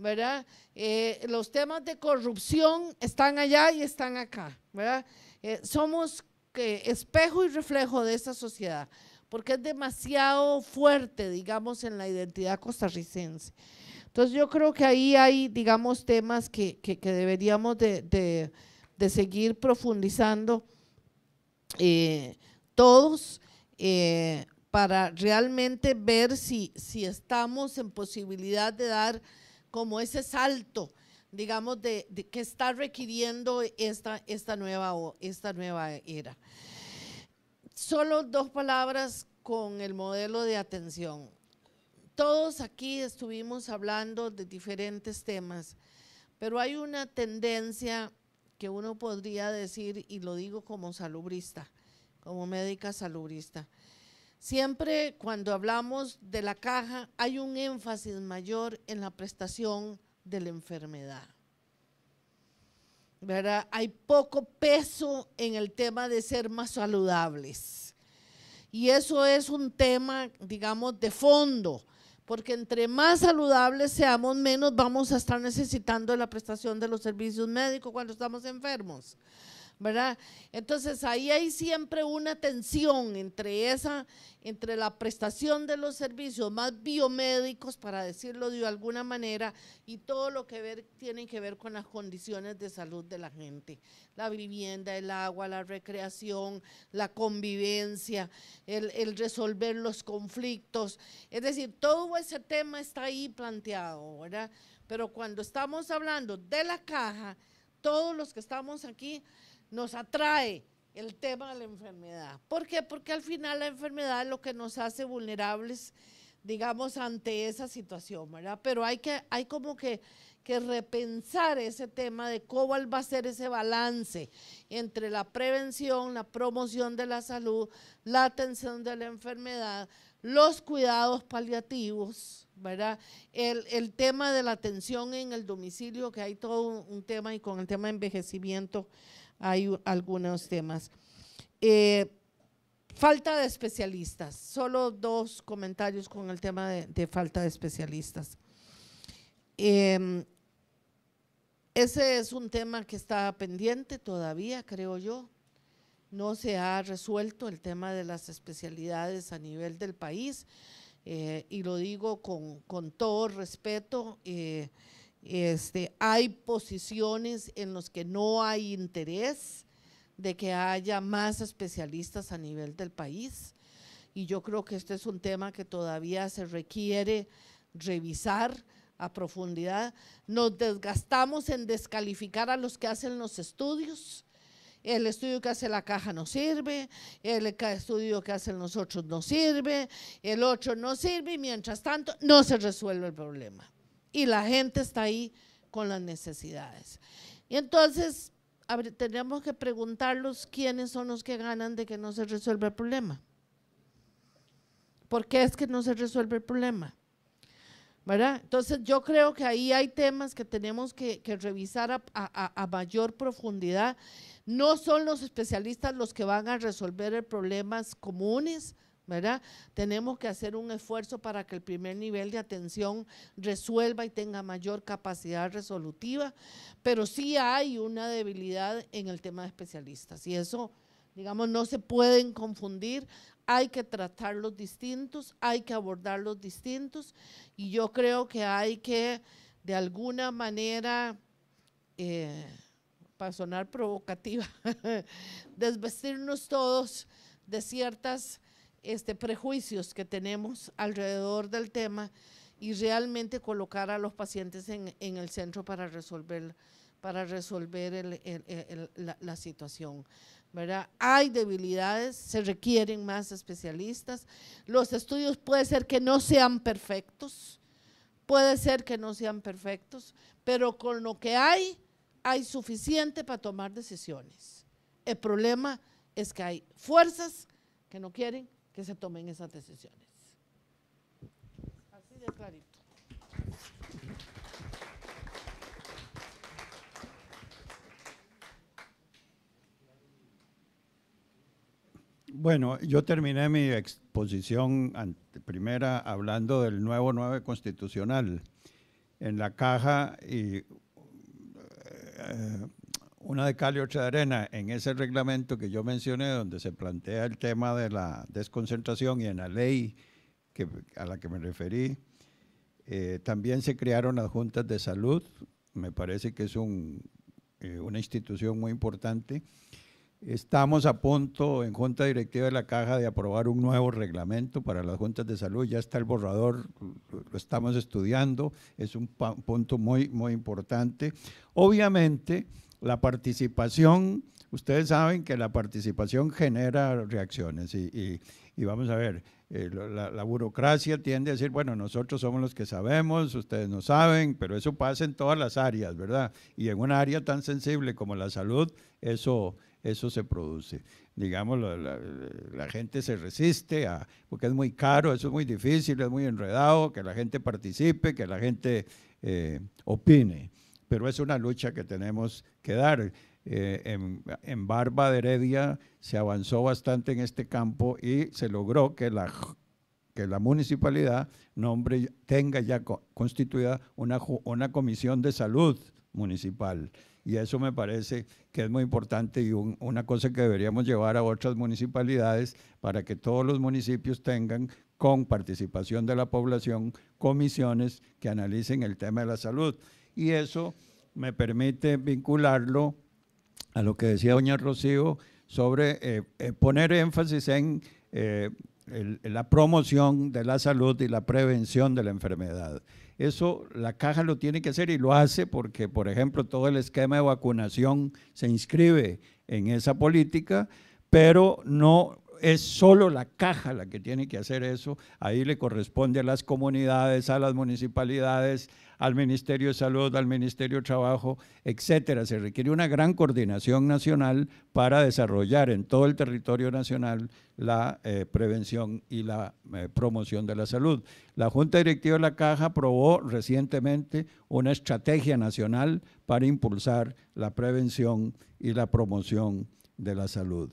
¿verdad? Eh, los temas de corrupción están allá y están acá, ¿verdad? Eh, somos espejo y reflejo de esa sociedad, porque es demasiado fuerte, digamos, en la identidad costarricense. Entonces yo creo que ahí hay, digamos, temas que, deberíamos de, seguir profundizando eh, todos para realmente ver si, si estamos en posibilidad de dar como ese salto, digamos, de, que está requiriendo esta, esta nueva era. Solo dos palabras con el modelo de atención. Todos aquí estuvimos hablando de diferentes temas, pero hay una tendencia que uno podría decir, y lo digo como salubrista, como médica salubrista, Siempre cuando hablamos de la caja hay un énfasis mayor en la prestación de la enfermedad. ¿Verdad? Hay poco peso en el tema de ser más saludables. Y eso es un tema, digamos, de fondo, porque entre más saludables seamos, menos vamos a estar necesitando la prestación de los servicios médicos cuando estamos enfermos. ¿verdad? Entonces ahí hay siempre una tensión entre esa, entre la prestación de los servicios más biomédicos, para decirlo de alguna manera, y todo lo que ver, tiene que ver con las condiciones de salud de la gente, la vivienda, el agua, la recreación, la convivencia, el, el resolver los conflictos, es decir, todo ese tema está ahí planteado, ¿verdad? Pero cuando estamos hablando de la caja, todos los que estamos aquí, nos atrae el tema de la enfermedad. ¿Por qué? Porque al final la enfermedad es lo que nos hace vulnerables, digamos, ante esa situación, ¿verdad? Pero hay, que, hay como que, repensar ese tema de cómo va a ser ese balance entre la prevención, la promoción de la salud, la atención de la enfermedad, los cuidados paliativos, ¿verdad? El, tema de la atención en el domicilio, que hay todo un, un tema y con el tema de envejecimiento hay algunos temas. Eh, falta de especialistas. Solo dos comentarios con el tema de, falta de especialistas. Em, ese es un tema que está pendiente todavía, creo yo. No se ha resuelto el tema de las especialidades a nivel del país. Eh, y lo digo con, todo respeto. Eh, este, hay posiciones en las que no hay interés de que haya más especialistas a nivel del país. Y yo creo que este es un tema que todavía se requiere revisar a profundidad. Nos desgastamos en descalificar a los que hacen los estudios. El estudio que hace la caja no sirve, el estudio que hacen los no sirve, el otro no sirve y mientras tanto no se resuelve el problema y la gente está ahí con las necesidades. Y entonces tenemos que preguntarlos quiénes son los que ganan de que no se resuelva el problema. ¿Por qué es que no se resuelve el problema? ¿Verdad? Entonces yo creo que ahí hay temas que tenemos que, revisar a mayor profundidad. No son los especialistas los que van a resolver problemas comunes, ¿verdad? Tenemos que hacer un esfuerzo para que el primer nivel de atención resuelva y tenga mayor capacidad resolutiva, pero sí hay una debilidad en el tema de especialistas y eso, digamos, no se pueden confundir, hay que tratarlos distintos, hay que abordarlos distintos y yo creo que hay que de alguna manera... Eh, para sonar provocativa, desvestirnos todos de ciertas este, prejuicios que tenemos alrededor del tema y realmente colocar a los pacientes en, en el centro para resolver, para resolver la, la, situación. ¿verdad? Hay debilidades, se requieren más especialistas. Los estudios puede ser que no sean perfectos, puede ser que no sean perfectos, pero con lo que hay, hay suficiente para tomar decisiones. El problema es que hay fuerzas que no quieren que se tomen esas decisiones. Así de clarito. Bueno, yo terminé mi exposición ante, primera hablando del nuevo 9 constitucional. En la caja y, eh, una de cal y otra de arena en ese reglamento que yo mencioné, donde se plantea el tema de la desconcentración y en la ley a la que me referí, eh, también se crearon las juntas de salud. Me parece que es eh, una institución muy importante. Estamos a punto en Junta Directiva de la Caja de aprobar un nuevo reglamento para las juntas de salud. Ya está el borrador, lo estamos estudiando. Es un punto muy, muy importante. Obviamente, la participación, ustedes saben que la participación genera reacciones y, vamos a ver, eh, la, burocracia tiende a decir, bueno, nosotros somos los que sabemos, ustedes no saben, pero eso pasa en todas las áreas, ¿verdad? Y en un área tan sensible como la salud, eso, eso se produce. Digamos, la, gente se resiste a, porque es muy caro, eso es muy difícil, es muy enredado, que la gente participe, que la gente eh, opine pero es una lucha que tenemos que dar. Eh, en, Barba de Heredia se avanzó bastante en este campo y se logró que la, que la municipalidad nombre, tenga ya constituida una, una comisión de salud municipal. Y eso me parece que es muy importante y una cosa que deberíamos llevar a otras municipalidades para que todos los municipios tengan, con participación de la población, comisiones que analicen el tema de la salud. Y eso me permite vincularlo a lo que decía doña Rocío sobre eh, eh, poner énfasis en eh, la promoción de la salud y la prevención de la enfermedad. Eso la caja lo tiene que hacer y lo hace porque, por ejemplo, todo el esquema de vacunación se inscribe en esa política, pero no es solo la caja la que tiene que hacer eso. Ahí le corresponde a las comunidades, a las municipalidades, al Ministerio de Salud, al Ministerio de Trabajo, etcétera. Se requiere una gran coordinación nacional para desarrollar en todo el territorio nacional la eh, prevención y la eh, promoción de la salud. La Junta Directiva de la Caja aprobó recientemente una estrategia nacional para impulsar la prevención y la promoción de la salud.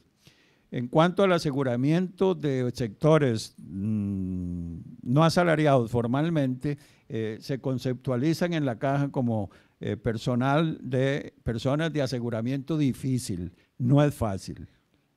En cuanto al aseguramiento de sectores mm, no asalariados formalmente, eh, se conceptualizan en la caja como eh, personal de personas de aseguramiento difícil. No es fácil.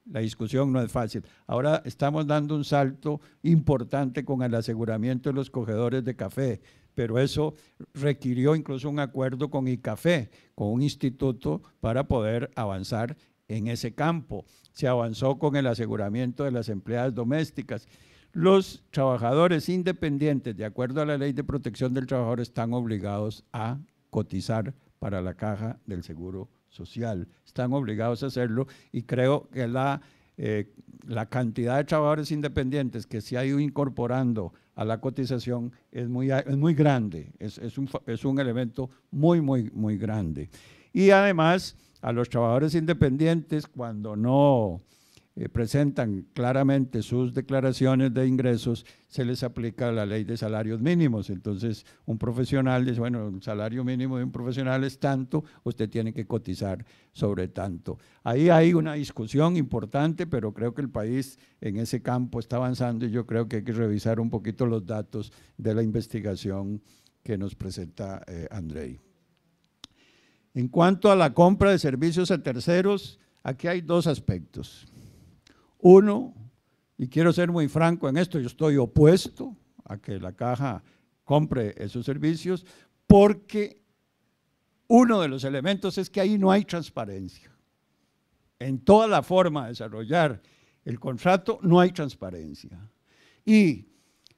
La discusión no es fácil. Ahora estamos dando un salto importante con el aseguramiento de los cogedores de café, pero eso requirió incluso un acuerdo con ICAFE, con un instituto, para poder avanzar en ese campo. Se avanzó con el aseguramiento de las empleadas domésticas. Los trabajadores independientes, de acuerdo a la ley de protección del trabajador, están obligados a cotizar para la caja del seguro social. Están obligados a hacerlo y creo que la, eh, la cantidad de trabajadores independientes que se ha ido incorporando a la cotización es muy, es muy grande, es, es, un, es un elemento muy, muy, muy grande. Y además a los trabajadores independientes cuando no eh, presentan claramente sus declaraciones de ingresos, se les aplica la ley de salarios mínimos. Entonces, un profesional dice, bueno, un salario mínimo de un profesional es tanto, usted tiene que cotizar sobre tanto. Ahí hay una discusión importante, pero creo que el país en ese campo está avanzando y yo creo que hay que revisar un poquito los datos de la investigación que nos presenta eh, Andrei. En cuanto a la compra de servicios a terceros, aquí hay dos aspectos. Uno, y quiero ser muy franco en esto, yo estoy opuesto a que la caja compre esos servicios porque uno de los elementos es que ahí no hay transparencia. En toda la forma de desarrollar el contrato no hay transparencia. Y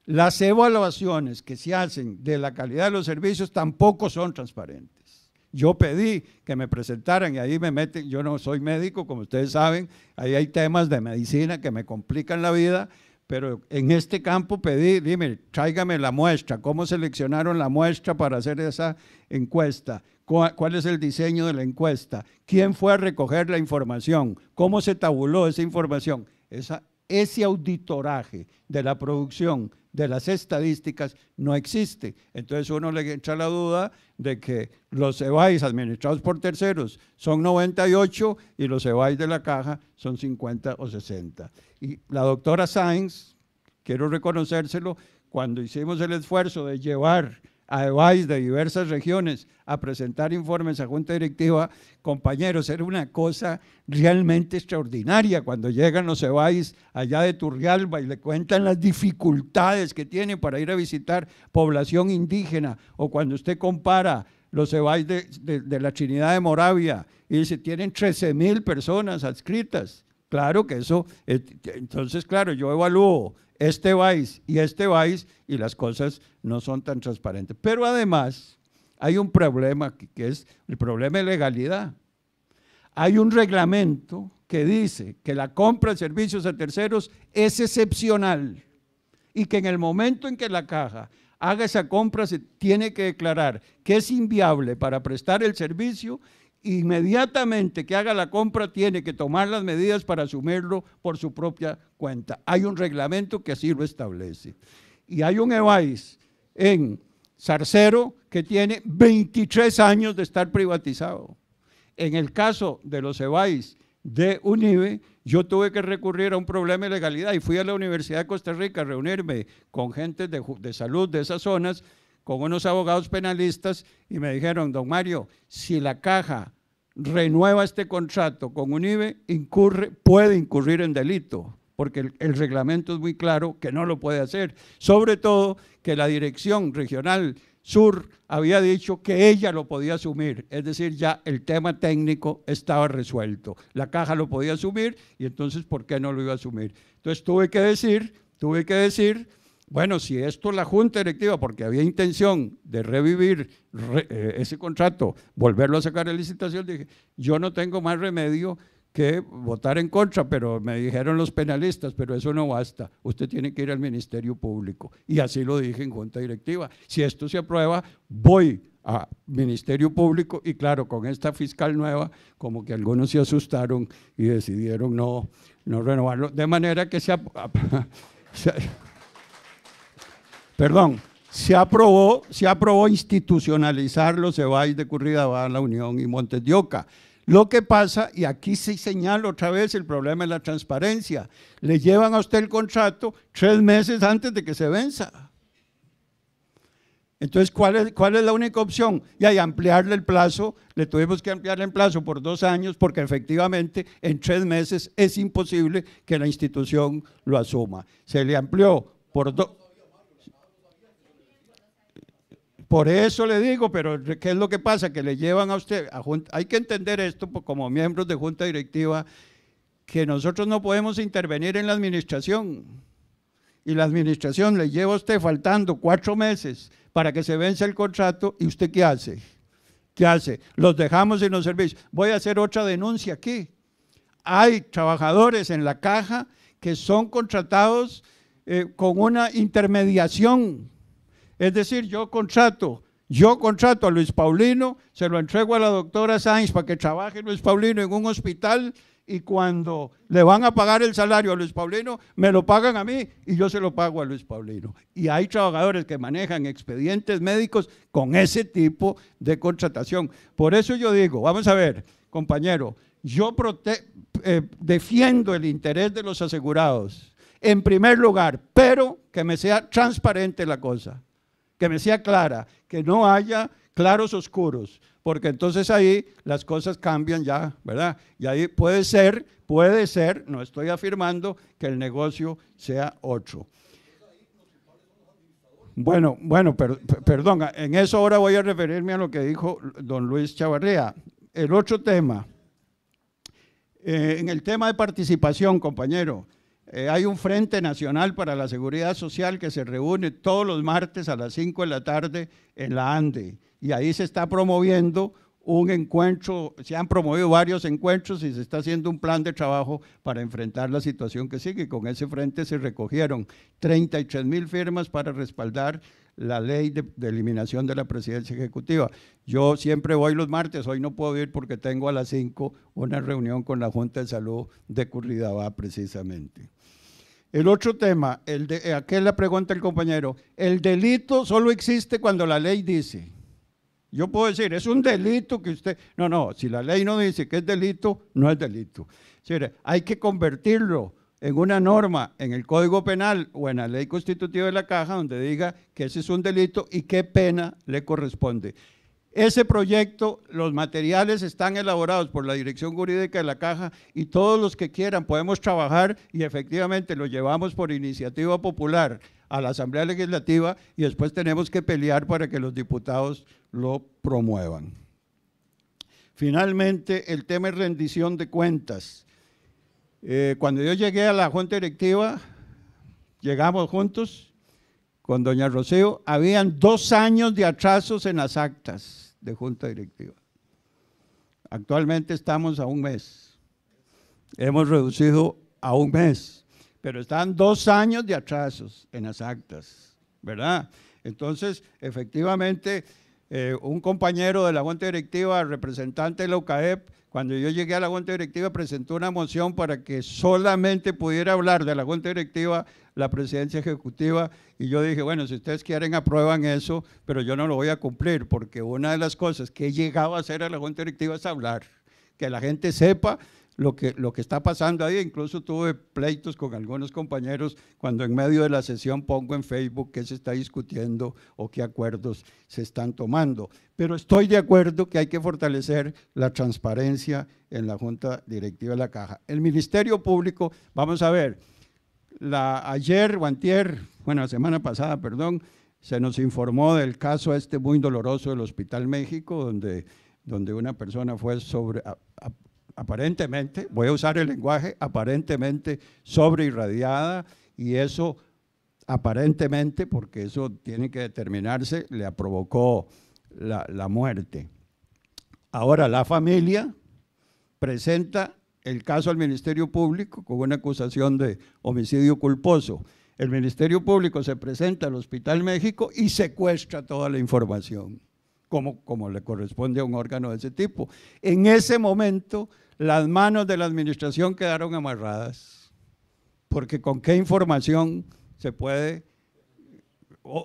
las evaluaciones que se hacen de la calidad de los servicios tampoco son transparentes. Yo pedí que me presentaran y ahí me meten, yo no soy médico, como ustedes saben, ahí hay temas de medicina que me complican la vida, pero en este campo pedí, dime, tráigame la muestra, cómo seleccionaron la muestra para hacer esa encuesta, cuál es el diseño de la encuesta, quién fue a recoger la información, cómo se tabuló esa información. ese auditoraje de la producción de las estadísticas no existe. Entonces uno le echa la duda de que los EBAIS administrados por terceros son 98 y los EBAIS de la caja son 50 o 60. Y la doctora Sainz, quiero reconocérselo, cuando hicimos el esfuerzo de llevar a EBAIS de diversas regiones a presentar informes a Junta Directiva, compañeros, era una cosa realmente extraordinaria cuando llegan los EBAIS allá de Turrialba y le cuentan las dificultades que tienen para ir a visitar población indígena o cuando usted compara los EBAIS de, la Trinidad de Moravia y dice, tienen 13 mil personas adscritas. Claro que eso, eh, entonces claro, yo evalúo este país y este país y las cosas no son tan transparentes. Pero además hay un problema que es el problema de legalidad. Hay un reglamento que dice que la compra de servicios a terceros es excepcional y que en el momento en que la caja haga esa compra se tiene que declarar que es inviable para prestar el servicio inmediatamente que haga la compra tiene que tomar las medidas para asumirlo por su propia cuenta. Hay un reglamento que así lo establece. Y hay un EVAIS en Zarcero que tiene 23 años de estar privatizado. En el caso de los EVAIS de UNIBE, yo tuve que recurrir a un problema de legalidad y fui a la Universidad de Costa Rica a reunirme con gente de salud de esas zonas con unos abogados penalistas y me dijeron, don Mario, si la caja renueva este contrato con UNIBE, incurre, puede incurrir en delito, porque el, reglamento es muy claro que no lo puede hacer. Sobre todo que la dirección regional sur había dicho que ella lo podía asumir, es decir, ya el tema técnico estaba resuelto. La caja lo podía asumir y entonces, ¿por qué no lo iba a asumir? Entonces tuve que decir, tuve que decir bueno, si esto la Junta Directiva, porque había intención de revivir eh, ese contrato, volverlo a sacar a licitación, dije, yo no tengo más remedio que votar en contra, pero me dijeron los penalistas, pero eso no basta, usted tiene que ir al Ministerio Público. Y así lo dije en Junta Directiva. Si esto se aprueba, voy a Ministerio Público y claro, con esta fiscal nueva, como que algunos se asustaron y decidieron no, no renovarlo, de manera que se... perdón, se aprobó, se aprobó institucionalizar los Cebáis de a La Unión y Montes de Oca. Lo que pasa, y aquí se señala otra vez el problema de la transparencia, le llevan a usted el contrato tres meses antes de que se venza. Entonces, ¿cuál es, la única opción? Y hay ampliarle el plazo, le tuvimos que ampliarle el plazo por dos años porque efectivamente en tres meses es imposible que la institución lo asuma. Se le amplió por dos Por eso le digo, pero ¿qué es lo que pasa? Que le llevan a usted, hay que entender esto pues, como miembros de junta directiva, que nosotros no podemos intervenir en la administración. Y la administración le lleva a usted faltando cuatro meses para que se vence el contrato y usted qué hace? ¿Qué hace? Los dejamos sin los servicios. Voy a hacer otra denuncia aquí. Hay trabajadores en la caja que son contratados eh, con una intermediación es decir, yo contrato, yo contrato a Luis Paulino, se lo entrego a la doctora Sainz para que trabaje Luis Paulino en un hospital y cuando le van a pagar el salario a Luis Paulino, me lo pagan a mí y yo se lo pago a Luis Paulino. Y hay trabajadores que manejan expedientes médicos con ese tipo de contratación. Por eso yo digo, vamos a ver, compañero, yo eh, defiendo el interés de los asegurados, en primer lugar, pero que me sea transparente la cosa que me sea clara, que no haya claros oscuros, porque entonces ahí las cosas cambian ya, ¿verdad? Y ahí puede ser, puede ser, no estoy afirmando que el negocio sea otro. Bueno, bueno, perdón, en eso ahora voy a referirme a lo que dijo don Luis Chavarría. El otro tema, eh, en el tema de participación, compañero, eh, hay un Frente Nacional para la Seguridad Social que se reúne todos los martes a las 5 de la tarde en la ANDE. Y ahí se está promoviendo un encuentro, se han promovido varios encuentros y se está haciendo un plan de trabajo para enfrentar la situación que sigue. y Con ese frente se recogieron 33 mil firmas para respaldar la ley de, eliminación de la presidencia ejecutiva. Yo siempre voy los martes, hoy no puedo ir porque tengo a las 5 una reunión con la Junta de Salud de Curridabá precisamente. El otro tema, el de, eh, aquel la pregunta del compañero, el delito solo existe cuando la ley dice. Yo puedo decir, es un delito que usted... No, no, si la ley no dice que es delito, no es delito. hay que convertirlo en una norma, en el Código Penal o en la ley constitutiva de la caja, donde diga que ese es un delito y qué pena le corresponde. Ese proyecto, los materiales están elaborados por la Dirección Jurídica de la Caja y todos los que quieran podemos trabajar y efectivamente lo llevamos por iniciativa popular a la Asamblea Legislativa y después tenemos que pelear para que los diputados lo promuevan. Finalmente, el tema es rendición de cuentas. Eh, cuando yo llegué a la Junta Directiva, llegamos juntos con doña Rocío, habían dos años de atrasos en las actas de junta directiva. Actualmente estamos a un mes. Hemos reducido a un mes, pero están dos años de atrasos en las actas, ¿verdad? Entonces, efectivamente, eh, un compañero de la Junta Directiva, representante de la UCAEP, cuando yo llegué a la Junta Directiva presentó una moción para que solamente pudiera hablar de la Junta Directiva la presidencia ejecutiva y yo dije, bueno, si ustedes quieren aprueban eso, pero yo no lo voy a cumplir porque una de las cosas que he llegado a hacer a la Junta Directiva es hablar, que la gente sepa lo que, lo que está pasando ahí. Incluso tuve pleitos con algunos compañeros cuando en medio de la sesión pongo en Facebook qué se está discutiendo o qué acuerdos se están tomando. Pero estoy de acuerdo que hay que fortalecer la transparencia en la Junta Directiva de la Caja. El Ministerio Público, vamos a ver, la, ayer o antier, bueno, la semana pasada, perdón, se nos informó del caso este muy doloroso del Hospital México, donde, donde una persona fue sobre, aparentemente, voy a usar el lenguaje aparentemente sobreirradiada y eso aparentemente, porque eso tiene que determinarse, le provocó la, muerte. Ahora la familia presenta el caso al Ministerio Público con una acusación de homicidio culposo. El Ministerio Público se presenta al Hospital México y secuestra toda la información como, le corresponde a un órgano de ese tipo. En ese momento, las manos de la administración quedaron amarradas, porque con qué información se puede o,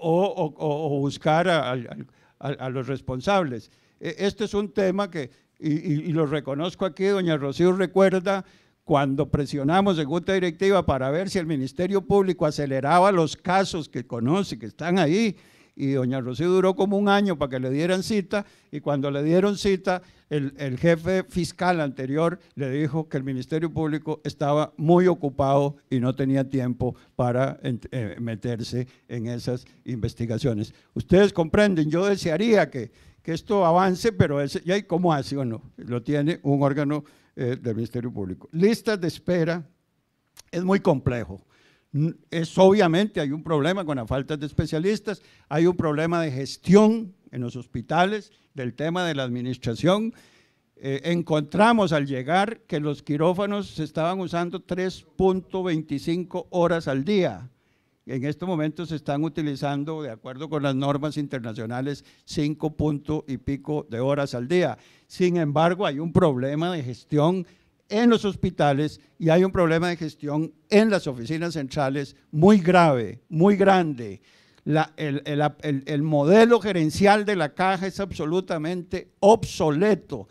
o, buscar a, los responsables. E, este es un tema que, y, lo reconozco aquí, doña Rocío recuerda cuando presionamos en Junta Directiva para ver si el Ministerio Público aceleraba los casos que conoce, que están ahí, y doña Rocío duró como un año para que le dieran cita y cuando le dieron cita, el, jefe fiscal anterior le dijo que el Ministerio Público estaba muy ocupado y no tenía tiempo para eh, meterse en esas investigaciones. Ustedes comprenden, yo desearía que, que esto avance, pero ya ¿y cómo hace o no? Lo tiene un órgano eh, del Ministerio Público. Listas de espera es muy complejo. Es, obviamente hay un problema con la falta de especialistas, hay un problema de gestión en los hospitales, del tema de la administración. Eh, encontramos al llegar que los quirófanos se estaban usando 3.25 horas al día. En este momento se están utilizando, de acuerdo con las normas internacionales, 5 punto y pico de horas al día. Sin embargo, hay un problema de gestión en los hospitales y hay un problema de gestión en las oficinas centrales muy grave, muy grande. el, modelo gerencial de la caja es absolutamente obsoleto.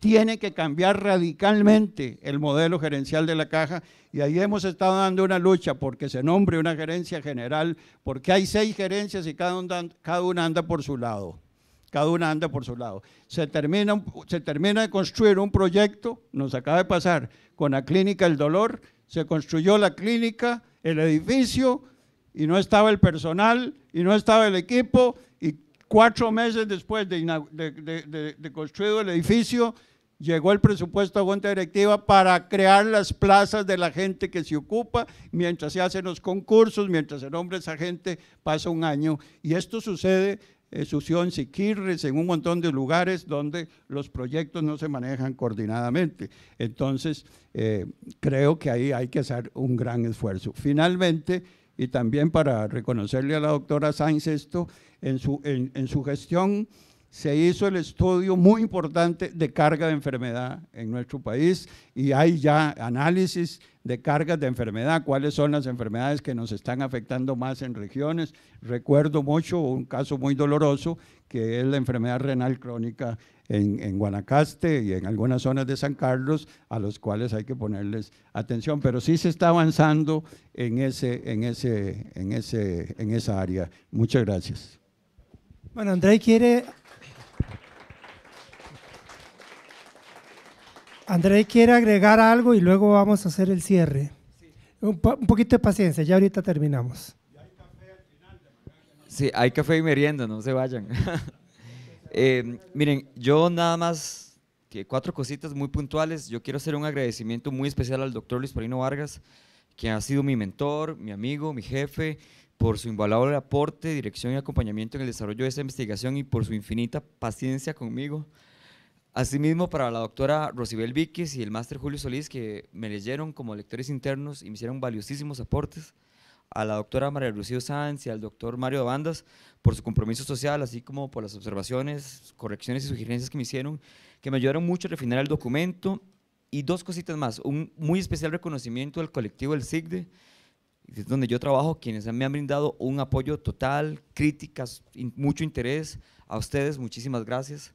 Tiene que cambiar radicalmente el modelo gerencial de la caja y ahí hemos estado dando una lucha porque se nombre una gerencia general, porque hay seis gerencias y cada cada una anda por su lado cada una anda por su lado. Se termina, se termina de construir un proyecto, nos acaba de pasar con la clínica El Dolor, se construyó la clínica, el edificio, y no estaba el personal, y no estaba el equipo, y cuatro meses después de, construido el edificio, llegó el presupuesto a Junta Directiva para crear las plazas de la gente que se ocupa, mientras se hacen los concursos, mientras el hombre esa gente, pasa un año. Y esto sucede eh, en Siquirres, en un montón de lugares donde los proyectos no se manejan coordinadamente. Entonces, eh, creo que ahí hay que hacer un gran esfuerzo. Finalmente, y también para reconocerle a la doctora Sainz esto, en su, en su gestión se hizo el estudio muy importante de carga de enfermedad en nuestro país y hay ya análisis de cargas de enfermedad, cuáles son las enfermedades que nos están afectando más en regiones. Recuerdo mucho un caso muy doloroso que es la enfermedad renal crónica en, Guanacaste y en algunas zonas de San Carlos, a los cuales hay que ponerles atención. Pero sí se está avanzando en, ese, en, ese, en, ese, en esa área. Muchas gracias. Bueno, André quiere André quiere agregar algo y luego vamos a hacer el cierre. Sí. Un, poquito de paciencia, ya ahorita terminamos. Sí, hay café y merienda, no se vayan. Eh, miren, yo nada más que cuatro cositas muy puntuales. Yo quiero hacer un agradecimiento muy especial al doctor Luis Perino Vargas, quien ha sido mi mentor, mi amigo, mi jefe, por su invaluable aporte, dirección y acompañamiento en el desarrollo de esta investigación y por su infinita paciencia conmigo. Asimismo, para la doctora Rosibel Víquez y el máster Julio Solís, que me leyeron como lectores internos y me hicieron valiosísimos aportes, a la doctora María Lucía Sanz y al doctor Mario de Bandas por su compromiso social, así como por las observaciones, correcciones y sugerencias que me hicieron, que me ayudaron mucho a refinar el documento. Y dos cositas más, un muy especial reconocimiento al colectivo del SIGDE, donde yo trabajo, quienes me han brindado un apoyo total, críticas, mucho interés. A ustedes, muchísimas gracias.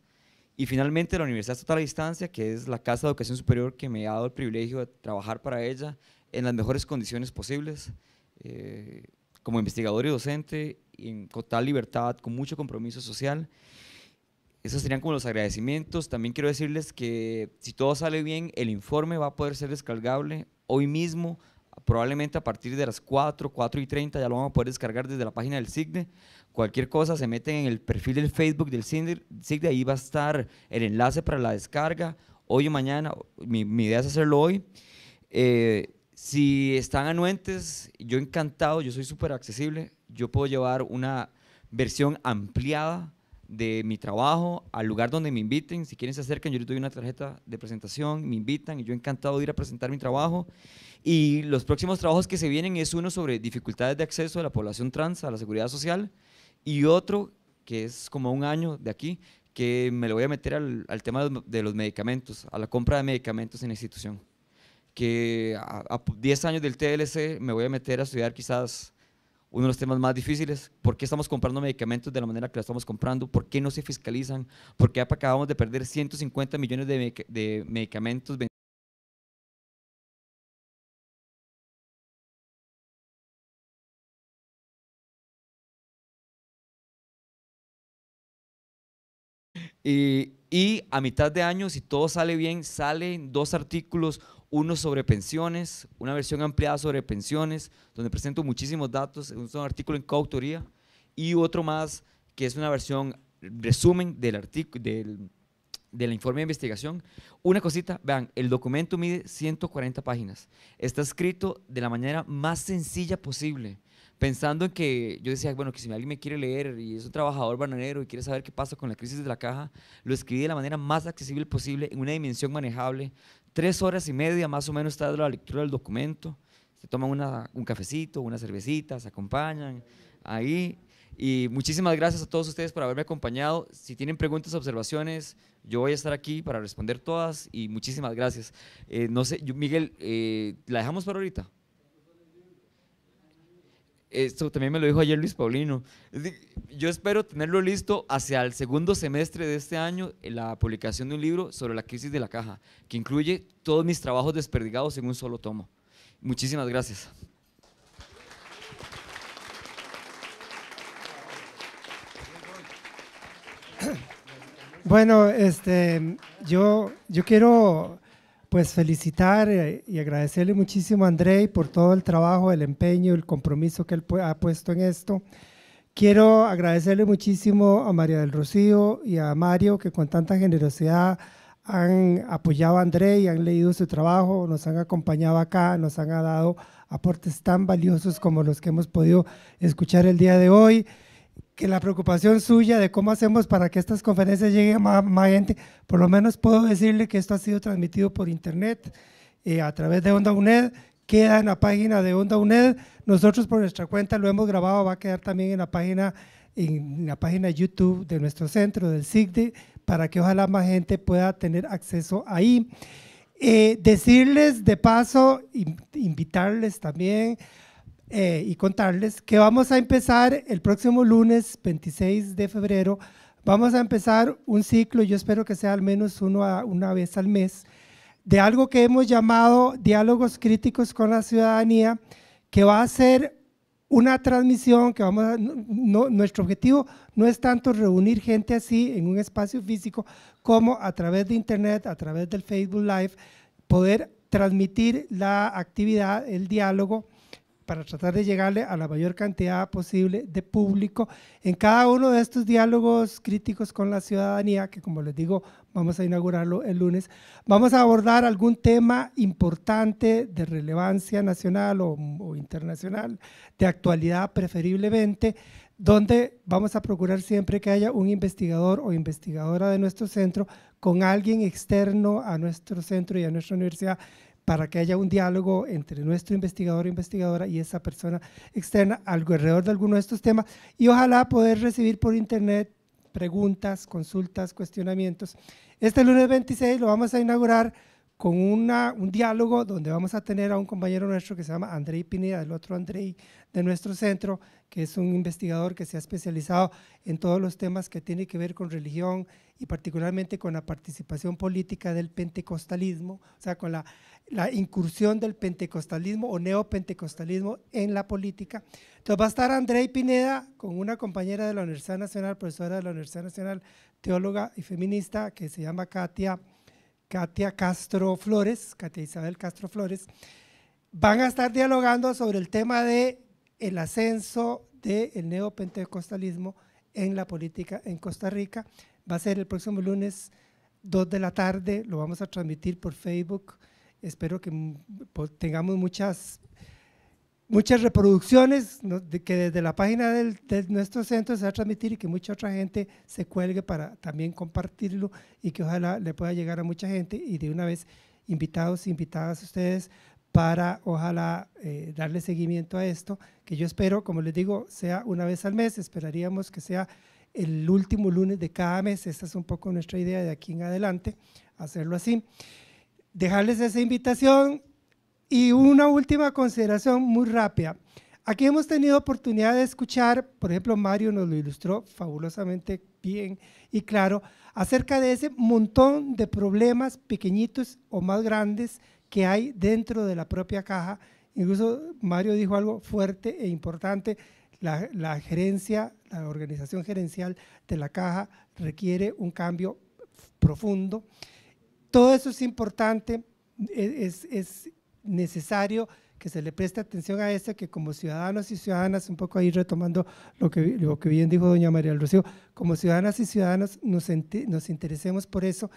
Y finalmente la Universidad total a Distancia, que es la Casa de Educación Superior que me ha dado el privilegio de trabajar para ella en las mejores condiciones posibles, eh, como investigador y docente, en, con tal libertad, con mucho compromiso social. Esos serían como los agradecimientos. También quiero decirles que si todo sale bien, el informe va a poder ser descargable hoy mismo, probablemente a partir de las 4, 4 y 30, ya lo vamos a poder descargar desde la página del CIGNE. Cualquier cosa, se meten en el perfil del Facebook del de ahí va a estar el enlace para la descarga, hoy o mañana, mi, idea es hacerlo hoy. Eh, si están anuentes, yo encantado, yo soy súper accesible, yo puedo llevar una versión ampliada de mi trabajo al lugar donde me inviten. Si quieren se acercan, yo les doy una tarjeta de presentación, me invitan y yo encantado de ir a presentar mi trabajo. Y los próximos trabajos que se vienen es uno sobre dificultades de acceso de la población trans a la seguridad social y otro que es como un año de aquí, que me lo voy a meter al, tema de los medicamentos, a la compra de medicamentos en la institución. Que a 10 años del TLC me voy a meter a estudiar quizás uno de los temas más difíciles, por qué estamos comprando medicamentos de la manera que los estamos comprando, por qué no se fiscalizan, por qué acabamos de perder 150 millones de, de medicamentos Y, a mitad de año, si todo sale bien, salen dos artículos, uno sobre pensiones, una versión ampliada sobre pensiones, donde presento muchísimos datos, es un artículo en coautoría, y otro más que es una versión resumen del artículo del, del informe de investigación. Una cosita, vean, el documento mide 140 páginas. Está escrito de la manera más sencilla posible pensando en que yo decía, bueno, que si alguien me quiere leer y es un trabajador bananero y quiere saber qué pasa con la crisis de la caja, lo escribí de la manera más accesible posible, en una dimensión manejable. Tres horas y media más o menos está de la lectura del documento. Se toman un cafecito, una cervecita, se acompañan ahí. Y muchísimas gracias a todos ustedes por haberme acompañado. Si tienen preguntas, observaciones, yo voy a estar aquí para responder todas y muchísimas gracias. Eh, no sé, Miguel, eh, ¿la dejamos para ahorita? esto también me lo dijo ayer Luis Paulino, yo espero tenerlo listo hacia el segundo semestre de este año, la publicación de un libro sobre la crisis de la caja, que incluye todos mis trabajos desperdigados en un solo tomo. Muchísimas gracias. Bueno, este, yo, yo quiero pues felicitar eh, y agradecerle muchísimo a André por todo el trabajo, el empeño, el compromiso que él ha puesto en esto. Quiero agradecerle muchísimo a María del Rocío y a Mario que con tanta generosidad han apoyado a y han leído su trabajo, nos han acompañado acá, nos han dado aportes tan valiosos como los que hemos podido escuchar el día de hoy que la preocupación suya de cómo hacemos para que estas conferencias lleguen a más, gente, por lo menos puedo decirle que esto ha sido transmitido por internet eh, a través de Onda UNED, queda en la página de Onda UNED, nosotros por nuestra cuenta lo hemos grabado, va a quedar también en la página en la página YouTube de nuestro centro, del SIGDE, para que ojalá más gente pueda tener acceso ahí. Eh, decirles de paso, invitarles también eh, y contarles que vamos a empezar el próximo lunes 26 de febrero, vamos a empezar un ciclo, yo espero que sea al menos uno a, una vez al mes, de algo que hemos llamado diálogos críticos con la ciudadanía, que va a ser una transmisión que vamos nuestro objetivo no es tanto reunir gente así en un espacio físico como a través de internet, a través del Facebook Live, poder transmitir la actividad, el diálogo, para tratar de llegarle a la mayor cantidad posible de público en cada uno de estos diálogos críticos con la ciudadanía, que como les digo, vamos a inaugurarlo el lunes. Vamos a abordar algún tema importante de relevancia nacional o, internacional, de actualidad preferiblemente, donde vamos a procurar siempre que haya un investigador o investigadora de nuestro centro con alguien externo a nuestro centro y a nuestra universidad para que haya un diálogo entre nuestro investigador e investigadora y esa persona externa alrededor de alguno de estos temas y ojalá poder recibir por internet preguntas, consultas, cuestionamientos. Este lunes 26 lo vamos a inaugurar con un diálogo donde vamos a tener a un compañero nuestro que se llama Andrei Pineda, el otro Andrei de nuestro centro, que es un investigador que se ha especializado en todos los temas que tienen que ver con religión y particularmente con la participación política del pentecostalismo, o sea, con la, la incursión del pentecostalismo o neopentecostalismo en la política. Entonces va a estar Andrei Pineda con una compañera de la Universidad Nacional, profesora de la Universidad Nacional, teóloga y feminista, que se llama Katia. Katia Castro Flores, Katia Isabel Castro Flores, van a estar dialogando sobre el tema de el ascenso del neopentecostalismo en la política en Costa Rica. Va a ser el próximo lunes 2 de la tarde, lo vamos a transmitir por Facebook. Espero que tengamos muchas muchas reproducciones de que desde la página de nuestro centro se va a transmitir y que mucha otra gente se cuelgue para también compartirlo y que ojalá le pueda llegar a mucha gente y de una vez invitados, invitadas ustedes para ojalá eh, darle seguimiento a esto, que yo espero, como les digo, sea una vez al mes, esperaríamos que sea el último lunes de cada mes, esta es un poco nuestra idea de aquí en adelante, hacerlo así. Dejarles esa invitación, y una última consideración muy rápida. Aquí hemos tenido oportunidad de escuchar, por ejemplo, Mario nos lo ilustró fabulosamente bien y claro, acerca de ese montón de problemas pequeñitos o más grandes que hay dentro de la propia caja. Incluso Mario dijo algo fuerte e importante, la, la gerencia, la organización gerencial de la caja requiere un cambio profundo. Todo eso es importante, e, es, es necesario que se le preste atención a esto, que como ciudadanos y ciudadanas, un poco ahí retomando lo que, lo que bien dijo doña María del Rocío, como ciudadanas y ciudadanos nos, nos interesemos por eso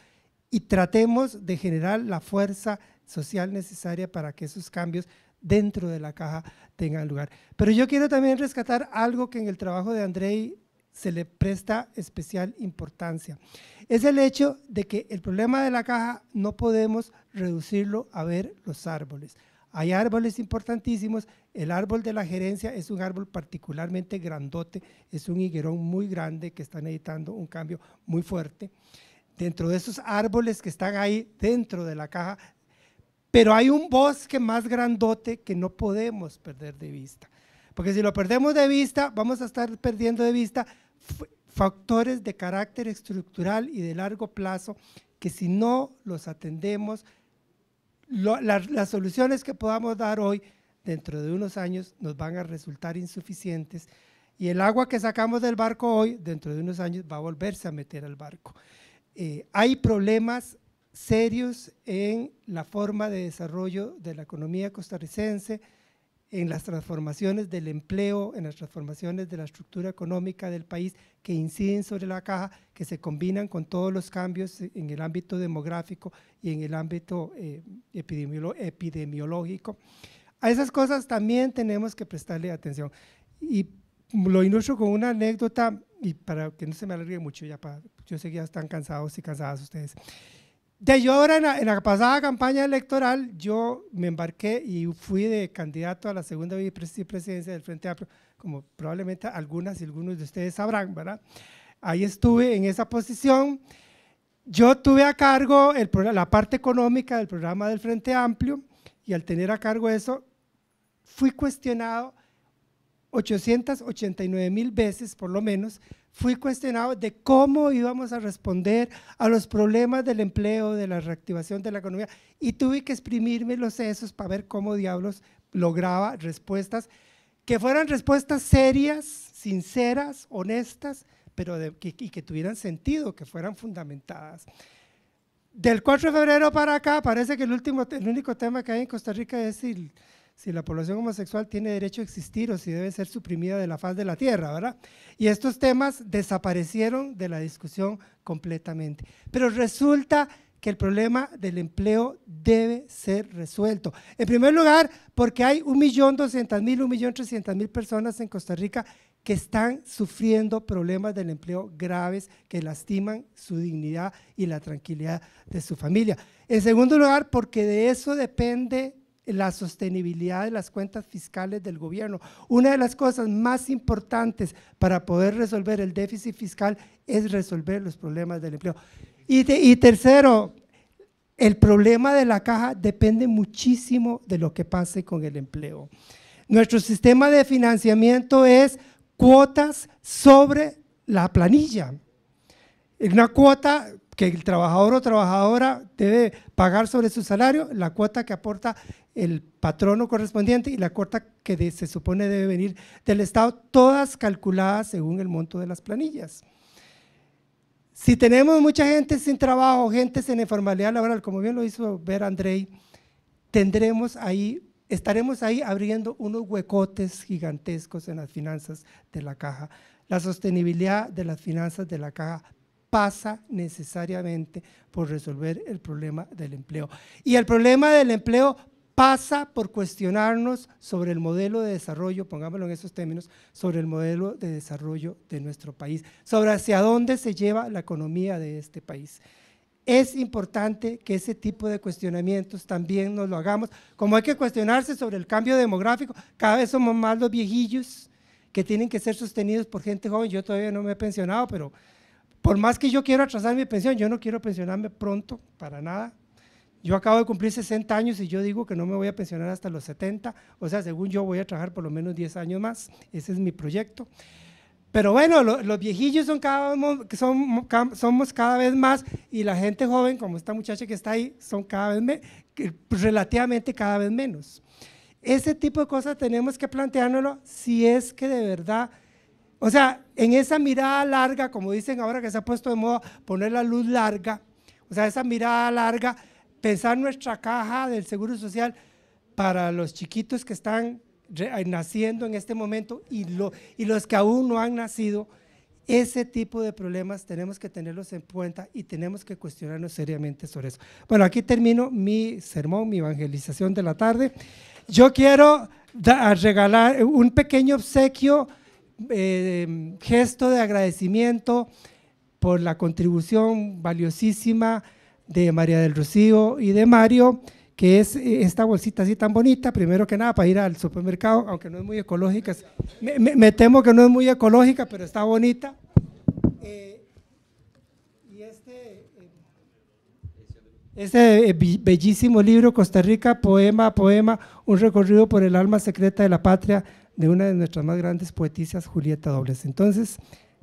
y tratemos de generar la fuerza social necesaria para que esos cambios dentro de la caja tengan lugar. Pero yo quiero también rescatar algo que en el trabajo de Andrei se le presta especial importancia. Es el hecho de que el problema de la caja no podemos reducirlo a ver los árboles. Hay árboles importantísimos, el árbol de la gerencia es un árbol particularmente grandote, es un higuerón muy grande que está necesitando un cambio muy fuerte. Dentro de esos árboles que están ahí dentro de la caja, pero hay un bosque más grandote que no podemos perder de vista. Porque si lo perdemos de vista, vamos a estar perdiendo de vista factores de carácter estructural y de largo plazo que si no los atendemos, las, soluciones que podamos dar hoy dentro de unos años nos van a resultar insuficientes y el agua que sacamos del barco hoy dentro de unos años va a volverse a meter al barco. Eh, hay problemas serios en la forma de desarrollo de la economía costarricense, en las transformaciones del empleo, en las transformaciones de la estructura económica del país que inciden sobre la caja, que se combinan con todos los cambios en el ámbito demográfico y en el ámbito eh, epidemiológico. A esas cosas también tenemos que prestarle atención. Y lo ilustro con una anécdota, y para que no se me alargue mucho, ya yo sé que ya están cansados y cansadas ustedes. De yo ahora en la, pasada campaña electoral, yo me embarqué y fui de candidato a la segunda vicepresidencia del Frente Amplio, como probablemente algunas y algunos de ustedes sabrán, ¿verdad? Ahí estuve en esa posición. Yo tuve a cargo el, la parte económica del programa del Frente Amplio y al tener a cargo eso, fui cuestionado 889 mil veces por lo menos fui cuestionado de cómo íbamos a responder a los problemas del empleo, de la reactivación de la economía, y tuve que exprimirme los sesos para ver cómo diablos lograba respuestas que fueran respuestas serias, sinceras, honestas, pero de, que, y que tuvieran sentido, que fueran fundamentadas. Del 4 de febrero para acá, parece que el, último, el único tema que hay en Costa Rica es el, si la población homosexual tiene derecho a existir o si debe ser suprimida de la faz de la tierra, ¿verdad? Y estos temas desaparecieron de la discusión completamente. Pero resulta que el problema del empleo debe ser resuelto. En primer lugar, porque hay 1.200.000, 1.300.000 personas en Costa Rica que están sufriendo problemas del empleo graves que lastiman su dignidad y la tranquilidad de su familia. En segundo lugar, porque de eso depende la sostenibilidad de las cuentas fiscales del gobierno. Una de las cosas más importantes para poder resolver el déficit fiscal es resolver los problemas del empleo. Y, tercero, el problema de la caja depende muchísimo de lo que pase con el empleo. Nuestro sistema de financiamiento es cuotas sobre la planilla. Una cuota que el trabajador o trabajadora debe pagar sobre su salario la cuota que aporta el patrono correspondiente y la cuota que se supone debe venir del Estado, todas calculadas según el monto de las planillas. Si tenemos mucha gente sin trabajo, gente sin informalidad laboral, como bien lo hizo ver Andrei, tendremos ahí, estaremos ahí abriendo unos huecotes gigantescos en las finanzas de la caja. La sostenibilidad de las finanzas de la caja pasa necesariamente por resolver el problema del empleo. Y el problema del empleo pasa por cuestionarnos sobre el modelo de desarrollo, pongámoslo en esos términos, sobre el modelo de desarrollo de nuestro país, sobre hacia dónde se lleva la economía de este país. Es importante que ese tipo de cuestionamientos también nos lo hagamos, como hay que cuestionarse sobre el cambio demográfico, cada vez somos más los viejillos que tienen que ser sostenidos por gente joven, yo todavía no me he pensionado, pero por más que yo quiero atrasar mi pensión, yo no quiero pensionarme pronto, para nada. Yo acabo de cumplir 60 años y yo digo que no me voy a pensionar hasta los 70, o sea, según yo voy a trabajar por lo menos 10 años más, ese es mi proyecto. Pero bueno, los viejillos son cada, son, somos cada vez más y la gente joven, como esta muchacha que está ahí, son cada vez me, relativamente cada vez menos. Ese tipo de cosas tenemos que planteárnoslo si es que de verdad o sea, en esa mirada larga, como dicen ahora que se ha puesto de moda poner la luz larga, o sea, esa mirada larga, pensar nuestra caja del Seguro Social para los chiquitos que están eh, naciendo en este momento y, los que aún no han nacido, ese tipo de problemas tenemos que tenerlos en cuenta y tenemos que cuestionarnos seriamente sobre eso. Bueno, aquí termino mi sermón, mi evangelización de la tarde. Yo quiero regalar un pequeño obsequio eh, gesto de agradecimiento por la contribución valiosísima de María del Rocío y de Mario, que es eh, esta bolsita así tan bonita, primero que nada para ir al supermercado, aunque no es muy ecológica, me, temo que no es muy ecológica, pero está bonita. Eh, y este, este bellísimo libro, Costa Rica, poema poema, un recorrido por el alma secreta de la patria de una de nuestras más grandes poetisas, Julieta Dobles. Entonces,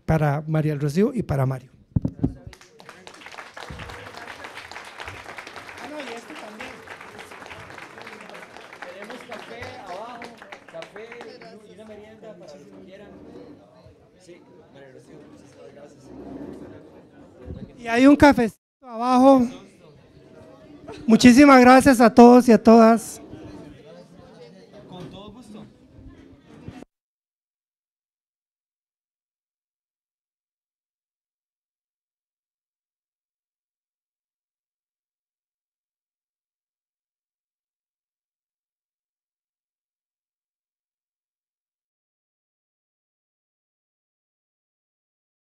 para María El Rocío y para Mario. Ah, este y hay un cafecito abajo. Muchísimas gracias a todos y a todas.